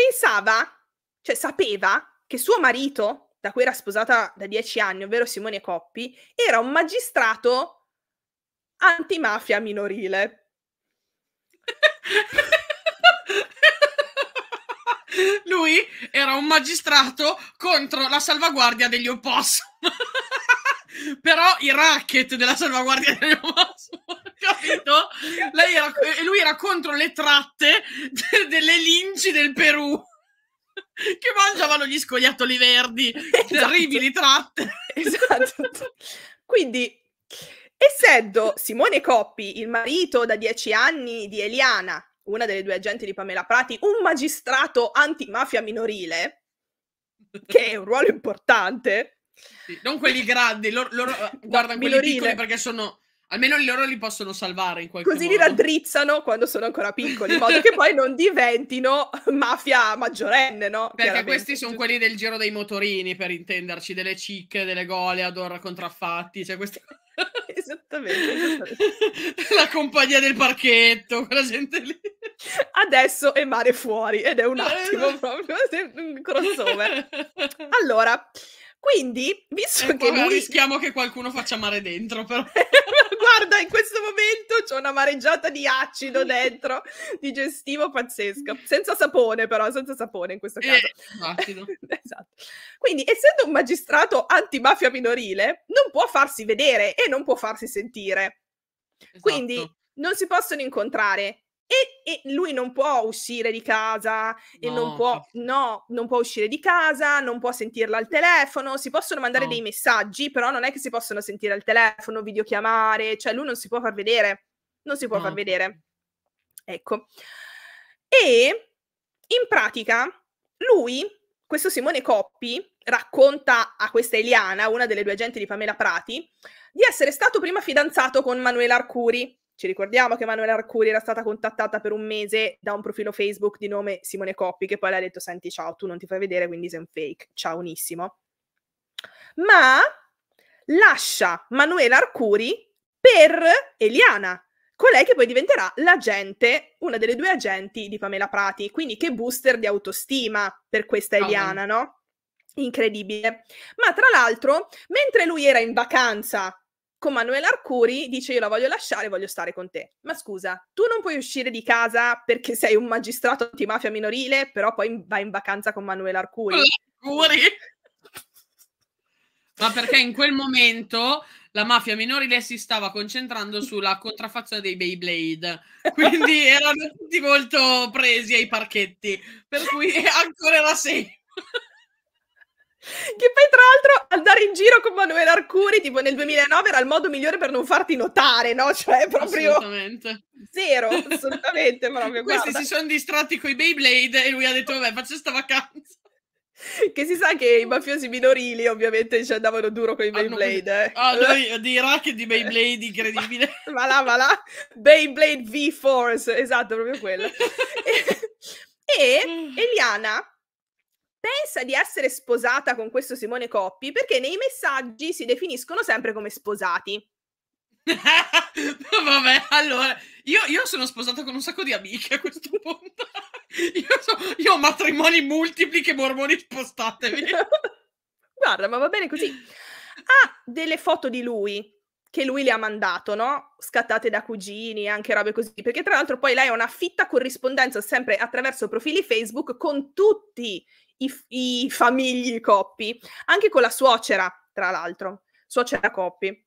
pensava, cioè sapeva che suo marito, da cui era sposata da dieci anni, ovvero Simone Coppi, era un magistrato antimafia minorile. Lui era un magistrato contro la salvaguardia degli opossum. Però i racket della salvaguardia del capito? Lei era, lui era contro le tratte delle linci del Perù che mangiavano gli scoiattoli verdi, esatto. terribili tratte. Esatto. Quindi, essendo Simone Coppi il marito da dieci anni di Eliana, una delle due agenti di Pamela Prati, un magistrato antimafia minorile, che è un ruolo importante, sì, non quelli grandi, loro, loro eh, guardano quelli piccoli perché sono... Almeno loro li possono salvare in qualche Così modo. Così li raddrizzano quando sono ancora piccoli, in modo che poi non diventino mafia maggiorenne, no? Perché questi sono quelli del giro dei motorini, per intenderci, delle cicche, delle goleador contraffatti, cioè questi... Esattamente, esattamente, la compagnia del parchetto, quella gente lì. Adesso è mare fuori ed è un eh, attimo esatto. proprio un crossover. Allora, quindi, visto e che lui... rischiamo che qualcuno faccia male dentro, però. Guarda, in questo momento c'è una mareggiata di acido dentro, digestivo pazzesco. Senza sapone, però, senza sapone in questo eh, caso. Eh, esatto. Quindi, essendo un magistrato antimafia minorile, non può farsi vedere e non può farsi sentire. Esatto. Quindi non si possono incontrare e, e, lui non può uscire di casa, no, non può, no, non può uscire di casa, non può sentirla al telefono, si possono mandare no. dei messaggi, però non è che si possono sentire al telefono, videochiamare, cioè lui non si può far vedere, non si può no. far vedere. Ecco. E in pratica lui, questo Simone Coppi, racconta a questa Eliana, una delle due agenti di Pamela Prati, di essere stato prima fidanzato con Manuela Arcuri, ci ricordiamo che Manuela Arcuri era stata contattata per un mese da un profilo Facebook di nome Simone Coppi, che poi le ha detto: Senti, ciao, tu non ti fai vedere, quindi sei un fake. Ciao, unissimo. Ma lascia Manuela Arcuri per Eliana, colei che poi diventerà l'agente, una delle due agenti di Pamela Prati. Quindi che booster di autostima per questa Eliana, oh. no? Incredibile. Ma tra l'altro, mentre lui era in vacanza con Manuela Arcuri dice io la voglio lasciare, voglio stare con te. Ma scusa, tu non puoi uscire di casa perché sei un magistrato antimafia minorile, però poi vai in vacanza con Manuela Arcuri. Arcuri! Ma perché in quel momento la mafia minorile si stava concentrando sulla contraffazione dei Beyblade, quindi erano tutti molto presi ai parchetti, per cui ancora era sempre... Che poi, tra l'altro, andare in giro con Manuel Arcuri, tipo nel 2009, era il modo migliore per non farti notare, no? Cioè, proprio assolutamente. zero, assolutamente. proprio, Questi si sono distratti con i Beyblade e lui ha detto, vabbè, faccio sta vacanza. Che si sa che i mafiosi minorili ovviamente ci andavano duro con i Beyblade. Ah, no, eh. ah, no, di racket di Beyblade incredibile. va là, va là. Beyblade V-Force, esatto, proprio quello. e, e Eliana pensa di essere sposata con questo Simone Coppi perché nei messaggi si definiscono sempre come sposati. Vabbè, allora io, io, sono sposata con un sacco di amiche a questo punto. io, so, io ho matrimoni multipli che mormoni spostatevi. Guarda, ma va bene così. Ha delle foto di lui che lui le ha mandato, no? Scattate da cugini, anche robe così, perché tra l'altro poi lei ha una fitta corrispondenza sempre attraverso profili Facebook con tutti i, i famigli Coppi, anche con la suocera, tra l'altro, suocera Coppi.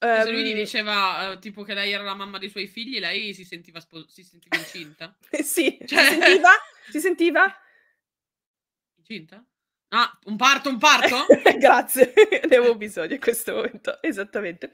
Um, lui gli ehm, diceva eh, tipo che lei era la mamma dei suoi figli, lei si sentiva, spo- si sentiva incinta. sì, cioè... si sentiva, si sentiva incinta? Ah, un parto, un parto? Grazie, ne avevo bisogno in questo momento, esattamente.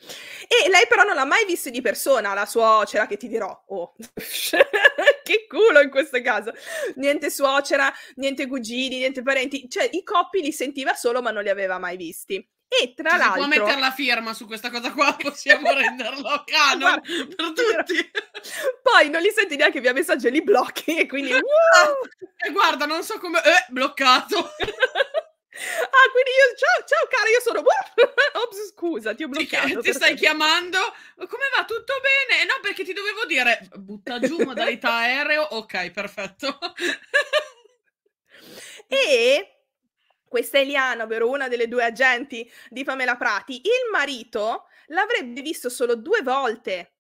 E lei però non l'ha mai visto di persona, la suocera che ti dirò, oh, che culo in questo caso. Niente suocera, niente cugini, niente parenti, cioè i coppi li sentiva solo ma non li aveva mai visti. E tra Ci cioè, l'altro... Si può mettere la firma su questa cosa qua, possiamo renderlo canon per tutti. Poi non li senti neanche via messaggio, li blocchi e quindi... Ah, wow! e guarda, non so come... Eh, bloccato! Ah, quindi io, ciao, ciao cara, io sono... Ops, scusa, ti ho bloccato. Ti, ti stai te. chiamando? Come va? Tutto bene? Eh, no, perché ti dovevo dire, butta giù modalità aereo, ok, perfetto. e questa Eliana, ovvero una delle due agenti di Pamela Prati, il marito l'avrebbe visto solo due volte.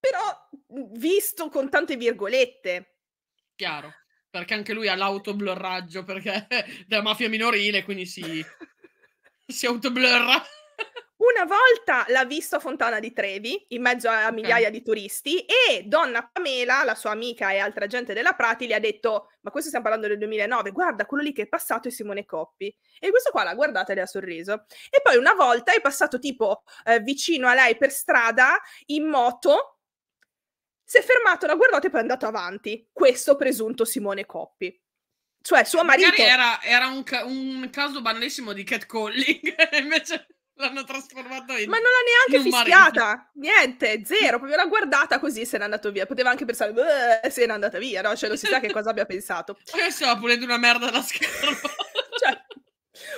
Però mhmm, visto con tante virgolette. Chiaro perché anche lui ha l'autoblurraggio perché è della mafia minorile, quindi si, si autoblurra. Una volta l'ha visto a Fontana di Trevi, in mezzo a migliaia okay. di turisti, e donna Pamela, la sua amica e altra gente della Prati, gli ha detto, ma questo stiamo parlando del 2009, guarda, quello lì che è passato è Simone Coppi. E questo qua l'ha guardata e le ha sorriso. E poi una volta è passato tipo eh, vicino a lei per strada, in moto, si è fermato, l'ha guardato e poi è andato avanti. Questo presunto Simone Coppi. Cioè, suo marito... era, era un, ca- un, caso banalissimo di catcalling, invece l'hanno trasformato in... Ma non l'ha neanche fischiata, marito. niente, zero, proprio l'ha guardata così se n'è andato via. Poteva anche pensare, se n'è andata via, no? Cioè, non si sa che cosa abbia pensato. Ma io stavo pulendo una merda da schermo. cioè,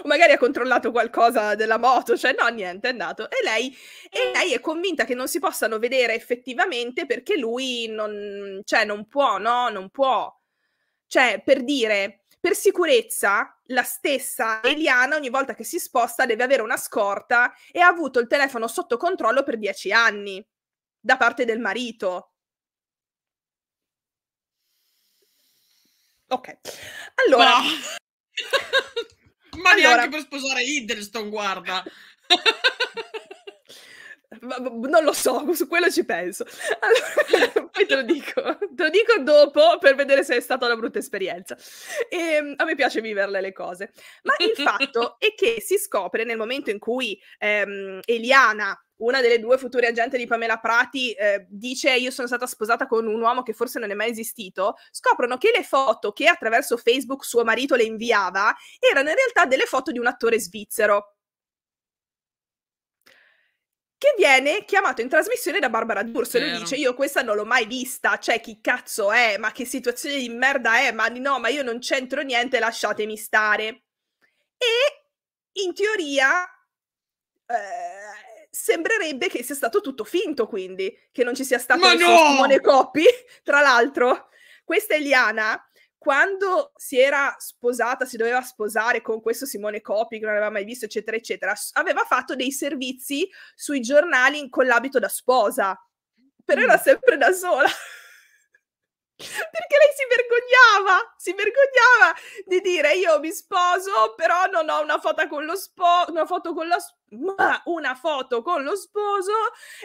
o magari ha controllato qualcosa della moto, cioè no, niente, è andato. E lei, e lei è convinta che non si possano vedere effettivamente perché lui non, cioè, non può, no, non può. Cioè, per dire, per sicurezza, la stessa Eliana ogni volta che si sposta deve avere una scorta e ha avuto il telefono sotto controllo per dieci anni da parte del marito. Ok, allora... Ma allora... neanche per sposare Hiddleston, guarda. Ma, non lo so, su quello ci penso. Allora, poi te lo dico, te lo dico dopo per vedere se è stata una brutta esperienza. E, ehm, a me piace viverle le cose. Ma il fatto è che si scopre nel momento in cui ehm, Eliana una delle due future agenti di Pamela Prati eh, dice io sono stata sposata con un uomo che forse non è mai esistito, scoprono che le foto che attraverso Facebook suo marito le inviava erano in realtà delle foto di un attore svizzero che viene chiamato in trasmissione da Barbara D'Urso e lui dice io questa non l'ho mai vista, cioè chi cazzo è, ma che situazione di merda è, ma no, ma io non c'entro niente, lasciatemi stare. E in teoria eh, sembrerebbe che sia stato tutto finto, quindi, che non ci sia stato ma nessun no! Simone Coppi, tra l'altro. Questa è Eliana quando si era sposata, si doveva sposare con questo Simone Coppi che non aveva mai visto, eccetera, eccetera, aveva fatto dei servizi sui giornali con l'abito da sposa, però era mm. sempre da sola. Perché lei si vergognava, si vergognava di dire io mi sposo, però non ho una foto con lo sposo, una foto con la una foto con lo sposo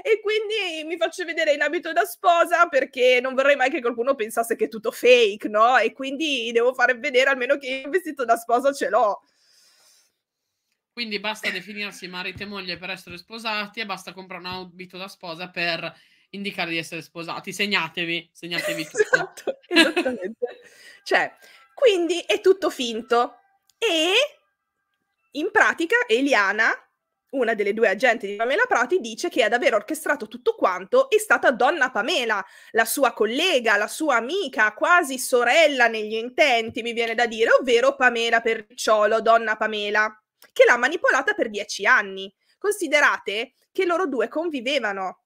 e quindi mi faccio vedere in abito da sposa perché non vorrei mai che qualcuno pensasse che è tutto fake, no? E quindi devo fare vedere almeno che il vestito da sposa ce l'ho. Quindi basta definirsi marito e moglie per essere sposati e basta comprare un abito da sposa per indicare di essere sposati. Segnatevi, segnatevi tutto. esatto, esattamente. cioè, quindi è tutto finto. E in pratica Eliana, una delle due agenti di Pamela Prati, dice che ad aver orchestrato tutto quanto è stata donna Pamela, la sua collega, la sua amica, quasi sorella negli intenti, mi viene da dire, ovvero Pamela Perciolo, donna Pamela, che l'ha manipolata per dieci anni. Considerate che loro due convivevano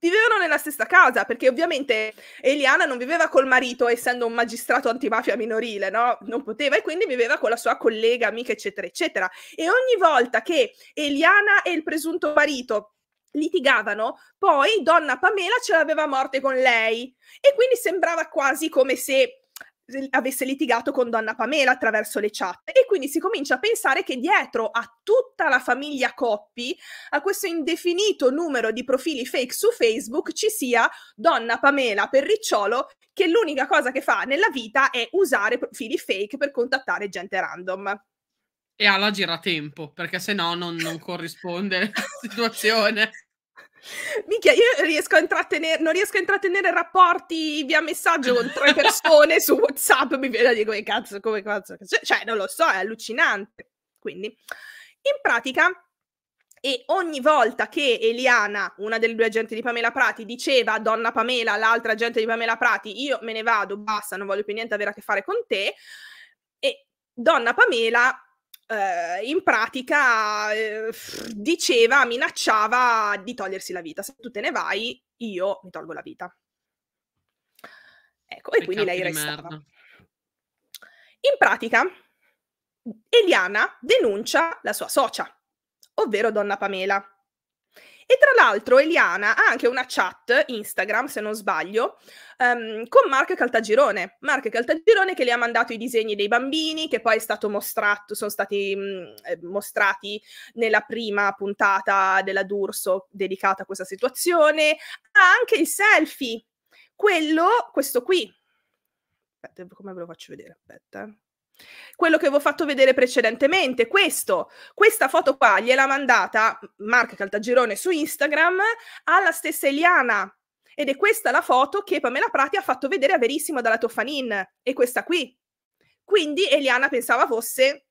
vivevano nella stessa casa, perché ovviamente Eliana non viveva col marito, essendo un magistrato antimafia minorile, no? Non poteva, e quindi viveva con la sua collega, amica, eccetera, eccetera. E ogni volta che Eliana e il presunto marito litigavano, poi donna Pamela ce l'aveva morte con lei e quindi sembrava quasi come se avesse litigato con Donna Pamela attraverso le chat e quindi si comincia a pensare che dietro a tutta la famiglia Coppi, a questo indefinito numero di profili fake su Facebook ci sia Donna Pamela Perricciolo che l'unica cosa che fa nella vita è usare profili fake per contattare gente random. E alla giratempo, perché se no non, non corrisponde la situazione. Minchia, io riesco intrattenere, non riesco a intrattenere rapporti via messaggio con tre persone su WhatsApp. Mi viene a dire come cazzo, come cazzo. Cioè, non lo so, è allucinante. Quindi, in pratica, e ogni volta che Eliana, una delle due agenti di Pamela Prati, diceva donna Pamela, all'altra agente di Pamela Prati, io me ne vado, basta, non voglio più niente avere a che fare con te, e donna Pamela eh, in pratica eh, diceva, minacciava di togliersi la vita. Se tu te ne vai, io mi tolgo la vita. Ecco, e, quindi lei restava. Merda. In pratica, Eliana denuncia la sua socia, ovvero donna Pamela, e tra l'altro Eliana ha anche una chat Instagram, se non sbaglio, um, con Mark Caltagirone. Mark Caltagirone che le ha mandato i disegni dei bambini, che poi mostrato, sono stati mh, mm, eh, mostrati nella prima puntata della D'Urso dedicata a questa situazione. Ha anche il selfie, quello, questo qui. Aspetta, come ve lo faccio vedere? Aspetta quello che avevo fatto vedere precedentemente. Questo, questa foto qua gliel'ha mandata Marca Caltagirone su Instagram alla stessa Eliana. Ed è questa la foto che Pamela Prati ha fatto vedere a Verissimo dalla Toffanin. E questa qui. Quindi Eliana pensava fosse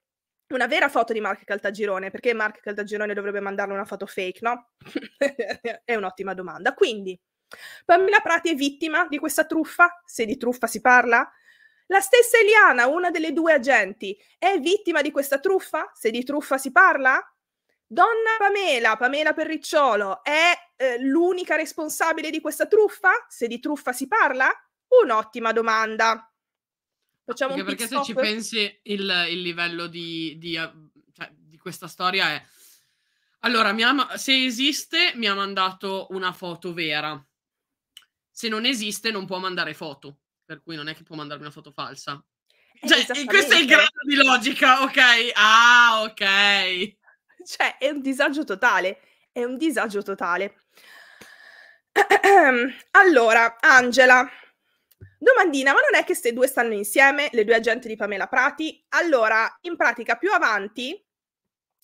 una vera foto di Marca Caltagirone, perché Marca Caltagirone dovrebbe mandarle una foto fake, no? è un'ottima domanda. Quindi, Pamela Prati è vittima di questa truffa, se di truffa si parla, la stessa Eliana, una delle due agenti, è vittima di questa truffa? Se di truffa si parla? Donna Pamela, Pamela Perricciolo, è eh, l'unica responsabile di questa truffa? Se di truffa si parla? Un'ottima domanda. Facciamo Anche un perché se ci pensi il, il livello di, di, eh, cioè, di questa storia è... Allora, ama... se esiste, mi ha mandato una foto vera. Se non esiste, non può mandare foto per cui non è che può mandarmi una foto falsa. Eh, cioè, questo è il grado di logica, ok? Ah, ok. Cioè, è un disagio totale, è un disagio totale. allora, Angela, domandina, ma non è che queste due stanno insieme, le due agenti di Pamela Prati? Allora, in pratica, più avanti,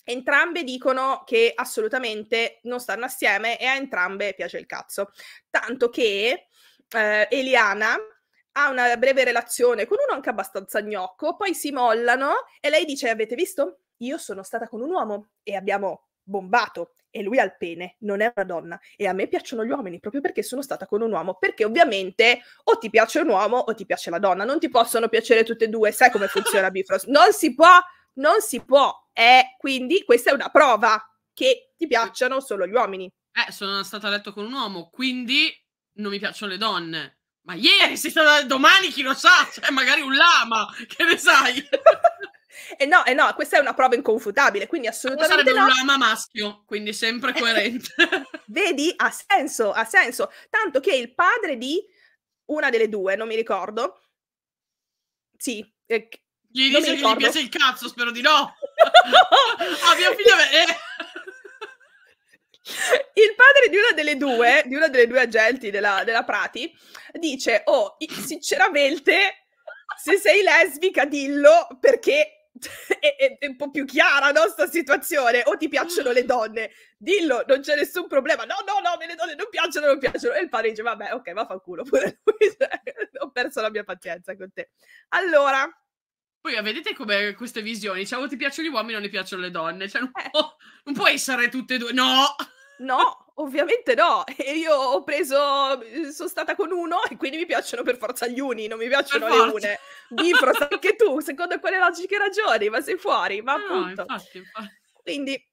Entrambe dicono che assolutamente non stanno assieme e a entrambe piace il cazzo. Tanto che eh, Eliana ha una breve relazione con uno anche abbastanza gnocco, poi si mollano e lei dice avete visto? Io sono stata con un uomo e abbiamo bombato e lui al pene, non è una donna e a me piacciono gli uomini proprio perché sono stata con un uomo, perché ovviamente o ti piace un uomo o ti piace la donna, non ti possono piacere tutte e due, sai come funziona Bifrost, non si può, non si può, eh, quindi questa è una prova che ti piacciono solo gli uomini. Eh, sono stata a letto con un uomo, quindi non mi piacciono le donne. Ma ieri, sei stata domani, chi lo sa, cioè magari un lama, che ne sai? E no, e no, questa è una prova inconfutabile, quindi assolutamente non sarebbe no. un lama maschio, quindi sempre eh coerente. Vedi? Ha senso, ha senso. Tanto che il padre di una delle due, non mi ricordo, sì, eh, gli dice che gli piace il cazzo, spero di no. ah, mia figlia... Eh. Il padre di una delle due, di una delle due agenti della, della Prati, dice: Oh, sinceramente, se sei lesbica, dillo perché è, è, è un po' più chiara la nostra situazione. O ti piacciono le donne, dillo, non c'è nessun problema. No, no, no, le donne non piacciono, non piacciono. E il padre dice: Vabbè, ok, va fa culo pure cioè, Ho perso la mia pazienza con te. Allora. Poi eh, vedete come queste visioni, diciamo ti piacciono gli uomini, non ti piacciono le donne, cioè non, eh. può, non può essere tutte e due, no! No, ovviamente no. E io ho preso, mhmm, sono stata con uno e quindi mi piacciono per forza gli uni, non mi piacciono le une. Bifrost, anche tu, secondo quale logiche ragioni? Ma sei fuori, ma no, appunto. Infatti, infatti. Quindi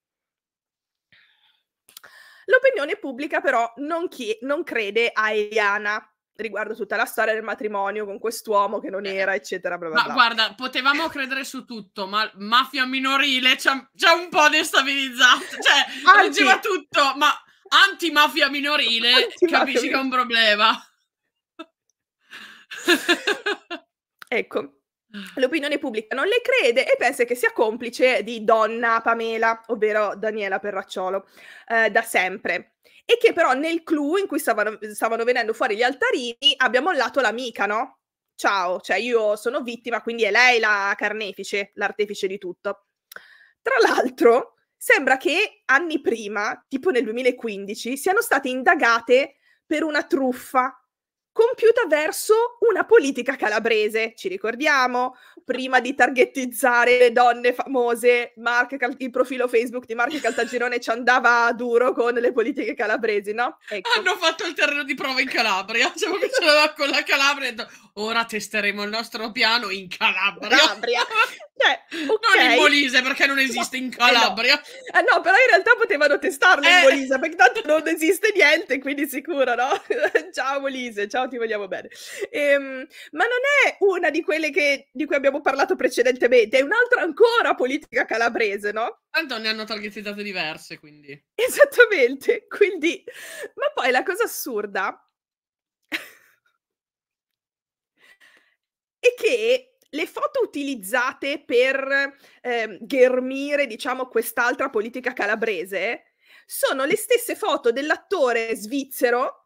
l'opinione pubblica però non, chi- non crede a Eliana riguardo tutta la storia del matrimonio con quest'uomo che non eh, eh. era, eccetera. Bla bla bla. Ma guarda, potevamo credere su tutto, ma mafia minorile ci ha un po' destabilizzato, cioè leggeva tutto, ma antimafia minorile, anti-mafia capisci minorile. che è un problema. ecco. L'opinione pubblica non le crede e pensa che sia complice di donna Pamela, ovvero Daniela Perracciolo, eh, da sempre e che però nel clou in cui stavano, stavano venendo fuori gli altarini abbia mollato l'amica, no? Ciao, cioè io sono vittima, quindi è lei la carnefice, l'artefice di tutto. Tra l'altro, sembra che anni prima, tipo nel 2015, siano state indagate per una truffa compiuta verso una politica calabrese. Ci ricordiamo, prima di targetizzare le donne famose, Cal- il profilo Facebook di Marco Caltagirone ci andava duro con le politiche calabresi, no? Ecco. Hanno fatto il terreno di prova in Calabria, diciamo che ce l'aveva con la Calabria ora testeremo il nostro piano in Calabria. Calabria. Cioè, okay. Non in Molise, perché non esiste in Calabria. Eh no. Eh no. però in realtà potevano testarlo eh. in Molise, perché tanto non esiste niente, quindi sicuro, no? ciao Molise, ciao ti vogliamo bene. Ehm, ma non è una di quelle che, di cui abbiamo parlato precedentemente, è un'altra ancora politica calabrese, no? Tanto ne hanno targetizzate diverse, quindi. Esattamente, quindi... Ma poi la cosa assurda è che le foto utilizzate per eh, ghermire, diciamo, quest'altra politica calabrese sono le stesse foto dell'attore svizzero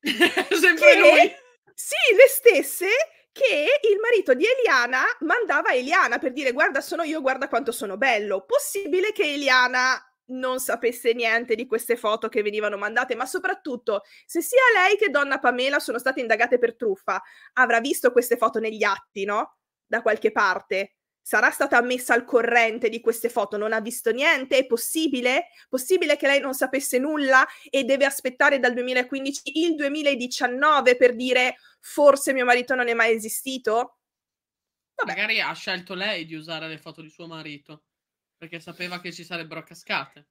Sempre che, lui. Sì, le stesse che il marito di Eliana mandava a Eliana per dire guarda sono io, guarda quanto sono bello. Possibile che Eliana non sapesse niente di queste foto che venivano mandate, ma soprattutto se sia lei che donna Pamela sono state indagate per truffa, avrà visto queste foto negli atti, no? Da qualche parte sarà stata messa al corrente di queste foto, non ha visto niente, è possibile? Possibile che lei non sapesse nulla e deve aspettare dal 2015 il 2019 per dire forse mio marito non è mai esistito? Vabbè. Magari ha scelto lei di usare le foto di suo marito perché sapeva che ci sarebbero cascate.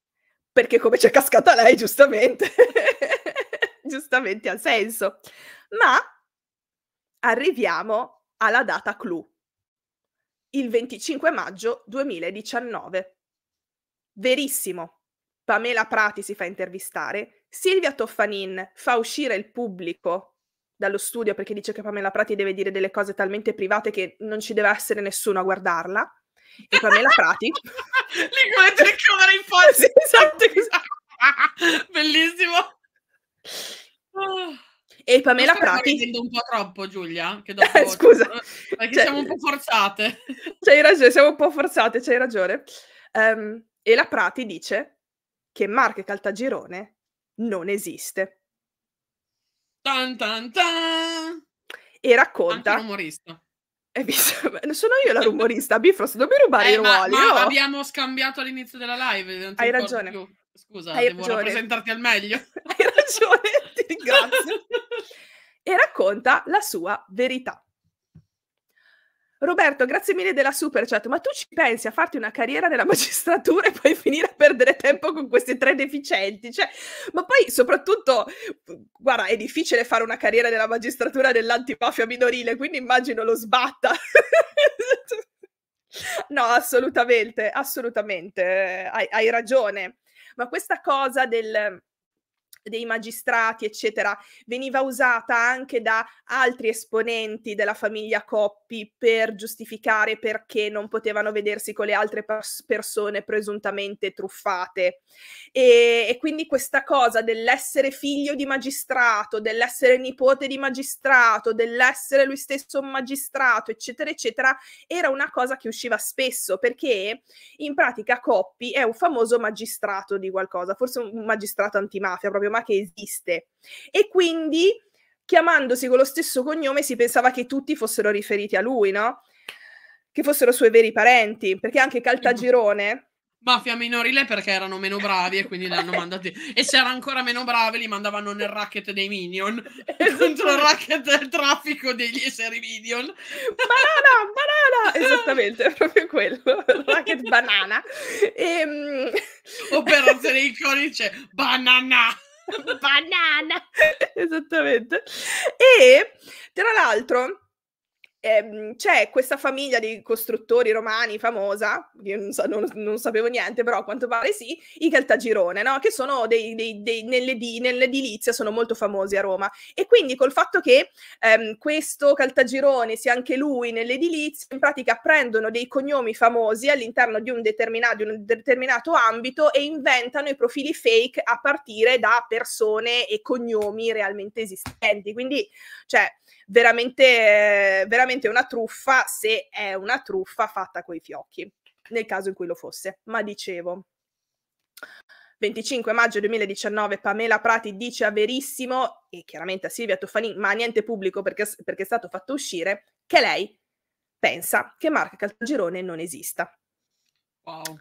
Perché come c'è cascata lei, giustamente. giustamente ha senso. Ma arriviamo alla data clou il 25 maggio 2019. Verissimo. Pamela Prati si fa intervistare, Silvia Toffanin fa uscire il pubblico dallo studio perché dice che Pamela Prati deve dire delle cose talmente private che non ci deve essere nessuno a guardarla. E Pamela Prati... Lì come te chiamare in posto. esatto, esatto. Bellissimo. e Pamela Questo Prati. un po' troppo, Giulia. Che dopo... Eh, scusa. Eh, perché cioè, siamo un po' forzate. C'hai ragione, siamo un po' forzate, c'hai ragione. Um, e la Prati dice che Marche Caltagirone non esiste. Tan tan tan. E racconta... Anche rumorista. Sono io la rumorista, Bifrost, non mi rubare eh, i ruoli. Ma, ma oh. no. abbiamo scambiato all'inizio della live. Hai ragione. Più. Scusa, Hai devo ragione. rappresentarti al meglio. Hai ragione. Grazie. e racconta la sua verità. Roberto, grazie mille della super chat, ma tu ci pensi a farti una carriera nella magistratura e poi finire a perdere tempo con questi tre deficienti? Cioè, ma poi soprattutto, guarda, è difficile fare una carriera nella magistratura dell'antimafia minorile, quindi immagino lo sbatta. no, assolutamente, assolutamente, eh, hai, hai ragione. Ma questa cosa del dei magistrati, eccetera, veniva usata anche da altri esponenti della famiglia Coppi per giustificare perché non potevano vedersi con le altre pers- persone presuntamente truffate. E, e quindi questa cosa dell'essere figlio di magistrato, dell'essere nipote di magistrato, dell'essere lui stesso un magistrato, eccetera, eccetera, era una cosa che usciva spesso perché in pratica Coppi è un famoso magistrato di qualcosa, forse un magistrato antimafia, proprio qua che esiste. E quindi, chiamandosi con lo stesso cognome, si pensava che tutti fossero riferiti a lui, no? Che fossero suoi veri parenti, perché anche Caltagirone... Mafia minorile perché erano meno bravi e quindi li hanno mandati. e se erano ancora meno bravi li mandavano nel racket dei minion. contro il racket del traffico degli esseri minion. banana, banana! Esattamente, è proprio quello. racket banana. E, ehm. Operazione il codice banana banana. Esattamente. E tra l'altro Ehm, c'è questa famiglia di costruttori romani famosa, io non, so, non, non, sapevo niente, però a quanto pare sì, i Caltagirone, no? che sono dei, dei, dei, nell'ed- nell'edilizia, sono molto famosi a Roma. E quindi col fatto che ehm, questo Caltagirone sia anche lui nell'edilizia, in pratica prendono dei cognomi famosi all'interno di un, di un determinato ambito e inventano i profili fake a partire da persone e cognomi realmente esistenti. Quindi, cioè, veramente, veramente una truffa se è una truffa fatta coi fiocchi, nel caso in cui lo fosse. Ma dicevo. 25 maggio 2019 Pamela Prati dice a Verissimo e chiaramente a Silvia Toffanin, ma a niente pubblico perché, perché è stato fatto uscire, che lei pensa che Marco Caltagirone non esista. Wow.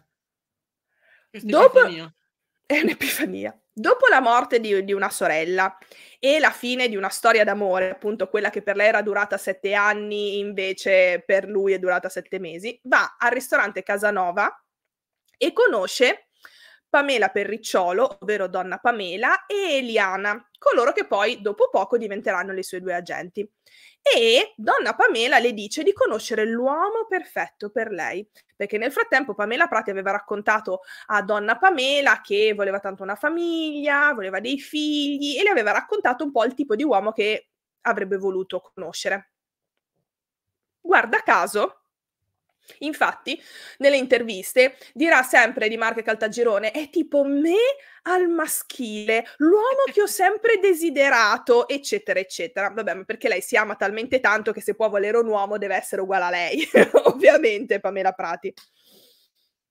Questa Dopo... È un'epifania. Dopo la morte di, di, una sorella e la fine di una storia d'amore, appunto quella che per lei era durata sette anni, invece per lui è durata sette mesi, va al ristorante Casanova e conosce Pamela Perricciolo, ovvero Donna Pamela, e Eliana, coloro che poi dopo poco diventeranno le sue due agenti. E Donna Pamela le dice di conoscere l'uomo perfetto per lei perché nel frattempo Pamela Prati aveva raccontato a donna Pamela che voleva tanto una famiglia, voleva dei figli e le aveva raccontato un po' il tipo di uomo che avrebbe voluto conoscere. Guarda caso, Infatti, nelle interviste dirà sempre di Marco Caltagirone: è tipo me al maschile, l'uomo che ho sempre desiderato, eccetera, eccetera. Vabbè, ma perché lei si ama talmente tanto che se può volere un uomo deve essere uguale a lei, ovviamente, Pamela Prati.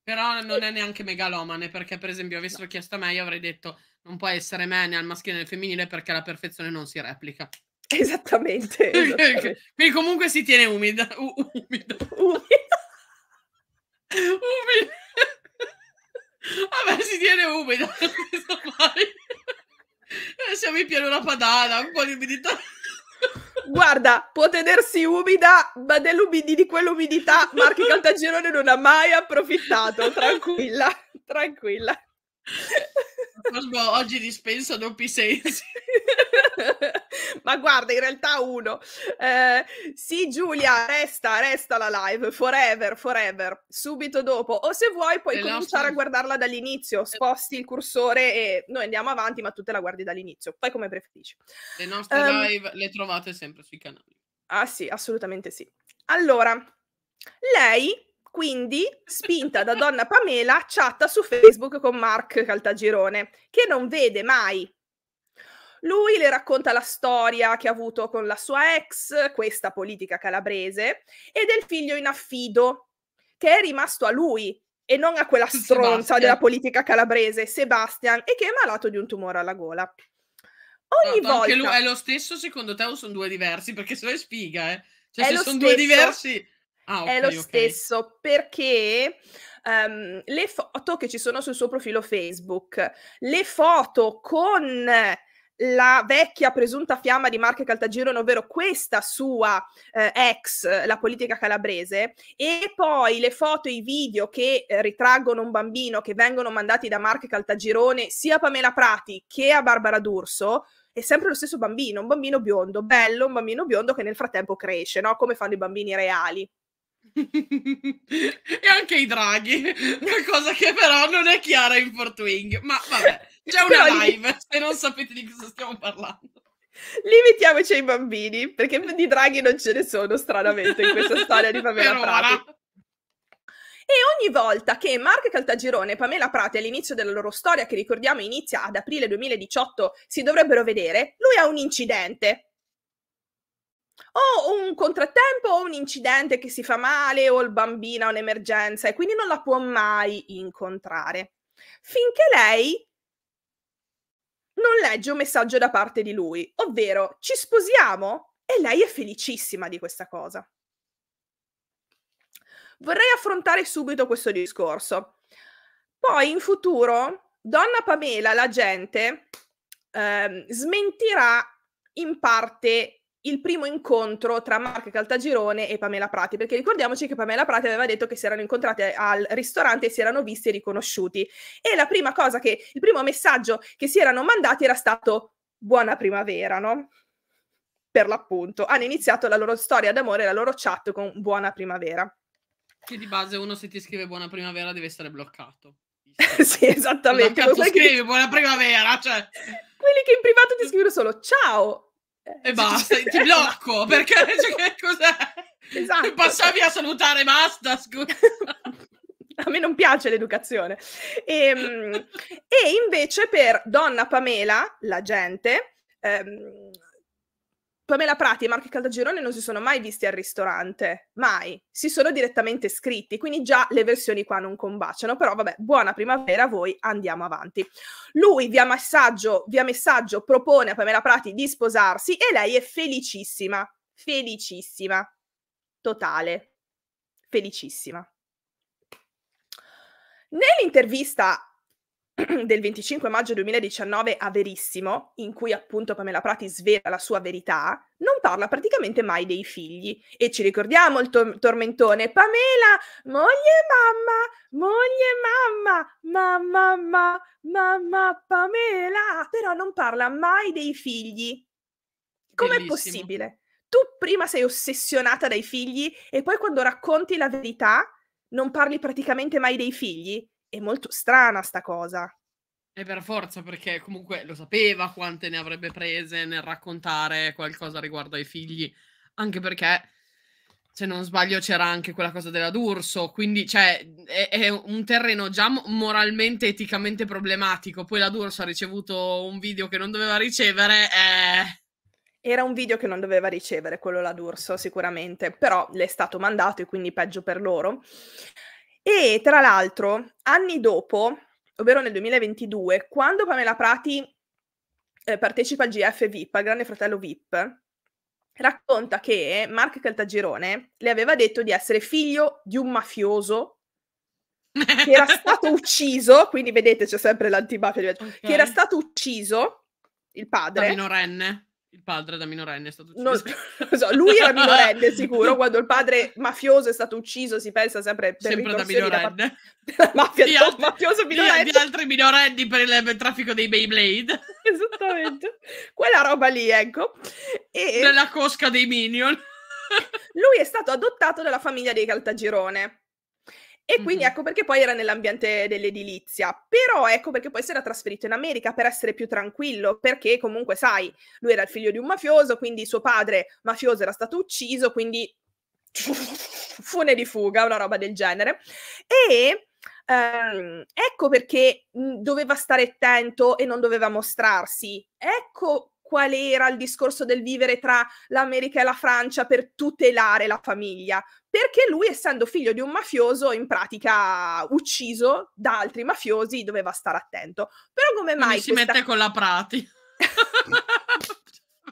Però non è neanche megalomane, perché per esempio avessero chiesto a me, io avrei detto non può essere me né al maschile né al femminile perché la perfezione non si replica. Esattamente. esattamente. Quindi comunque si tiene umida. U- umida. umida umido. Vabbè, si tiene umido. Se in piano una padana, un po' di umidità. Guarda, può tenersi umida, ma dell'umidità di quell'umidità Marco Caltagirone non ha mai approfittato. Tranquilla, tranquilla. Oggi dispensa doppi sensi. ma guarda, in realtà uno. Eh, sì, Giulia, resta, resta la live, forever, forever, subito dopo. O se vuoi puoi e cominciare la... a guardarla dall'inizio, sposti il cursore e noi andiamo avanti, ma tu te la guardi dall'inizio, poi come preferisci. Le nostre um, live le trovate sempre sui canali. Ah sì, assolutamente sì. Allora, lei quindi, spinta da donna Pamela, chatta su Facebook con Mark Caltagirone, che non vede mai lui le racconta la storia che ha avuto con la sua ex, questa politica calabrese, e del figlio in affido, che è rimasto a lui e non a quella stronza Sebastian. della politica calabrese, Sebastian, e che è malato di un tumore alla gola. Ogni no, volta... Anche è lo stesso secondo te o sono due diversi? Perché se no è sfiga, eh? Cioè se sono stesso... due diversi... Ah, okay, è lo stesso okay. perché um, le foto che ci sono sul suo profilo Facebook, le foto con la vecchia presunta fiamma di Marche Caltagirone, ovvero questa sua eh, ex, la politica calabrese, e poi le foto e i video che eh, ritraggono un bambino che vengono mandati da Marche Caltagirone sia a Pamela Prati che a Barbara D'Urso, è sempre lo stesso bambino, un bambino biondo, bello, un bambino biondo che nel frattempo cresce, no? come fanno i bambini reali e anche i draghi, una cosa che però non è chiara in Fort Wing, ma vabbè, c'è una live e non sapete di cosa stiamo parlando. Limitiamoci ai bambini, perché di draghi non ce ne sono stranamente in questa storia di Pamela Prati. E ogni volta che Mark Caltagirone e Pamela Prati all'inizio della loro storia, che ricordiamo inizia ad aprile 2018, si dovrebbero vedere, lui ha un incidente o un contrattempo o un incidente che si fa male o il bambino ha un'emergenza e quindi non la può mai incontrare. Finché lei non legge un messaggio da parte di lui, ovvero ci sposiamo e lei è felicissima di questa cosa. Vorrei affrontare subito questo discorso. Poi in futuro, donna Pamela, la gente, ehm, smentirà in parte il primo incontro tra Marca Caltagirone e Pamela Prati, perché ricordiamoci che Pamela Prati aveva detto che si erano incontrate al ristorante e si erano visti e riconosciuti. E la prima cosa che, il primo messaggio che si erano mandati era stato buona primavera, no? Per l'appunto. Hanno iniziato la loro storia d'amore, la loro chat con buona primavera. Che di base uno se ti scrive buona primavera deve essere bloccato. sì, esattamente. Ma cazzo scrivi che... buona primavera, cioè... Quelli che in privato ti scrivono solo ciao, e basta, ti blocco perché cioè, che cos'è? Esatto. Passavi a salutare, basta. Scusa. a me non piace l'educazione. E, ehm, e invece per Donna Pamela, la gente, ehm, Pamela Prati e Marco Caldagirone non si sono mai visti al ristorante, mai, si sono direttamente scritti, quindi già le versioni qua non combaciano, però vabbè, buona primavera a voi, andiamo avanti. Lui via messaggio, via messaggio propone a Pamela Prati di sposarsi e lei è felicissima, felicissima, totale, felicissima. Nell'intervista del 25 maggio 2019 a Verissimo, in cui appunto Pamela Prati svela la sua verità, non parla praticamente mai dei figli. E ci ricordiamo il to- tormentone Pamela, moglie e mamma, moglie mamma, mamma, mamma, mamma Pamela, però non parla mai dei figli. Com'è Bellissimo. possibile? Tu prima sei ossessionata dai figli e poi quando racconti la verità non parli praticamente mai dei figli? è molto strana sta cosa. E per forza, perché comunque lo sapeva quante ne avrebbe prese nel raccontare qualcosa riguardo ai figli, anche perché se non sbaglio c'era anche quella cosa della D'Urso, quindi cioè, è, è, un terreno già moralmente, eticamente problematico. Poi la D'Urso ha ricevuto un video che non doveva ricevere. Eh... Era un video che non doveva ricevere quello la D'Urso, sicuramente, però le è stato mandato e quindi peggio per loro. E tra l'altro, anni dopo, ovvero nel 2022, quando Pamela Prati eh, partecipa al GF VIP, al Grande Fratello VIP, racconta che Mark Caltagirone le aveva detto di essere figlio di un mafioso che era stato ucciso, quindi vedete c'è sempre l'antipapia, okay. che era stato ucciso il padre. Da minorenne. Il padre da minorenne è stato ucciso. Non, so, lui era minorenne sicuro, quando il padre mafioso è stato ucciso si pensa sempre, sempre da minorenne. Da, da mafia, di, altri, mafioso minorenne. Di, di altri minorenni per il, per il traffico dei Beyblade. Esattamente. Quella roba lì, ecco. E... Nella cosca dei Minion. lui è stato adottato dalla famiglia dei Caltagirone e quindi mm-hmm. ecco perché poi era nell'ambiente dell'edilizia. Però ecco perché poi si era trasferito in America per essere più tranquillo, perché comunque, sai, lui era il figlio di un mafioso, quindi suo padre mafioso era stato ucciso, quindi fune di fuga, una roba del genere. E ehm, ecco perché mhmm, doveva stare attento e non doveva mostrarsi. Ecco qual era il discorso del vivere tra l'America e la Francia per tutelare la famiglia, perché lui, essendo figlio di un mafioso, in pratica ucciso da altri mafiosi, doveva stare attento. Però come mai... Quindi si questa... mette con la Prati.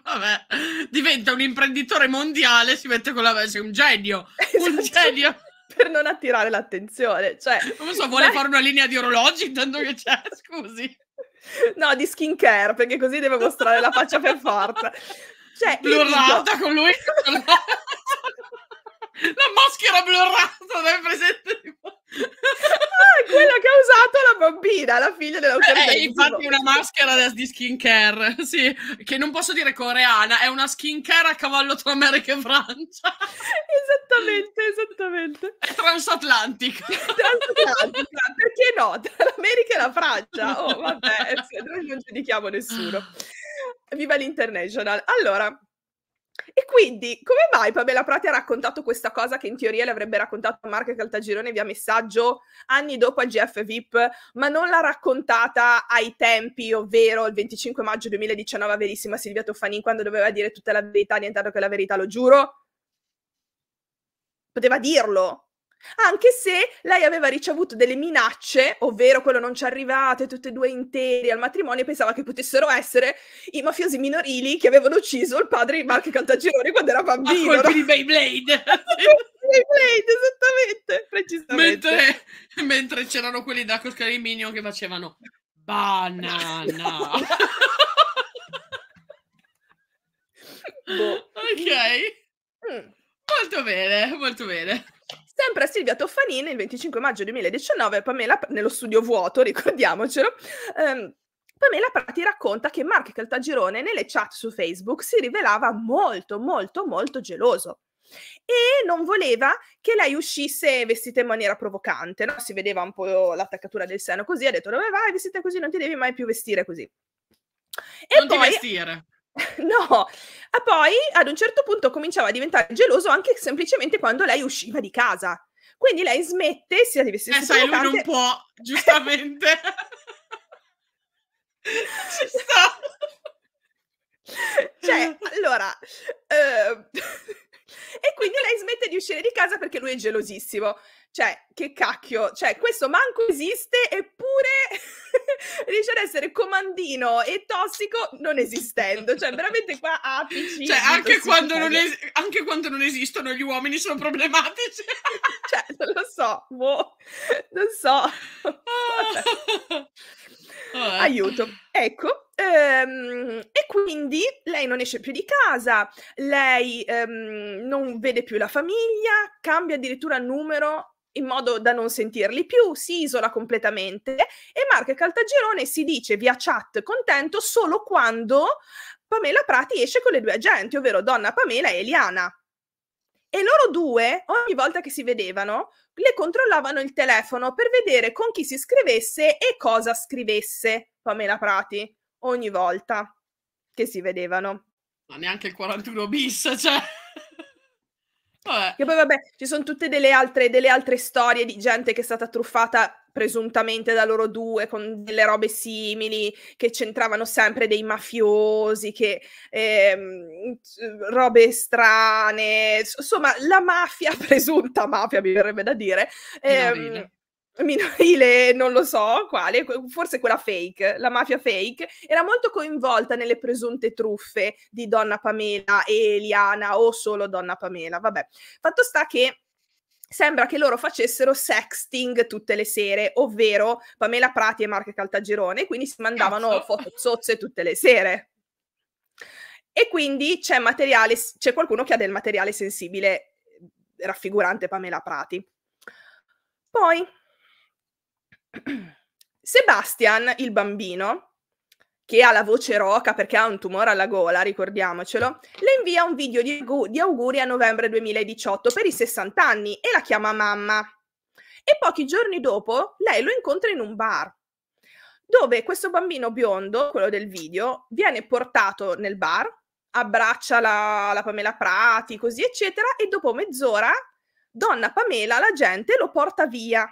Vabbè, diventa un imprenditore mondiale, si mette con la... Sei un genio, esatto. un genio per non attirare l'attenzione. Cioè, non so, vuole dai. fare una linea di orologi, intanto che c'è, scusi. No, di skin care, perché così devo mostrare la faccia per forza. Cioè, blurrata dico... con lui. la maschera blurrata, dai presente di ah, quella che ha usato la bambina, la figlia dell'autorità. Eh, eh infatti una maschera di skincare, sì, che non posso dire coreana, è una skincare a cavallo tra America e Francia. Esattamente, esattamente. È transatlantica. transatlantica, perché no? Tra l'America e la Francia. Oh, vabbè, non giudichiamo nessuno. Viva l'International. Allora, e quindi, come mai Pamela Prati ha raccontato questa cosa che in teoria le avrebbe raccontato a Marco Caltagirone via messaggio anni dopo al GF VIP, ma non l'ha raccontata ai tempi, ovvero il 25 maggio 2019 a verissima Silvia Toffanin quando doveva dire tutta la verità, nient'altro che la verità, lo giuro? Poteva dirlo, anche se lei aveva ricevuto delle minacce, ovvero quello non ci arrivate, tutte e due interi al matrimonio, e pensava che potessero essere i mafiosi minorili che avevano ucciso il padre di Marco Caltagirone quando era bambino. A colpi no? di Beyblade! Beyblade, esattamente, precisamente. Mentre, mentre c'erano quelli da Coscari Minion che facevano banana. boh. Ok. Mm. Molto bene, molto bene. Sempre a Silvia Toffanini, il 25 maggio 2019, Pamela, nello studio vuoto, ricordiamocelo, ehm, Pamela Prati racconta che Mark Caltagirone nelle chat su Facebook si rivelava molto, molto, molto geloso e non voleva che lei uscisse vestita in maniera provocante, no? si vedeva un po' l'attaccatura del seno così, ha detto dove vai vestita così, non ti devi mai più vestire così. E non poi... ti vestire. No, ma ah, poi ad un certo punto cominciava a diventare geloso anche semplicemente quando lei usciva di casa. Quindi lei smette, sia di vestire eh, sai, lui non può, giustamente. Ci sta. Cioè, allora... Eh... e quindi lei smette di uscire di casa perché lui è gelosissimo. Cioè, che cacchio, cioè, questo manco esiste, eppure riesce ad essere comandino e tossico non esistendo. Cioè, veramente qua apici. Cioè, anche quando, cioè, non es- anche quando non esistono gli uomini sono problematici. cioè, non lo so, boh, non so. Ah. Aiuto. Ecco, Um, e quindi lei non esce più di casa, lei um, non vede più la famiglia, cambia addirittura numero in modo da non sentirli più, si isola completamente e Marco Caltagirone si dice via chat contento solo quando Pamela Prati esce con le due agenti, ovvero Donna Pamela e Eliana. E loro due, ogni volta che si vedevano, le controllavano il telefono per vedere con chi si scrivesse e cosa scrivesse Pamela Prati, ogni volta che si vedevano. Ma neanche il 41 bis, cioè... Vabbè. Eh. Che poi vabbè, ci sono tutte delle altre, delle altre storie di gente che è stata truffata presuntamente da loro due con delle robe simili che c'entravano sempre dei mafiosi che ehm, robe strane insomma la mafia presunta mafia mi verrebbe da dire ehm, minorile, non lo so quale, forse quella fake, la mafia fake, era molto coinvolta nelle presunte truffe di Donna Pamela e Eliana o solo Donna Pamela, vabbè. Fatto sta che sembra che loro facessero sexting tutte le sere, ovvero Pamela Prati e Marco Caltagirone, quindi si mandavano Cazzo. foto zozze tutte le sere. E quindi c'è materiale, c'è qualcuno che ha del materiale sensibile raffigurante Pamela Prati. Poi Sebastian, il bambino, che ha la voce roca perché ha un tumore alla gola, ricordiamocelo, le invia un video di, di auguri a novembre 2018 per i 60 anni e la chiama mamma. E pochi giorni dopo lei lo incontra in un bar dove questo bambino biondo, quello del video, viene portato nel bar, abbraccia la, la, Pamela Prati, così eccetera, e dopo mezz'ora donna Pamela, la gente, lo porta via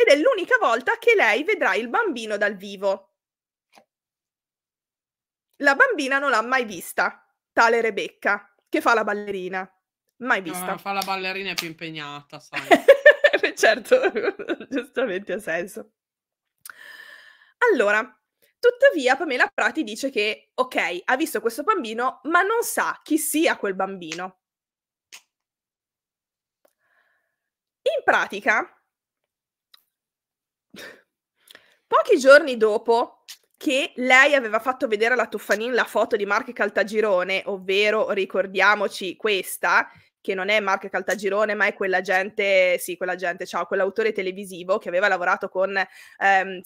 ed è l'unica volta che lei vedrà il bambino dal vivo. La bambina non l'ha mai vista, tale Rebecca, che fa la ballerina. Mai vista. No, fa la ballerina è più impegnata, sai. Eh, certo, giustamente ha senso. Allora, tuttavia Pamela Prati dice che, ok, ha visto questo bambino, ma non sa chi sia quel bambino. In pratica, Pochi giorni dopo che lei aveva fatto vedere alla Tuffanin la foto di Marco Caltagirone, ovvero ricordiamoci questa, che non è Marco Caltagirone, ma è quella gente, sì, quella gente, ciao, quell'autore televisivo che aveva lavorato con ehm,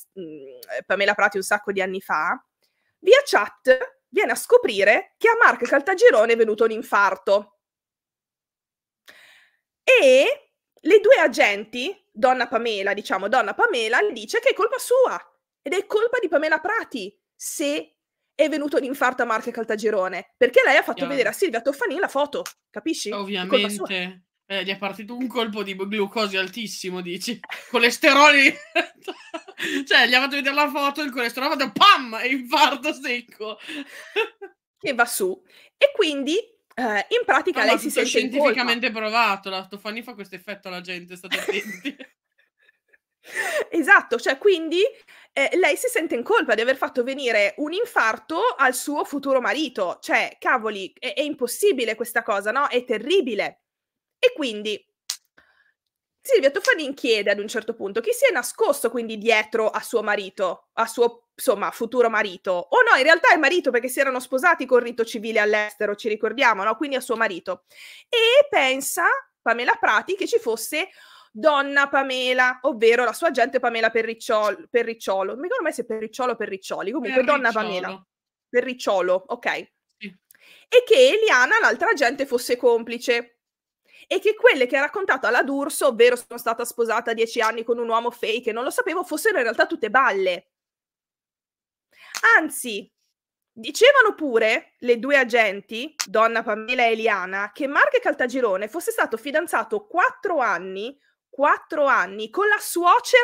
Pamela Prati un sacco di anni fa, via chat viene a scoprire che a Marco Caltagirone è venuto un infarto. E due agenti, donna Pamela, diciamo, donna Pamela dice che è colpa sua ed è colpa di Pamela Prati se è venuto l'infarto a Marche Caltagirone, perché lei ha fatto yeah. vedere a Silvia Toffanin la foto, capisci? Ovviamente. Eh, gli è partito un colpo di glucosio altissimo, dici? Colesteroli. cioè, gli ha fatto vedere la foto, il colesterolo ha fatto pam! E infarto secco. che va su. E quindi eh, in pratica no, ah, lei si sente scientificamente provato, la Stofani fa questo effetto alla gente, state attenti. esatto, cioè quindi eh, lei si sente in colpa di aver fatto venire un infarto al suo futuro marito, cioè cavoli, è, è impossibile questa cosa, no? È terribile. E quindi Silvia Toffanin chiede ad un certo punto chi si è nascosto quindi dietro a suo marito, a suo insomma futuro marito, o no, in realtà è marito perché si erano sposati con rito civile all'estero, ci ricordiamo, no? Quindi a suo marito. E pensa Pamela Prati che ci fosse donna Pamela, ovvero la sua agente Pamela Perricciolo, Perricciolo. mi ricordo mai se è Perricciolo o Perriccioli, comunque Perricciolo. donna Pamela. Perricciolo, ok. Sì. E che Eliana, l'altra agente, fosse complice e che quelle che ha raccontato alla D'Urso, ovvero sono stata sposata a dieci anni con un uomo fake e non lo sapevo, fossero in realtà tutte balle. Anzi, dicevano pure le due agenti, donna Pamela e Eliana, che Marco Caltagirone fosse stato fidanzato quattro anni, quattro anni, con la suocera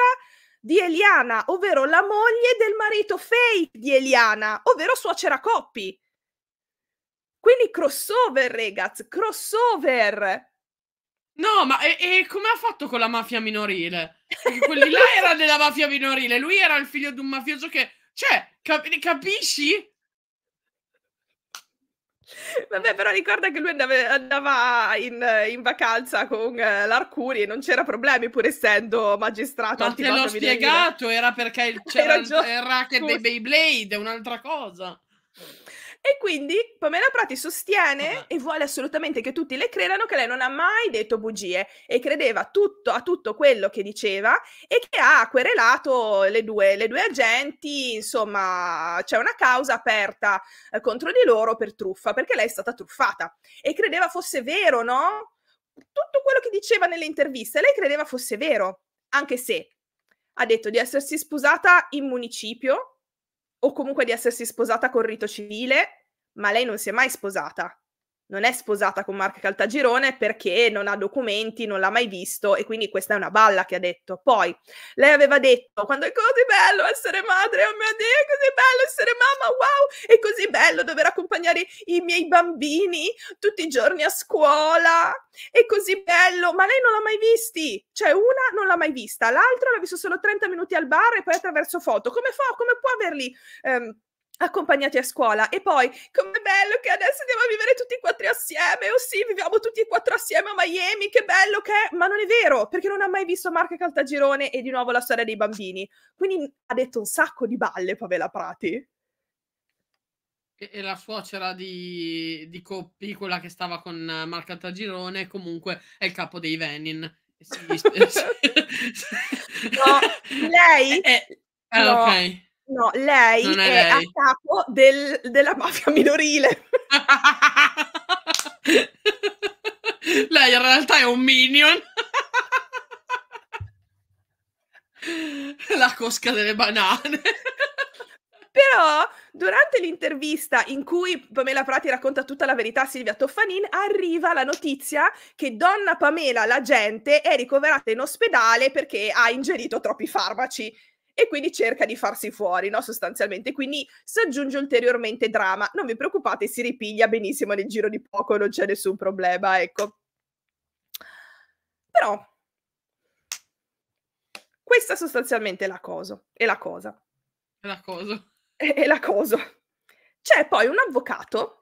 di Eliana, ovvero la moglie del marito fake di Eliana, ovvero suocera Coppi. Quindi crossover, ragazzi, crossover. No, ma e, e come ha fatto con la mafia minorile? Perché quelli là era della mafia minorile, lui era il figlio di un mafioso che... Cioè, cap- capisci? Vabbè, però ricorda che lui andava, andava in, in, vacanza con eh, l'Arcuri e non c'era problemi, pur essendo magistrato. Ma te l'ho spiegato, era perché il, c'era il, il racket dei Beyblade, è un'altra cosa. E quindi Pamela Prati sostiene e vuole assolutamente che tutti le credano che lei non ha mai detto bugie e credeva tutto, a tutto quello che diceva e che ha querelato le due, le due agenti, insomma c'è una causa aperta eh, contro di loro per truffa perché lei è stata truffata e credeva fosse vero, no? Tutto quello che diceva nelle interviste lei credeva fosse vero, anche se ha detto di essersi sposata in municipio o comunque di essersi sposata con rito civile ma lei non si è mai sposata. Non è sposata con Marco Caltagirone perché non ha documenti, non l'ha mai visto e quindi questa è una balla che ha detto. Poi lei aveva detto: Quando è così bello essere madre, oh mio Dio, è così bello essere mamma, wow, è così bello dover accompagnare i miei bambini tutti i giorni a scuola, è così bello, ma lei non l'ha mai visti. Cioè, una non l'ha mai vista, l'altra l'ha visto solo 30 minuti al bar e poi attraverso foto. Come fa? Come può averli? Ehm, accompagnati a scuola e poi come bello che adesso andiamo a vivere tutti e quattro assieme oh sì viviamo tutti e quattro assieme a Miami che bello che è ma non è vero perché non ha mai visto Marca Caltagirone e di nuovo la storia dei bambini quindi ha detto un sacco di balle Pavela Prati e la suocera di, di Coppi, quella che stava con eh, Marca Caltagirone, comunque è il capo dei Venin. Sì, sì. no, lei... Eh, eh, eh no. ok. No, lei è, è lei. a capo del, della mafia minorile. lei in realtà è un minion. La cosca delle banane. Però durante l'intervista in cui Pamela Prati racconta tutta la verità a Silvia Toffanin, arriva la notizia che donna Pamela, la gente, è ricoverata in ospedale perché ha ingerito troppi farmaci e quindi cerca di farsi fuori, no? Sostanzialmente. Quindi si aggiunge ulteriormente drama. Non vi preoccupate, si ripiglia benissimo nel giro di poco, non c'è nessun problema, ecco. Però questa sostanzialmente è la cosa. È la cosa. È la cosa. È, è la cosa. C'è poi un avvocato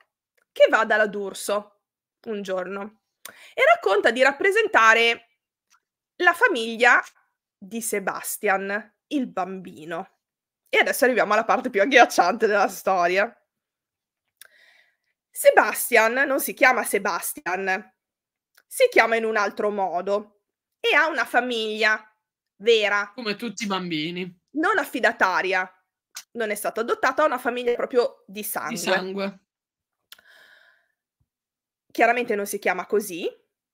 che va dalla D'Urso un giorno e racconta di rappresentare la famiglia di Sebastian, il bambino. E adesso arriviamo alla parte più agghiacciante della storia. Sebastian non si chiama Sebastian, si chiama in un altro modo e ha una famiglia vera. Come tutti i bambini. Non affidataria, non è stato adottato, ha una famiglia proprio di sangue. Di sangue. Chiaramente non si chiama così,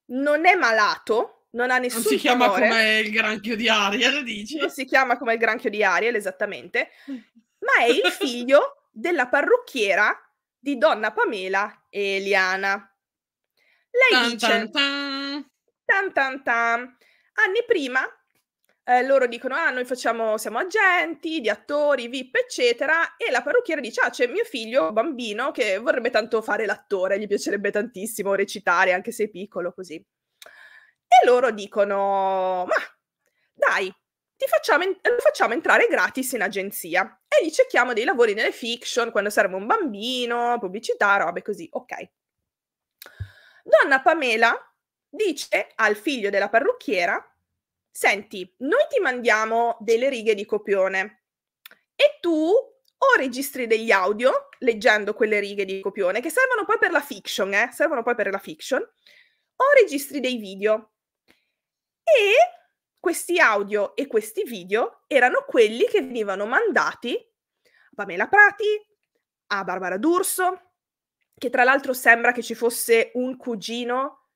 non è malato, non ha nessun Non si chiama timore. come il granchio di Ariel, dici? Non si chiama come il granchio di Ariel, esattamente, ma è il figlio della parrucchiera di Donna Pamela e Eliana. Lei tan, dice... Tan tan. tan tan tan. Anni prima eh, loro dicono, ah, noi facciamo, siamo agenti di attori, VIP, eccetera, e la parrucchiera dice, ah, c'è mio figlio, bambino, che vorrebbe tanto fare l'attore, gli piacerebbe tantissimo recitare, anche se è piccolo, così. E loro dicono, ma dai, ti facciamo, en- facciamo entrare gratis in agenzia. E gli cerchiamo dei lavori nelle fiction, quando serve un bambino, pubblicità, robe così, ok. Donna Pamela dice al figlio della parrucchiera, senti, noi ti mandiamo delle righe di copione e tu o registri degli audio leggendo quelle righe di copione che servono poi per la fiction, eh? servono poi per la fiction, o registri dei video e questi audio e questi video erano quelli che venivano mandati a Pamela Prati, a Barbara D'Urso, che tra l'altro sembra che ci fosse un cugino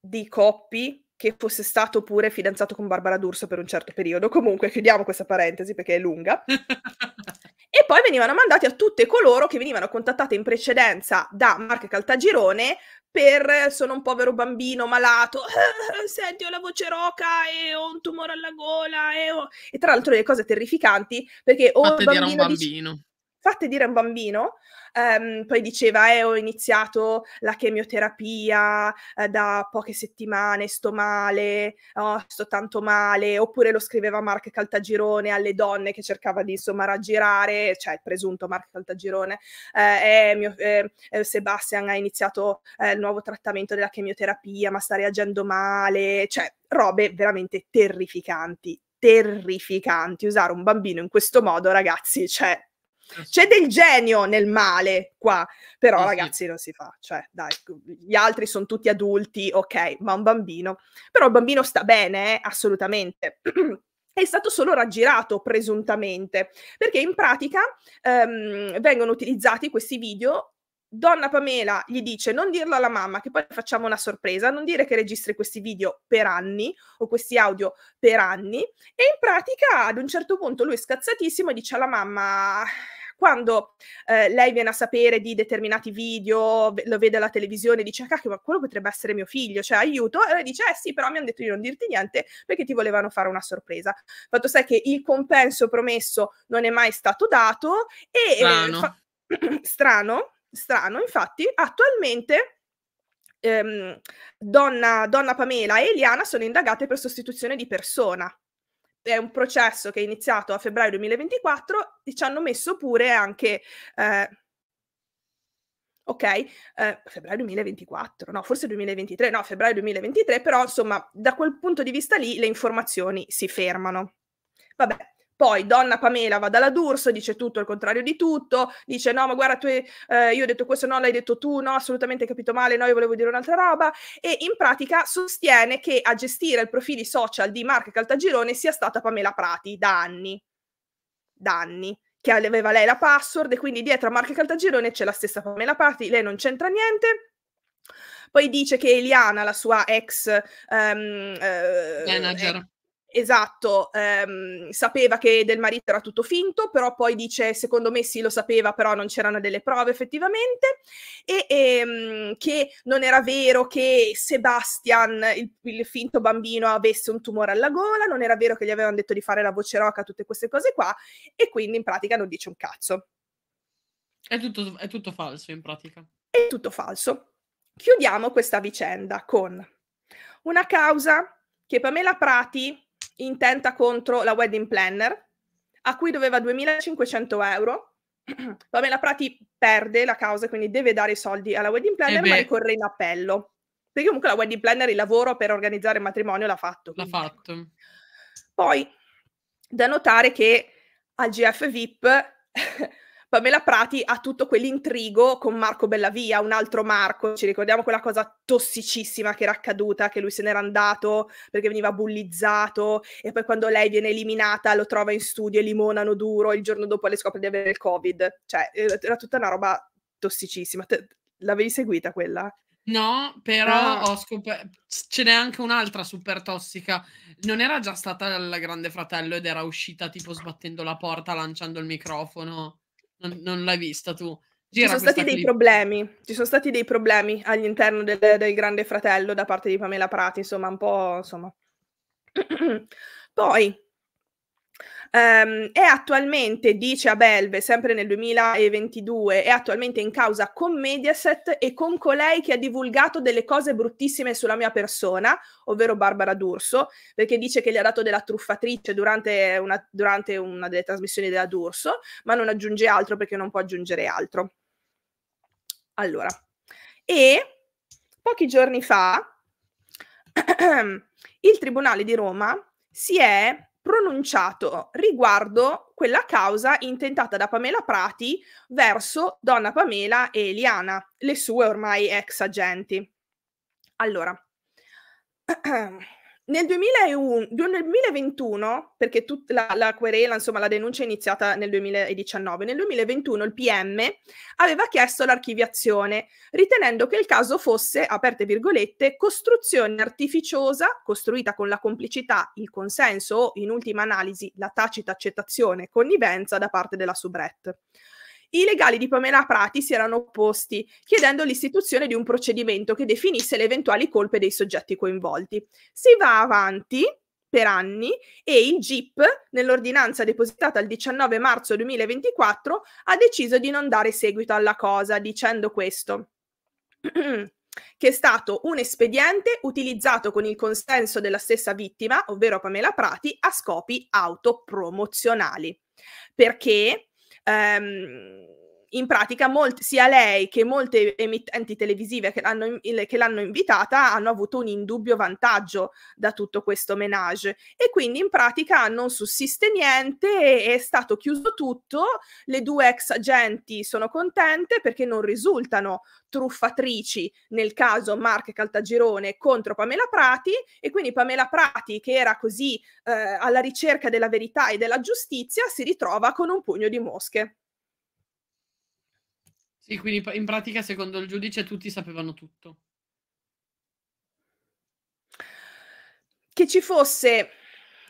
di Coppi che fosse stato pure fidanzato con Barbara D'Urso per un certo periodo. Comunque, chiudiamo questa parentesi perché è lunga. e poi venivano mandati a tutte coloro che venivano contattate in precedenza da Marca Caltagirone per sono un povero bambino malato, senti ho la voce roca e ho un tumore alla gola e, ho... e tra l'altro le cose terrificanti perché o il bambino, un bambino. Dice fatte dire a un bambino, ehm, poi diceva, eh, ho iniziato la chemioterapia eh, da poche settimane, sto male, oh, sto tanto male, oppure lo scriveva Mark Caltagirone alle donne che cercava di, insomma, raggirare, cioè il presunto Mark Caltagirone, eh, eh, mio, eh, eh, Sebastian ha iniziato eh, il nuovo trattamento della chemioterapia, ma sta reagendo male, cioè robe veramente terrificanti, terrificanti. Usare un bambino in questo modo, ragazzi, cioè c'è del genio nel male qua, però sì, ragazzi sì. non si fa, cioè dai, gli altri sono tutti adulti, ok, ma un bambino, però il bambino sta bene, eh? assolutamente. è stato solo raggirato presuntamente, perché in pratica ehm, vengono utilizzati questi video Donna Pamela gli dice non dirlo alla mamma che poi facciamo una sorpresa, non dire che registri questi video per anni o questi audio per anni e in pratica ad un certo punto lui è scazzatissimo e dice alla mamma quando eh, lei viene a sapere di determinati video, lo vede alla televisione, dice, ah, cacchio, ma quello potrebbe essere mio figlio, cioè aiuto, e lei dice, eh sì, però mi hanno detto di non dirti niente perché ti volevano fare una sorpresa. Fatto sai che il compenso promesso non è mai stato dato e... Eh, strano, fa- strano, strano, infatti, attualmente... Ehm, donna, donna Pamela e Eliana sono indagate per sostituzione di persona è un processo che è iniziato a febbraio 2024 e ci hanno messo pure anche... Eh, ok? Eh, febbraio 2024, no, forse 2023, no, febbraio 2023, però insomma, da quel punto di vista lì le informazioni si fermano. Vabbè, poi donna Pamela va dalla D'Urso, dice tutto il contrario di tutto, dice no ma guarda tu, eh, io ho detto questo, no l'hai detto tu, no assolutamente hai capito male, no io volevo dire un'altra roba e in pratica sostiene che a gestire i profili social di Marca Caltagirone sia stata Pamela Prati da anni, da anni che aveva lei la password e quindi dietro a Marca Caltagirone c'è la stessa Pamela Prati, lei non c'entra niente. Poi dice che Eliana, la sua ex um, eh, manager. Esatto, ehm, sapeva che del marito era tutto finto, però poi dice secondo me sì lo sapeva, però non c'erano delle prove effettivamente, e ehm, che non era vero che Sebastian, il, il, finto bambino, avesse un tumore alla gola, non era vero che gli avevano detto di fare la voce roca, tutte queste cose qua, e quindi in pratica non dice un cazzo. È tutto, è tutto falso in pratica. È tutto falso. Chiudiamo questa vicenda con una causa che Pamela Prati intenta contro la wedding planner, a cui doveva 2.500 euro. Pamela Prati perde la causa, quindi deve dare i soldi alla wedding eh planner, eh ma ricorre in appello. Perché comunque la wedding planner il lavoro per organizzare il matrimonio l'ha fatto. Quindi. L'ha fatto. Poi, da notare che al GF VIP Pamela Prati ha tutto quell'intrigo con Marco Bellavia, un altro Marco, ci ricordiamo quella cosa tossicissima che era accaduta, che lui se n'era andato perché veniva bullizzato e poi quando lei viene eliminata lo trova in studio e limonano duro, il giorno dopo le scopre di avere il covid, cioè eh, era tutta una roba tossicissima. Te, l'avevi seguita quella? No, però no. Ah. ho scoperto ce n'è anche un'altra super tossica. Non era già stata il Grande Fratello ed era uscita tipo sbattendo la porta, lanciando il microfono. Non, non l'hai vista tu. Gira ci sono stati clip. dei problemi, ci sono stati dei problemi all'interno del, del, Grande Fratello da parte di Pamela Prati, insomma, un po', insomma. Poi, ehm, è attualmente, dice Abelve, sempre nel 2022, è attualmente in causa con Mediaset e con colei che ha divulgato delle cose bruttissime sulla mia persona, ovvero Barbara D'Urso, perché dice che le ha dato della truffatrice durante una, durante una delle trasmissioni della D'Urso, ma non aggiunge altro perché non può aggiungere altro. Allora, e pochi giorni fa il Tribunale di Roma si è pronunciato riguardo quella causa intentata da Pamela Prati verso Donna Pamela e Eliana, le sue ormai ex agenti. Allora, Nel, 2001, nel 2021, perché tutta la, la, querela, insomma la denuncia è iniziata nel 2019, nel 2021 il PM aveva chiesto l'archiviazione, ritenendo che il caso fosse, aperte virgolette, costruzione artificiosa, costruita con la complicità, il consenso o, in ultima analisi, la tacita accettazione e connivenza da parte della subrette i legali di Pamela Prati si erano opposti, chiedendo l'istituzione di un procedimento che definisse le eventuali colpe dei soggetti coinvolti. Si va avanti per anni e il GIP, nell'ordinanza depositata il 19 marzo 2024, ha deciso di non dare seguito alla cosa, dicendo questo. che è stato un espediente utilizzato con il consenso della stessa vittima, ovvero Pamela Prati, a scopi autopromozionali. Perché Um, in pratica molti, sia lei che molte emittenti televisive che l'hanno, che l'hanno, invitata hanno avuto un indubbio vantaggio da tutto questo menage e quindi in pratica non sussiste niente, è stato chiuso tutto, le due ex agenti sono contente perché non risultano truffatrici nel caso Mark Caltagirone contro Pamela Prati e quindi Pamela Prati che era così eh, alla ricerca della verità e della giustizia si ritrova con un pugno di mosche. Sì, quindi in pratica secondo il giudice tutti sapevano tutto. Che ci fosse,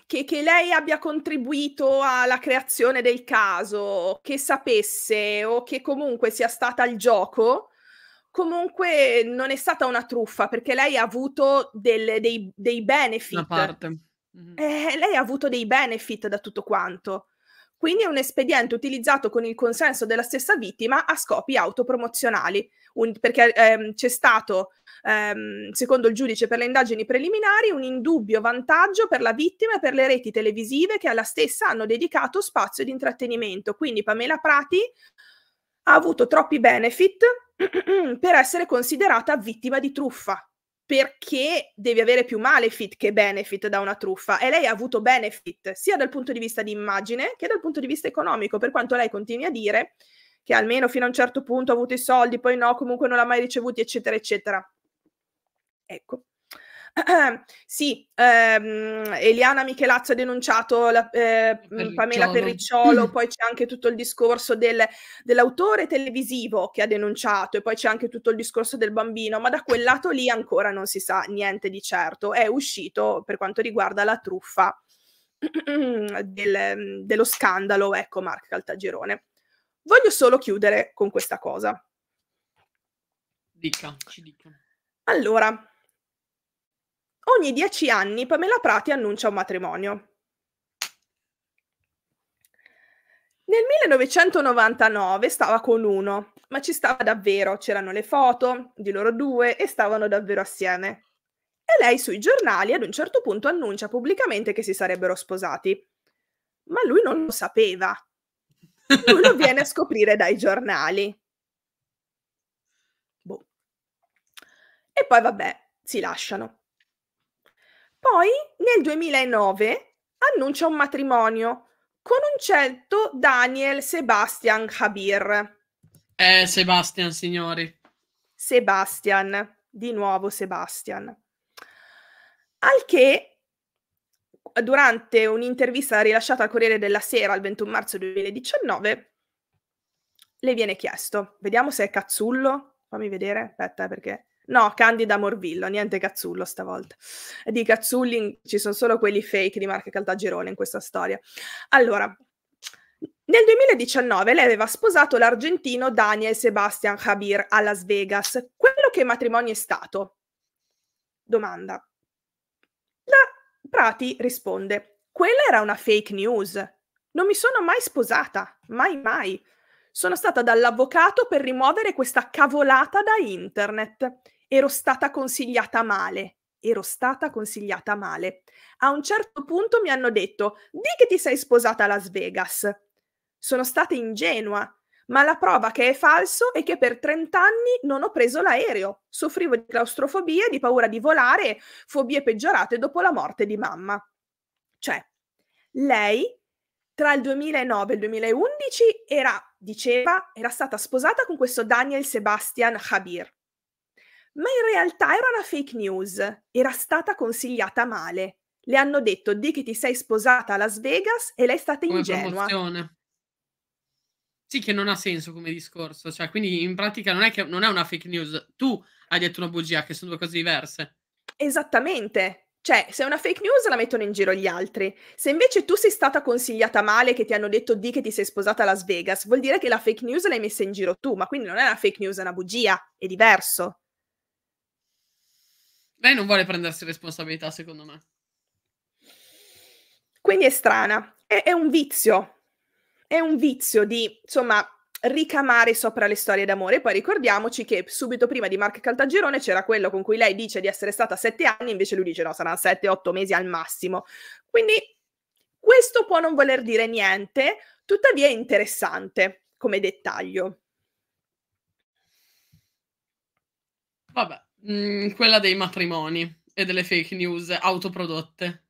che, che lei abbia contribuito alla creazione del caso, che sapesse o che comunque sia stata al gioco, comunque non è stata una truffa perché lei ha avuto del, dei, dei benefit. Una parte. Mm-hmm. Eh, lei ha avuto dei benefit da tutto quanto. Quindi è un espediente utilizzato con il consenso della stessa vittima a scopi autopromozionali, un, perché ehm, c'è stato, ehm, secondo il giudice per le indagini preliminari, un indubbio vantaggio per la vittima e per le reti televisive che alla stessa hanno dedicato spazio di intrattenimento. Quindi Pamela Prati ha avuto troppi benefit per essere considerata vittima di truffa perché devi avere più malefit che benefit da una truffa e lei ha avuto benefit sia dal punto di vista di immagine che dal punto di vista economico, per quanto lei continui a dire che almeno fino a un certo punto ha avuto i soldi, poi no, comunque non l'ha mai ricevuti, eccetera, eccetera. Ecco. sì, ehm, Eliana Michelazzo ha denunciato la, eh, mm, Pamela Perricciolo, poi c'è anche tutto il discorso del, dell'autore televisivo che ha denunciato e poi c'è anche tutto il discorso del bambino, ma da quel lato lì ancora non si sa niente di certo. È uscito per quanto riguarda la truffa del, dello scandalo, ecco Mark Caltagirone. Voglio solo chiudere con questa cosa. Dica, ci dica. Allora, ogni dieci anni Pamela Prati annuncia un matrimonio. Nel 1999 stava con uno, ma ci stava davvero, c'erano le foto di loro due e stavano davvero assieme. E lei sui giornali ad un certo punto annuncia pubblicamente che si sarebbero sposati. Ma lui non lo sapeva. Lui lo viene a scoprire dai giornali. Boh. E poi vabbè, si lasciano. Poi nel 2009 annuncia un matrimonio con un certo Daniel Sebastian Habir. Eh, Sebastian, signori. Sebastian, di nuovo Sebastian. Al che, durante un'intervista rilasciata al Corriere della Sera il 21 marzo 2019, le viene chiesto, vediamo se è cazzullo, fammi vedere, aspetta eh, perché No, Candida Morvillo, niente cazzullo stavolta. Di cazzulli ci sono solo quelli fake di Marca Caltagirone in questa storia. Allora, nel 2019 lei aveva sposato l'argentino Daniel Sebastian Jabir a Las Vegas. Quello che matrimonio è stato? Domanda. La Prati risponde, quella era una fake news. Non mi sono mai sposata, mai mai. Sono stata dall'avvocato per rimuovere questa cavolata da internet. Ero stata consigliata male. Ero stata consigliata male. A un certo punto mi hanno detto: Di che ti sei sposata a Las Vegas. Sono stata ingenua, ma la prova che è falso è che per 30 anni non ho preso l'aereo. Soffrivo di claustrofobia, di paura di volare, fobie peggiorate dopo la morte di mamma. Cioè, lei tra il 2009 e il 2011 era, diceva, era stata sposata con questo Daniel Sebastian Khabir. Ma in realtà era una fake news, era stata consigliata male. Le hanno detto di che ti sei sposata a Las Vegas e lei è stata come ingenua. Promozione. Sì, che non ha senso come discorso. Cioè, quindi in pratica non è che non è una fake news. Tu hai detto una bugia, che sono due cose diverse. Esattamente. Cioè, se è una fake news la mettono in giro gli altri. Se invece tu sei stata consigliata male, che ti hanno detto di che ti sei sposata a Las Vegas, vuol dire che la fake news l'hai messa in giro tu, ma quindi non è una fake news, è una bugia, è diverso. Lei non vuole prendersi responsabilità, secondo me. Quindi è strana, è, è un vizio, è un vizio di, insomma, ricamare sopra le storie d'amore. Poi ricordiamoci che subito prima di Mark Caltagirone c'era quello con cui lei dice di essere stata sette anni, invece lui dice no, saranno sette, otto mesi al massimo. Quindi questo può non voler dire niente, tuttavia è interessante come dettaglio. Vabbè, mh, mm, quella dei matrimoni e delle fake news autoprodotte.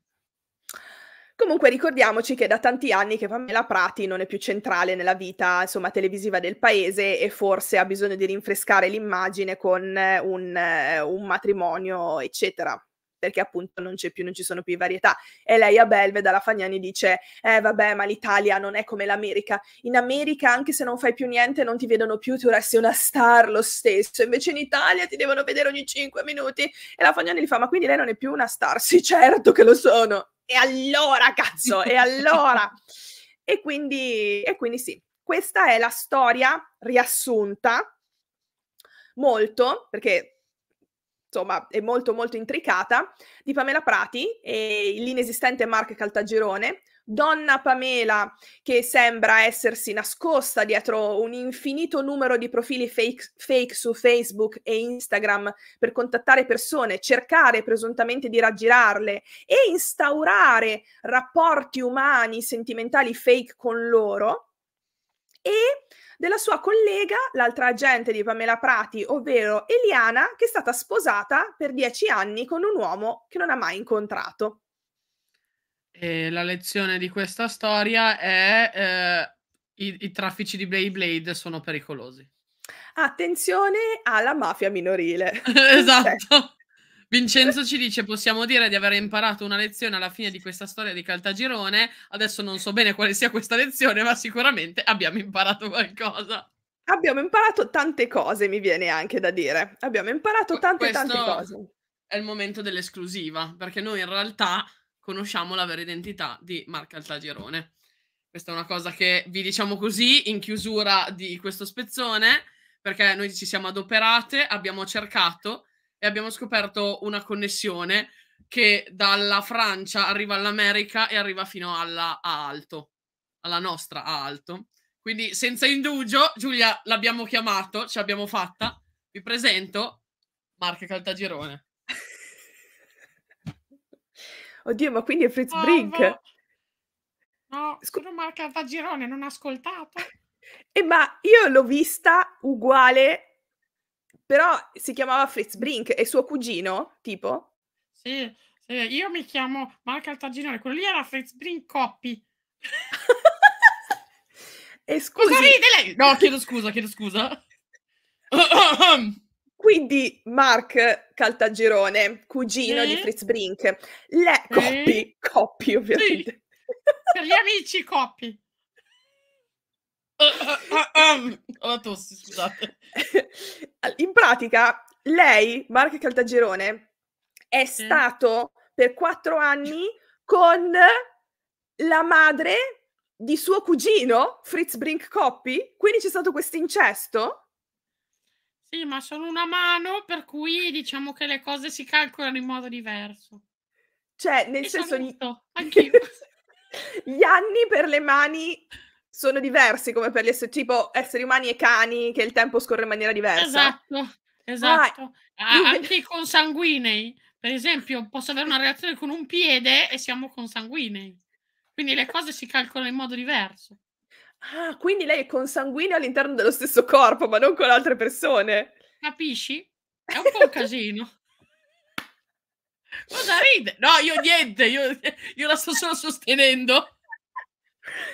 Comunque ricordiamoci che da tanti anni che Pamela Prati non è più centrale nella vita insomma, televisiva del paese e forse ha bisogno di rinfrescare l'immagine con eh, un, eh, un matrimonio, eccetera perché appunto non, c'è più, non ci sono più varietà. E lei a Belveda, la Fagnani, dice, eh vabbè, ma l'Italia non è come l'America. In America, anche se non fai più niente, non ti vedono più, tu resti una star lo stesso. Invece in Italia ti devono vedere ogni 5 minuti. E la Fagnani gli fa, ma quindi lei non è più una star? Sì, certo che lo sono e allora cazzo, e allora. e, quindi, e quindi sì, questa è la storia riassunta molto, perché insomma è molto molto intricata, di Pamela Prati e l'inesistente Mark Caltagirone, Donna Pamela, che sembra essersi nascosta dietro un infinito numero di profili fake, fake, su Facebook e Instagram per contattare persone, cercare presuntamente di raggirarle e instaurare rapporti umani, sentimentali fake con loro, e della sua collega, l'altra agente di Pamela Prati, ovvero Eliana, che è stata sposata per dieci anni con un uomo che non ha mai incontrato. E la lezione di questa storia è eh, i, i traffici di Beyblade sono pericolosi. Attenzione alla mafia minorile. esatto. Cioè Vincenzo ci dice: possiamo dire di aver imparato una lezione alla fine di questa storia di Caltagirone. Adesso non so bene quale sia questa lezione, ma sicuramente abbiamo imparato qualcosa. Abbiamo imparato tante cose, mi viene anche da dire. Abbiamo imparato tante, Questo tante cose. È il momento dell'esclusiva, perché noi in realtà conosciamo la vera identità di Marca Altagirone. Questa è una cosa che vi diciamo così in chiusura di questo spezzone, perché noi ci siamo adoperate, abbiamo cercato e abbiamo scoperto una connessione che dalla Francia arriva all'America e arriva fino alla a Alto, alla nostra A Alto. Quindi senza indugio, Giulia l'abbiamo chiamato, ci abbiamo fatta. Vi presento Marca Caltagirone. Oddio, ma quindi è Fritz Brink? No, Scusa, sono Marca Caltagirone, non ho ascoltato. Eh, ma io l'ho vista uguale, però si chiamava Fritz Brink, è suo cugino, tipo? Sì, sì io mi chiamo Marco Caltagirone, quello lì era Fritz Brink Coppi. e scusa... Cosa ride lei? No, chiedo scusa, chiedo scusa. Quindi Mark Caltagirone, cugino mm. di Fritz Brink, le coppi, mm. coppi ovviamente. Sì. Per gli amici coppi. Ho tossi, scusate. In pratica, lei, Mark Caltagirone, è stato per quattro anni con la madre di suo cugino, Fritz Brink Coppi, quindi c'è stato questo incesto sì, ma sono una mano, per cui diciamo che le cose si calcolano in modo diverso. Cioè, nel e senso... Gli... Anch'io. Gli anni per le mani sono diversi come per gli esseri, tipo esseri umani e cani, che il tempo scorre in maniera diversa. Esatto, esatto. Ah, Anche i consanguinei. Per esempio, posso avere una relazione con un piede e siamo consanguinei. Quindi le cose si calcolano in modo diverso. Ah, quindi lei è consanguinea all'interno dello stesso corpo, ma non con altre persone. Capisci? È un po' un casino. Cosa ride? No, io niente, io, io la sto solo sostenendo.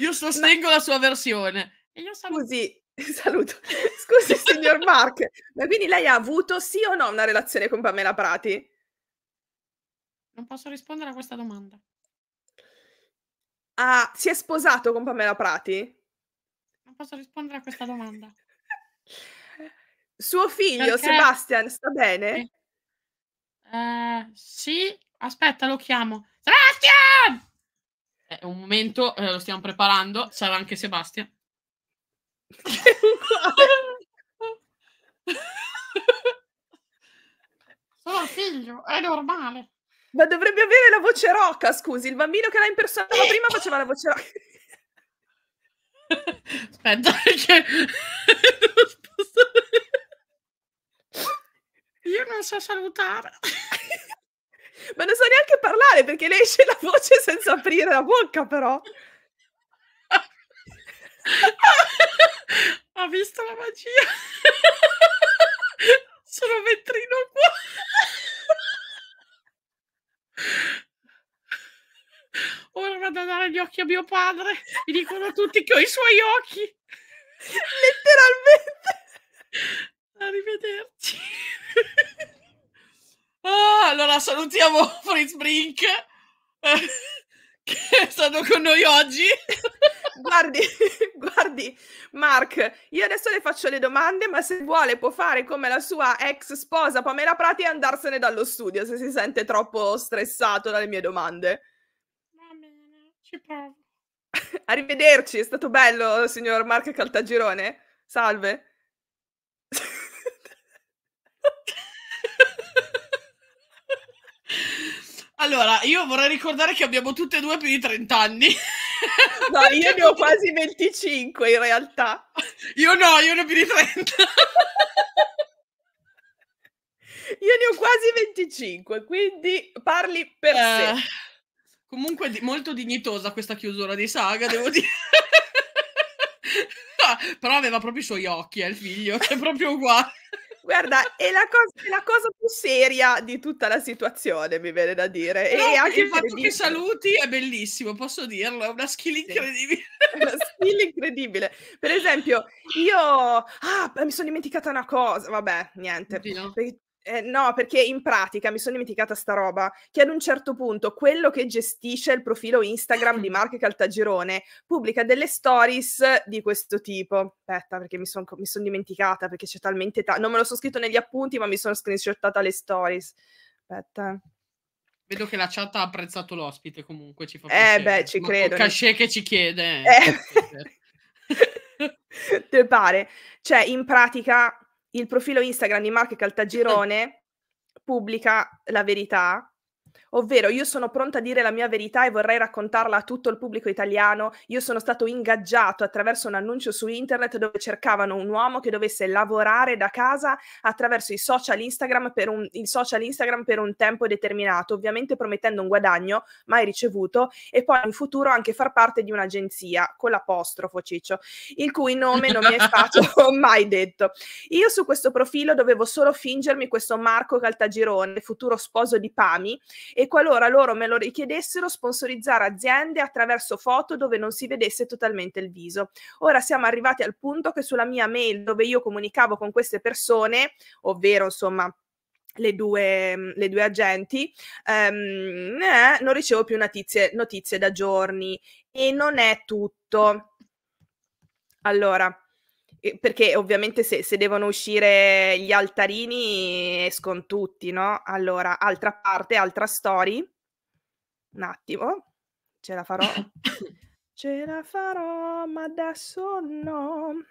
Io sostengo ma... la sua versione. E io saluto. Scusi, saluto. Scusi, signor Mark, ma quindi lei ha avuto sì o no una relazione con Pamela Prati? Non posso rispondere a questa domanda. Ah, si è sposato con Pamela Prati? posso rispondere a questa domanda. Suo figlio Perché... Sebastian sta bene? Eh, sì, aspetta, lo chiamo. Sebastian! Eh, un momento, eh, lo stiamo preparando. Sarà anche Sebastian. Sono figlio, è normale. Ma dovrebbe avere la voce roca, scusi. Il bambino che l'ha impersonava prima faceva la voce roca. Aspetta, perché... Io non so salutare. Ma non so neanche parlare perché lei esce la voce senza aprire la bocca, però. ha visto la magia. Sono vetrino qua ora vado a dare gli occhi a mio padre, mi dicono tutti che ho i suoi occhi. Letteralmente. Arrivederci. Oh, allora salutiamo Fritz Brink eh, che è stato con noi oggi. guardi, guardi, Mark, io adesso le faccio le domande, ma se vuole può fare come la sua ex sposa Pamela Prati e andarsene dallo studio se si sente troppo stressato dalle mie domande. Ci provo. Arrivederci, è stato bello, signor Marco Caltagirone. Salve. Allora, io vorrei ricordare che abbiamo tutte e due più di 30 anni. No, io ne ho quasi 25 in realtà. Io no, io ne ho più di 30. Io ne ho quasi 25, quindi parli per eh, sé. Comunque molto dignitosa questa chiusura di saga, devo dire. Ah, però aveva proprio i suoi occhi, è eh, il figlio, che è proprio uguale. Guarda, è la, cosa, è la, cosa, più seria di tutta la situazione, mi viene da dire. No, e anche il fatto che saluti è bellissimo, posso dirlo, è una skill incredibile. Sì. una skill incredibile. Per esempio, io... Ah, mi sono dimenticata una cosa, vabbè, niente. Sì, no? Eh, no, perché in pratica mi sono dimenticata sta roba, che ad un certo punto quello che gestisce il profilo Instagram di Marco Caltagirone pubblica delle stories di questo tipo. Aspetta, perché mi sono son dimenticata, perché c'è talmente tanto... Non me lo sono scritto negli appunti, ma mi sono screenshottata le stories. Aspetta. Vedo che la chat ha apprezzato l'ospite comunque, ci fa piacere. Eh beh, ci ma credo. Cachet che ci chiede. Eh. eh. Te pare? Cioè, in pratica il profilo Instagram di Marco Caltagirone pubblica la verità Ovvero, io sono pronta a dire la mia verità e vorrei raccontarla a tutto il pubblico italiano. Io sono stato ingaggiato attraverso un annuncio su internet dove cercavano un uomo che dovesse lavorare da casa attraverso i social Instagram per un, social Instagram per un tempo determinato, ovviamente promettendo un guadagno mai ricevuto, e poi in futuro anche far parte di un'agenzia con l'apostrofo Ciccio, il cui nome non mi è stato mai detto. Io su questo profilo dovevo solo fingermi questo Marco Caltagirone, futuro sposo di Pami e qualora loro me lo richiedessero sponsorizzare aziende attraverso foto dove non si vedesse totalmente il viso. Ora siamo arrivati al punto che sulla mia mail dove io comunicavo con queste persone, ovvero insomma le due, mm, le due, agenti, ehm, eh, non ricevo più notizie, notizie da giorni e non è tutto. Allora, perché ovviamente se, se, devono uscire gli altarini escono tutti, no? Allora, altra parte, altra story. Un attimo, ce la farò. ce la farò, ma adesso no.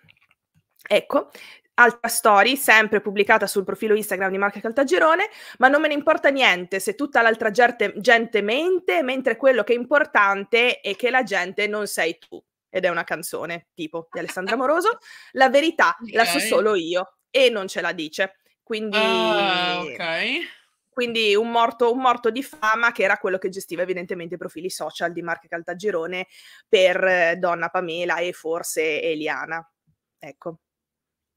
Ecco, altra story, sempre pubblicata sul profilo Instagram di Marca Caltagirone, ma non me ne importa niente se tutta l'altra gente, gente mente, mentre quello che è importante è che la gente non sei tu ed è una canzone tipo di Alessandra Moroso. La verità okay. la so solo io e non ce la dice. Quindi, uh, okay. quindi un, morto, un, morto, di fama che era quello che gestiva evidentemente i profili social di Marco Caltagirone per eh, Donna Pamela e forse Eliana. Ecco,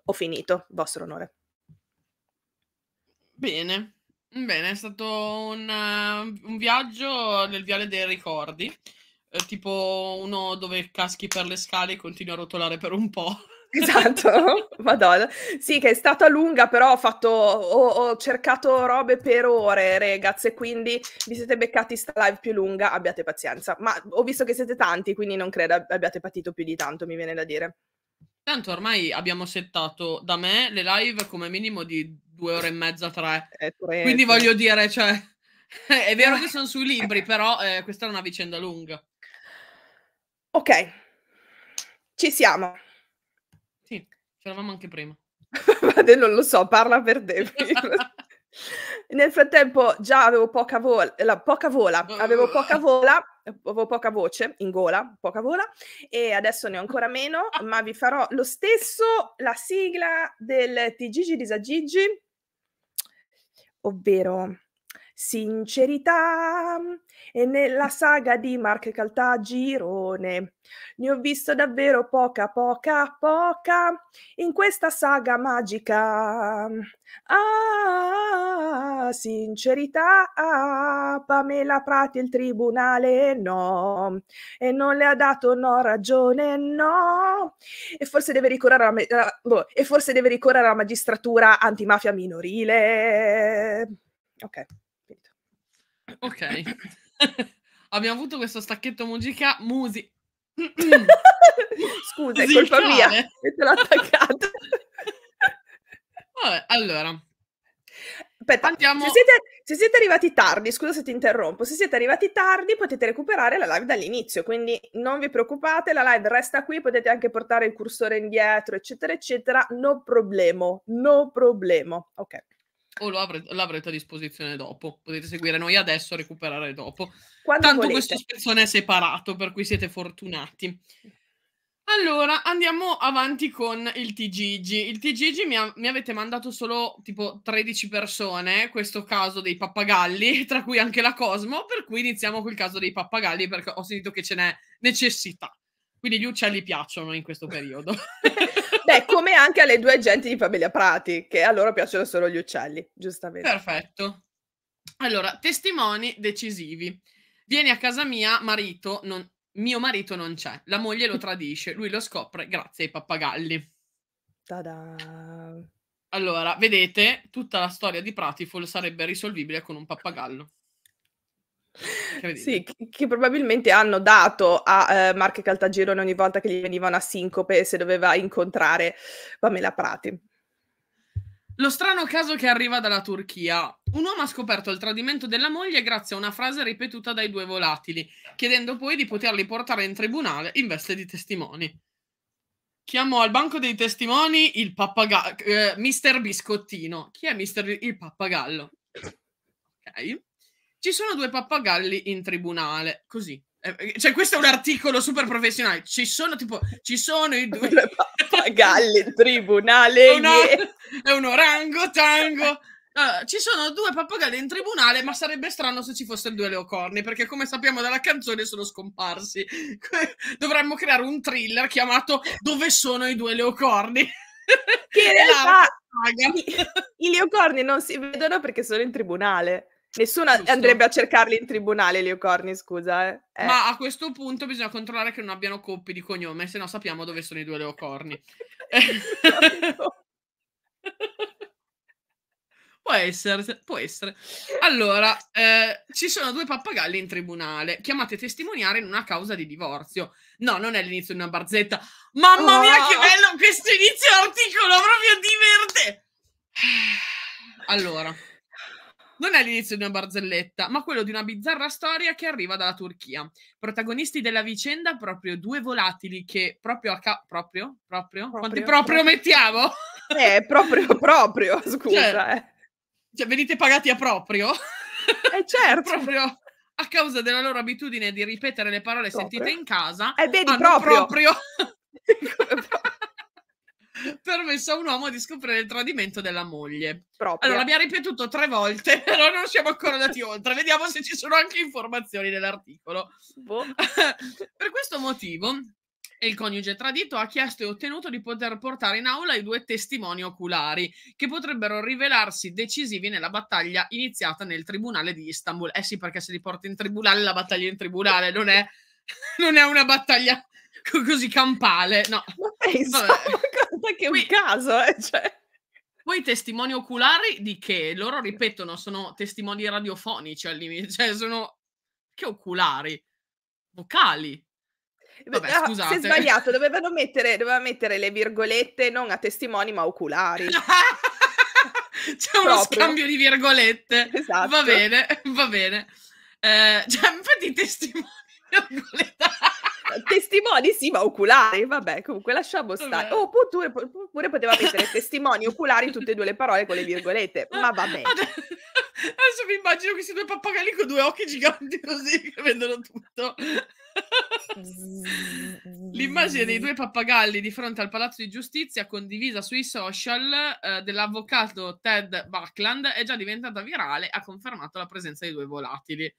ho finito, vostro onore. Bene, bene, è stato un, uh, un viaggio nel viale dei ricordi tipo uno dove caschi per le scale e continui a rotolare per un po'. Esatto, madonna. Sì, che è stata lunga, però ho, fatto, ho, ho cercato robe per ore, ragazzi, e quindi vi siete beccati sta live più lunga, abbiate pazienza. Ma ho visto che siete tanti, quindi non credo abbiate patito più di tanto, mi viene da dire. Tanto ormai abbiamo settato da me le live come minimo di due ore e mezza, tre. tre eh, quindi voglio dire, cioè, è vero eh. che sono sui libri, però eh, questa è una vicenda lunga. Ok, ci siamo. Sì, ce l'avevamo anche prima. Vade, non lo so, parla per te. Nel frattempo già avevo poca vola, la, poca vola, avevo poca vola, avevo poca voce in gola, poca vola e adesso ne ho ancora meno, ma vi farò lo stesso la sigla del TGG Disagigi, ovvero Sincerità mm, e nella saga di Mark Caltagirone ne ho visto davvero poca, poca, poca in questa saga magica. Mm, ah, sincerità, ah, Pamela Prati il tribunale no, e non le ha dato no ragione no, e forse deve ricorrere alla, la, boh, e forse deve ricorrere alla magistratura antimafia minorile. Ok. Ok. Abbiamo avuto questo stacchetto musica... Musi... Scusa, musicale. è colpa mia te l'ho attaccata. Vabbè, allora... Aspetta, Andiamo... se, siete, se, siete, arrivati tardi, scusa se ti interrompo, se siete arrivati tardi potete recuperare la live dall'inizio, quindi non vi preoccupate, la live resta qui, potete anche portare il cursore indietro, eccetera, eccetera, no problema, no problema, ok o lo avrete, l'avrete a disposizione dopo. Potete seguire noi adesso e recuperare dopo. Quando Tanto volete. questo spezzone è separato, per cui siete fortunati. Allora, andiamo avanti con il TGG. Il TGG mi, ha, mi, avete mandato solo tipo 13 persone, questo caso dei pappagalli, tra cui anche la Cosmo, per cui iniziamo col caso dei pappagalli perché ho sentito che ce n'è necessità. Quindi gli uccelli piacciono in questo periodo. Beh, come anche alle due agenti di Famiglia Prati, che a loro piacciono solo gli uccelli, giustamente. Perfetto. Allora, testimoni decisivi. Vieni a casa mia, marito, non... mio marito non c'è, la moglie lo tradisce, lui lo scopre grazie ai pappagalli. Ta-da. Allora, vedete, tutta la storia di Pratiful sarebbe risolvibile con un pappagallo. Sì, che, probabilmente hanno dato a eh, Marche Caltagirone ogni volta che gli veniva una sincope se doveva incontrare Pamela Prati. Lo strano caso che arriva dalla Turchia. Un uomo ha scoperto il tradimento della moglie grazie a una frase ripetuta dai due volatili, chiedendo poi di poterli portare in tribunale in veste di testimoni. Chiamò al banco dei testimoni il pappagallo, eh, Mister Biscottino. Chi è Mister il pappagallo? Ok. Ci sono due pappagalli in tribunale, così. Eh, eh, cioè, questo è un articolo super professionale. Ci sono tipo, ci sono i due, due pappagalli in tribunale. Una, è un orango tango. Allora, ah, ci sono due pappagalli in tribunale, ma sarebbe strano se ci fossero due leocorni, perché come sappiamo dalla canzone sono scomparsi. Dovremmo creare un thriller chiamato Dove sono i due leocorni? Che in realtà i, i leocorni non si vedono perché sono in tribunale. Nessuno Giusto. andrebbe a cercarli in tribunale, Leo Corni, scusa. Eh. eh. Ma a questo punto bisogna controllare che non abbiano coppi di cognome, se no sappiamo dove sono i due Leo Corni. può essere, può essere. Allora, eh, ci sono due pappagalli in tribunale, chiamate a testimoniare in una causa di divorzio. No, non è l'inizio di una barzetta. Mamma oh. mia, che bello questo inizio articolo, proprio divertente! Allora... Non è l'inizio di una barzelletta, ma quello di una bizzarra storia che arriva dalla Turchia. Protagonisti della vicenda proprio due volatili che proprio a ca- proprio proprio proprio, Quanti proprio, mettiamo? Eh, proprio proprio, scusa, cioè, eh. cioè venite pagati a proprio? Eh certo. proprio a causa della loro abitudine di ripetere le parole proprio. sentite in casa. Eh, vedi, proprio. proprio... permesso a un uomo di scoprire il tradimento della moglie. Proprio. Allora, l'abbiamo ripetuto tre volte, però non siamo ancora andati oltre. Vediamo se ci sono anche informazioni nell'articolo. Boh. per questo motivo, il coniuge tradito ha chiesto e ottenuto di poter portare in aula i due testimoni oculari che potrebbero rivelarsi decisivi nella battaglia iniziata nel tribunale di Istanbul. Eh sì, perché se li porta in tribunale, la battaglia in tribunale non è, non è una battaglia così campale. No, Vabbè realtà che è qui, un caso, eh, cioè. Poi testimoni oculari di che? Loro ripetono, sono testimoni radiofonici al limite, cioè sono che oculari? Vocali. Eh, Vabbè, ah, scusate. Si è sbagliato, dovevano mettere, doveva mettere le virgolette non a testimoni ma oculari. C'è uno Proprio. scambio di virgolette. Esatto. Va bene, va bene. Eh, cioè, infatti i testimoni testimoni sì ma oculari vabbè comunque lasciamo stare oppure oh, pure poteva mettere testimoni oculari tutte e due le parole con le virgolette ma vabbè adesso mi immagino questi due pappagalli con due occhi giganti così che vendono tutto L'immagine dei due pappagalli di fronte al palazzo di giustizia condivisa sui social eh, dell'avvocato Ted Buckland è già diventata virale, ha confermato la presenza dei due volatili.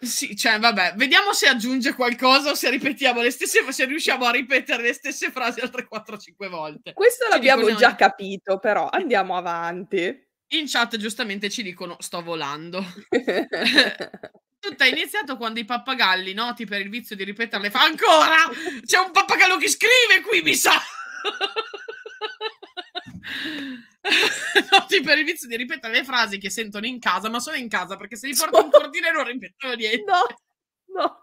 Sì, cioè, vabbè, vediamo se aggiunge qualcosa o se ripetiamo le stesse, se riusciamo a ripetere le stesse frasi altre 4-5 volte. Questo ci l'abbiamo dicono... già capito, però andiamo avanti. In chat giustamente ci dicono sto volando. Tutto è iniziato quando i pappagalli noti per il vizio di ripeterle fa ancora! C'è un pappagallo che scrive qui, mi sa! noti per il vizio di ripetere le frasi che sentono in casa, ma solo in casa, perché se li porto in cortile non ripetono niente. No, no.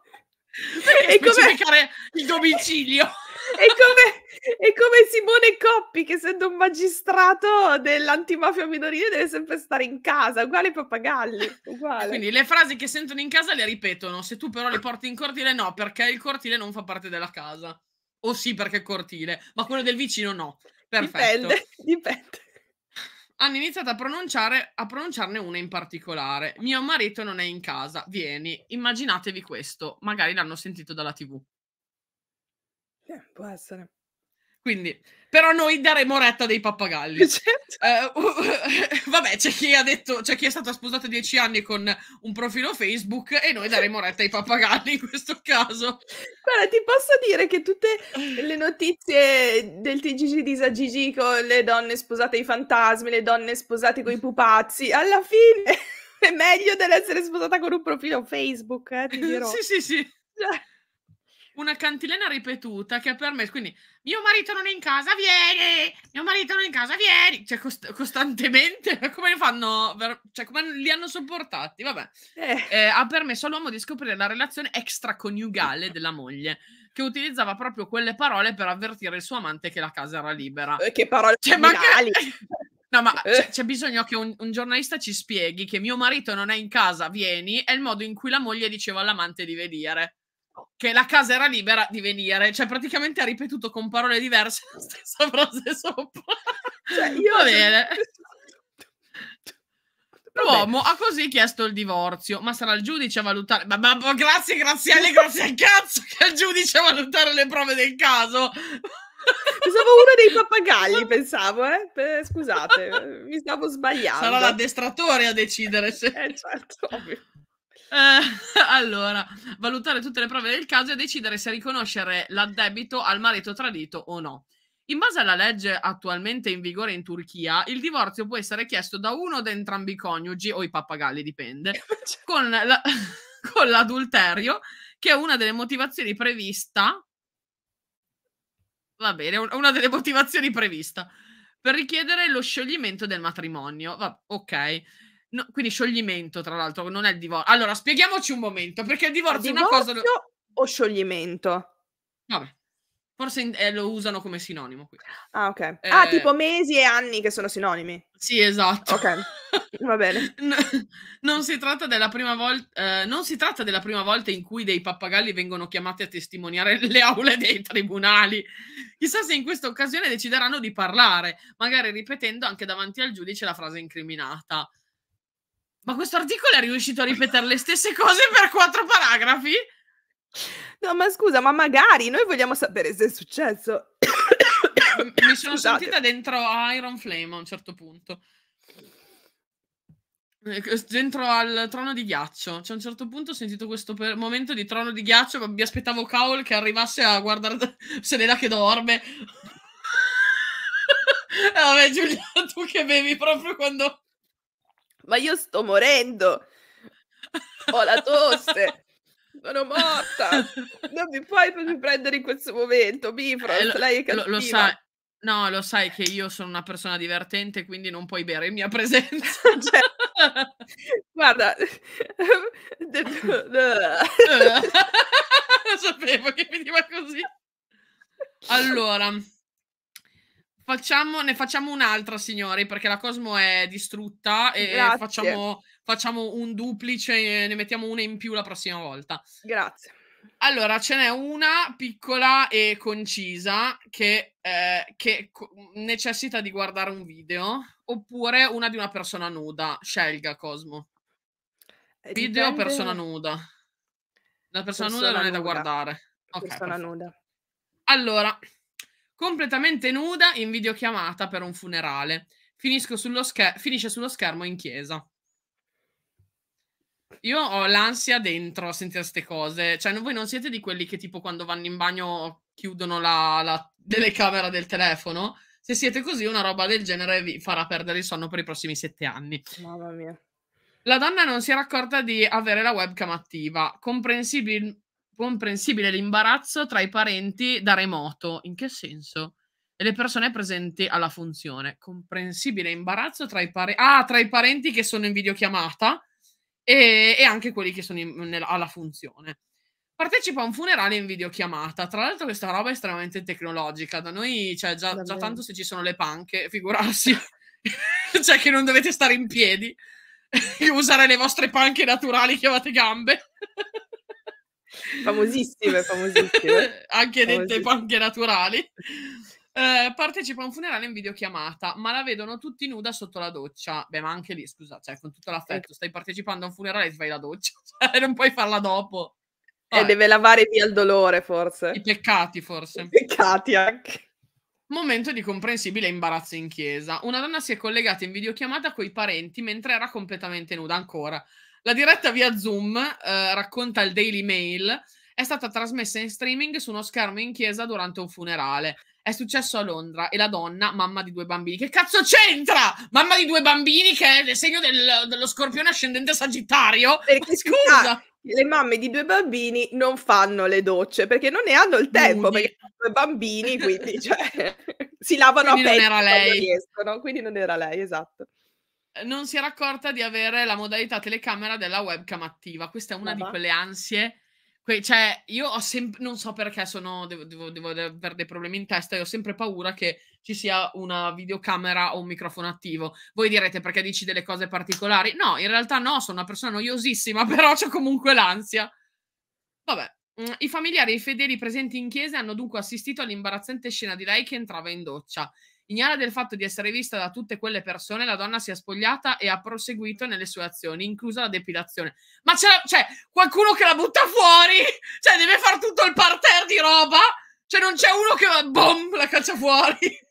Perché e come il domicilio? È come, e come Simone Coppi, che essendo un magistrato dell'antimafia minorile, deve sempre stare in casa, uguale ai pappagalli. Uguale. Quindi le frasi che sentono in casa le ripetono, se tu però le porti in cortile, no, perché il cortile non fa parte della casa. O sì, perché è cortile, ma quello del vicino no. Dipende, dipende. Hanno iniziato a, pronunciare, a pronunciarne una in particolare. Mio marito non è in casa, vieni. Immaginatevi questo, magari l'hanno sentito dalla tv. Eh, può essere. Quindi, però noi daremo retta dei pappagalli. Certo. uh, uh, vabbè, c'è chi ha detto, c'è chi è stato sposato dieci anni con un profilo Facebook e noi daremo retta ai pappagalli in questo caso. Guarda, ti posso dire che tutte le notizie del TGG di Sagigi con le donne sposate ai fantasmi, le donne sposate con i pupazzi, alla fine è meglio dell'essere sposata con un profilo Facebook, eh, ti dirò. sì, sì, sì. Cioè una cantilena ripetuta che ha permesso, quindi mio marito non è in casa, vieni, mio marito non è in casa, vieni, cioè cost- costantemente, come fanno, per- cioè come li hanno sopportati, vabbè, eh. Eh, ha permesso all'uomo di scoprire la relazione extraconiugale della moglie, che utilizzava proprio quelle parole per avvertire il suo amante che la casa era libera. Eh, che parole cioè, criminali. No, ma eh. c'è bisogno che un, un, giornalista ci spieghi che mio marito non è in casa, vieni, è il modo in cui la moglie diceva all'amante di venire che la casa era libera di venire. Cioè, praticamente ha ripetuto con parole diverse la stessa frase sopra. Cioè, io Va bene. L'uomo ha così chiesto il divorzio, ma sarà il giudice a valutare. Ma, ma, ma grazie, grazie alle, grazie al cazzo che è il giudice a valutare le prove del caso. Pensavo uno dei pappagalli, pensavo, eh? scusate, mi stavo sbagliando. Sarà l'addestratore a decidere se... Eh, certo, ovvio. Eh, allora, valutare tutte le prove del caso e decidere se riconoscere l'addebito al marito tradito o no. In base alla legge attualmente in vigore in Turchia, il divorzio può essere chiesto da uno da entrambi i coniugi o i pappagalli, dipende, eh, certo. con, la, con l'adulterio, che è una delle motivazioni prevista. Va bene, una delle motivazioni prevista per richiedere lo scioglimento del matrimonio. Va, ok. No, quindi scioglimento, tra l'altro, non è il divorzio. Allora, spieghiamoci un momento, perché il divorzio, divorzio è una cosa... Divorzio o scioglimento? Vabbè, forse in, eh, lo usano come sinonimo. Qui. Ah, ok. Ah, eh... Ah, tipo mesi e anni che sono sinonimi. Sì, esatto. Ok, va bene. no, non, si tratta della prima volta, eh, non si tratta della prima volta in cui dei pappagalli vengono chiamati a testimoniare le aule dei tribunali. Chissà se in questa occasione decideranno di parlare, magari ripetendo anche davanti al giudice la frase incriminata. Ma questo articolo è riuscito a ripetere le stesse cose per quattro paragrafi? No, ma scusa, ma magari noi vogliamo sapere se è successo. Mi sono Scusate. sentita dentro Iron Flame a un certo punto. Eh, dentro al trono di ghiaccio. Cioè, a un certo punto ho sentito questo per- momento di trono di ghiaccio, ma mi aspettavo Cowl che arrivasse a guardare Selena che dorme. eh, vabbè, Giulia, tu che bevi proprio quando ma io sto morendo. Ho la tosse. Sono morta. Non mi puoi prendere in questo momento, Bifrost. Eh, lei è lo, lo sai. No, lo sai che io sono una persona divertente, quindi non puoi bere in mia presenza. cioè, guarda, sapevo che finiva così. Allora, Facciamo, ne facciamo un'altra, signori, perché la Cosmo è distrutta e facciamo, facciamo, un duplice, eh, ne mettiamo una in più la prossima volta. Grazie. Allora, ce n'è una piccola e concisa che, eh, che co- necessita di guardare un video, oppure una di una persona nuda. Scelga, Cosmo. Eh, video o persona nuda? La persona, persona nuda non nuda. è da guardare. persona perfetto. nuda. Allora, completamente nuda in videochiamata per un funerale. Sullo scher- finisce sullo schermo in chiesa. Io ho l'ansia dentro a sentire queste cose. Cioè, voi non siete di quelli che, tipo, quando vanno in bagno chiudono la, la telecamera del telefono? Se siete così, una roba del genere vi farà perdere il sonno per i prossimi sette anni. Mamma mia. La donna non si era accorta di avere la webcam attiva. Comprensibile, comprensibile l'imbarazzo tra i parenti da remoto. In che senso? E le persone presenti alla funzione. Comprensibile imbarazzo tra i, pare- ah, tra i parenti che sono in videochiamata e, e anche quelli che sono in, nella, alla funzione. Partecipa a un funerale in videochiamata. Tra l'altro, questa roba è estremamente tecnologica. Da noi, cioè, già, già tanto se ci sono le panche, figurarsi, cioè che non dovete stare in piedi, usare le vostre panche naturali chiamate gambe famosissime, famosissime. anche dette panche naturali. Eh, partecipa a un funerale in videochiamata, ma la vedono tutti nuda sotto la doccia. Beh, ma anche lì, scusa, cioè, con tutto l'affetto, ecco. stai partecipando a un funerale e ti fai la doccia, cioè, non puoi farla dopo. Vai. E deve lavare via il dolore, forse. I peccati, forse. I peccati anche. Momento di comprensibile imbarazzo in chiesa. Una donna si è collegata in videochiamata coi parenti mentre era completamente nuda ancora. La diretta via Zoom, eh, racconta il Daily Mail, è stata trasmessa in streaming su uno schermo in chiesa durante un funerale. È successo a Londra e la donna, mamma di due bambini, che cazzo c'entra? Mamma di due bambini che è il segno del, dello scorpione ascendente sagittario? Perché scusa! Ah, le mamme di due bambini non fanno le docce perché non ne hanno il tempo, Nudi. perché sono due bambini, quindi cioè, si lavano quindi a pezzi non riescono, quindi non era lei, esatto non si era accorta di avere la modalità telecamera della webcam attiva. Questa è una Vabbè. di quelle ansie. Que- cioè, io ho sempre, non so perché sono, devo, devo, devo, avere dei problemi in testa e ho sempre paura che ci sia una videocamera o un microfono attivo. Voi direte perché dici delle cose particolari? No, in realtà no, sono una persona noiosissima, però ho comunque l'ansia. Vabbè. Mm, I familiari e i fedeli presenti in chiesa hanno dunque assistito all'imbarazzante scena di lei che entrava in doccia. Ignara del fatto di essere vista da tutte quelle persone, la donna si è spogliata e ha proseguito nelle sue azioni, inclusa la depilazione. Ma c'è, cioè, qualcuno che la butta fuori? Cioè, deve fare tutto il parterre di roba? Cioè, non c'è uno che va, boom, la caccia fuori?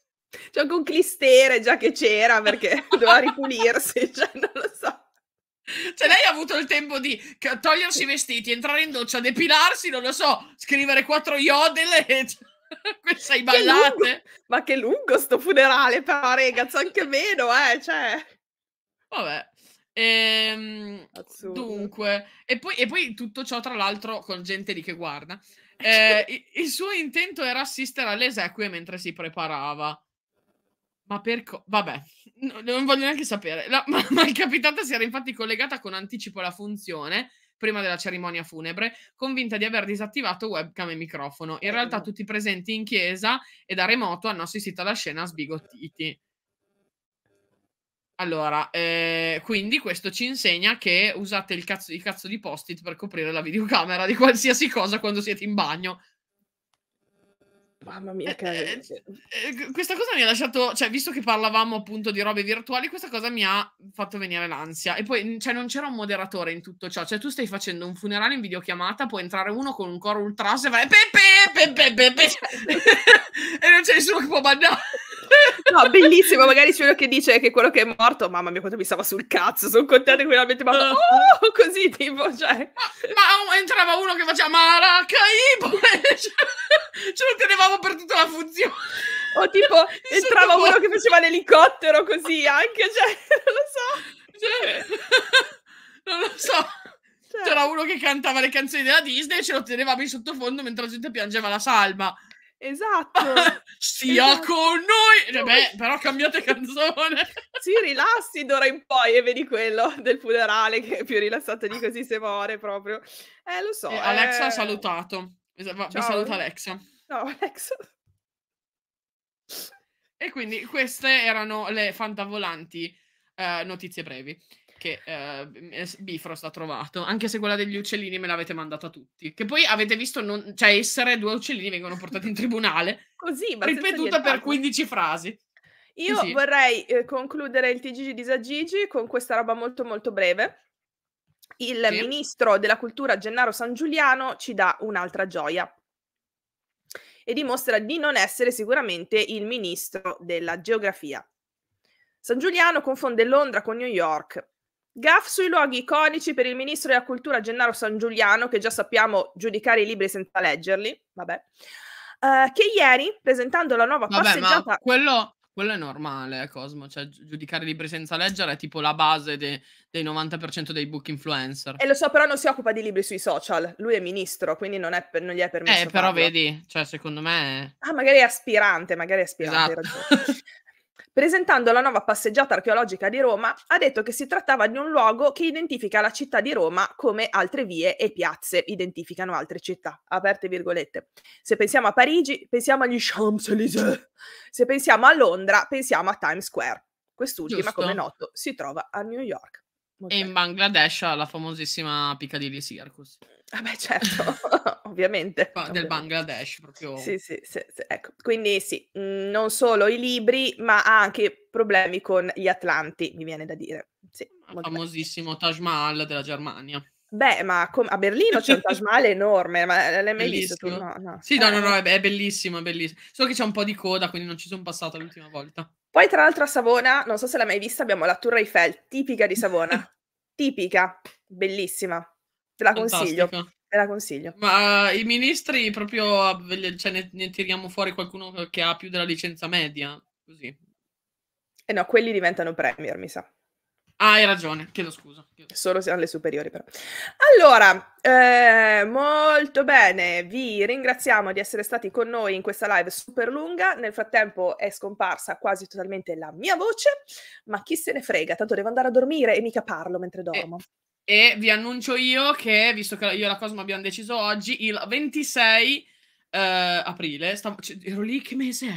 C'è anche un clistere già che c'era perché doveva ripulirsi, cioè, non lo so. Cioè, lei ha avuto il tempo di togliersi i vestiti, entrare in doccia, depilarsi, non lo so, scrivere quattro yodel e Sei ballate? Che Ma che lungo sto funerale, però, ragazzi, anche meno, eh, cioè. Vabbè. Ehm, dunque, e poi, e poi, tutto ciò, tra l'altro, con gente lì che guarda. Eh, eh cioè. il suo intento era assistere alle esequie mentre si preparava. Ma per co- Vabbè, no, non voglio neanche sapere. La malcapitata ma si era infatti collegata con anticipo alla funzione prima della cerimonia funebre, convinta di aver disattivato webcam e microfono. In realtà tutti presenti in chiesa e da remoto hanno assistito alla scena sbigottiti. Allora, eh, quindi questo ci insegna che usate il cazzo, il cazzo di post-it per coprire la videocamera di qualsiasi cosa quando siete in bagno. Mamma mia, che... Eh eh, eh, eh, questa cosa mi ha lasciato, cioè, visto che parlavamo appunto di robe virtuali, questa cosa mi ha fatto venire l'ansia. E poi, cioè, non c'era un moderatore in tutto ciò. Cioè, tu stai facendo un funerale in videochiamata, può entrare uno con un coro ultras e vai pepe, pepe, pepe, e non c'è nessuno che può bannare. No, bellissimo, magari c'è uno che dice che quello che è morto, mamma mia, quanto mi stava sul cazzo, sono contenta che finalmente ma oh, così tipo, cioè. Ma, ma oh, entrava uno che faceva Maracaibo, eh, ce, cioè, ce lo tenevamo per tutta la funzione. O tipo, Il entrava uno che faceva l'elicottero così, anche, cioè, non lo so. Cioè, non lo so. Cioè. C'era uno che cantava le canzoni della Disney e ce lo tenevamo in sottofondo mentre la gente piangeva la salma. Esatto. Sia esatto. con noi. Cioè, beh, però cambiate canzone. si rilassi d'ora in poi e vedi quello del funerale che è più rilassato di così se muore proprio. Eh, lo so. Eh, Alexa ha eh... salutato. Va, mi saluta Alexa. Ciao Alexa. E quindi queste erano le fantavolanti eh, notizie brevi che eh, Bifrost ha trovato, anche se quella degli uccellini me l'avete mandata tutti. Che poi avete visto non... cioè essere due uccellini vengono portati in tribunale. Così, ma ripetuta per 15 frasi. Io sì. vorrei eh, concludere il TGG di Zagigi con questa roba molto molto breve. Il sì. ministro della cultura Gennaro San Giuliano ci dà un'altra gioia e dimostra di non essere sicuramente il ministro della geografia. San Giuliano confonde Londra con New York Gaff sui luoghi iconici per il ministro della cultura Gennaro San Giuliano, che già sappiamo giudicare i libri senza leggerli, vabbè, uh, che ieri, presentando la nuova vabbè, passeggiata... Quello, quello, è normale, eh, Cosmo, cioè giudicare i libri senza leggere è tipo la base de, del 90% dei book influencer. E lo so, però non si occupa di libri sui social, lui è ministro, quindi non, è, non gli è permesso Eh, però farlo. vedi, cioè secondo me... È... Ah, magari è aspirante, magari è aspirante, esatto. Presentando la nuova passeggiata archeologica di Roma, ha detto che si trattava di un luogo che identifica la città di Roma come altre vie e piazze identificano altre città, aperte virgolette. Se pensiamo a Parigi, pensiamo agli Champs-Élysées. Se pensiamo a Londra, pensiamo a Times Square. Quest'ultima, Giusto. come noto, si trova a New York. Molto e in Bangladesh ha la famosissima Piccadilly Circus. Ah beh, certo, ovviamente. Del Bangladesh, proprio. Sì, sì, sì, sì, ecco. Quindi sì, mm, non solo i libri, ma ha anche problemi con gli Atlanti, mi viene da dire. Sì, famosissimo bello. Taj Mahal della Germania. Beh, ma com- a Berlino c'è un Taj Mahal enorme, ma l'hai mai visto No, no. Sì, no, eh, no, eh. no, è bellissimo, è bellissimo. Solo che c'è un po' di coda, quindi non ci sono passata l'ultima volta. Poi, tra l'altro, a Savona, non so se l'hai mai vista, abbiamo la Tour Eiffel, tipica di Savona. tipica, bellissima. Te la consiglio. Te la consiglio. Ma uh, i ministri proprio, cioè, ne, ne, tiriamo fuori qualcuno che ha più della licenza media, così. Eh no, quelli diventano premier, mi sa. Ah, hai ragione, chiedo scusa. Chiedo. Solo se hanno le superiori, però. Allora, eh, molto bene, vi ringraziamo di essere stati con noi in questa live super lunga. Nel frattempo è scomparsa quasi totalmente la mia voce, ma chi se ne frega, tanto devo andare a dormire e mica parlo mentre eh, dormo. Eh. E vi annuncio io che, visto che io e la Cosmo abbiamo deciso oggi, il 26 eh, aprile, stavo, c- ero lì che mese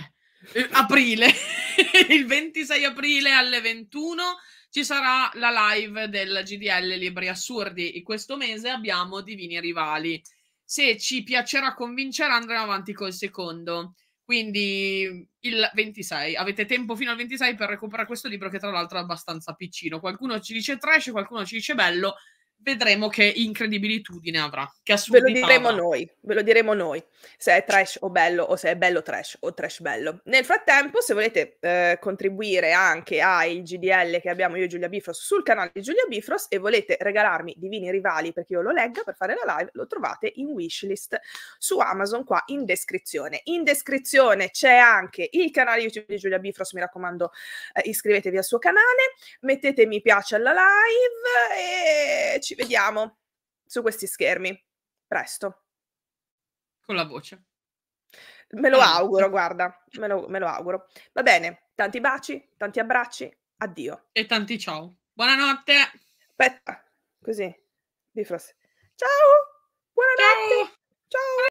è? Eh, aprile, il 26 aprile alle 21 ci sarà la live del GDL Libri Assurdi. In questo mese abbiamo Divini Rivali. Se ci piacerà convincere andremo avanti col secondo. Quindi il 26, avete tempo fino al 26 per recuperare questo libro che tra l'altro è abbastanza piccino. Qualcuno ci dice trash, qualcuno ci dice bello, vedremo che incredibilitudine avrà. Che ve lo diremo avrà. noi, ve lo diremo noi, se è trash o bello o se è bello trash o trash bello. Nel frattempo, se volete eh, contribuire anche al GDL che abbiamo io e Giulia Bifros sul canale di Giulia Bifros e volete regalarmi Divini Rivali perché io lo legga per fare la live, lo trovate in wishlist su Amazon qua in descrizione. In descrizione c'è anche il canale YouTube di Giulia Bifros, mi raccomando eh, iscrivetevi al suo canale, mettete mi piace alla live e ci ci vediamo su questi schermi presto. Con la voce. Me lo ah, auguro, guarda, me lo, me lo auguro. Va bene, tanti baci, tanti abbracci, addio. E tanti ciao. Buonanotte. Aspetta, così, di frase. Ciao, buonanotte. Ciao. ciao.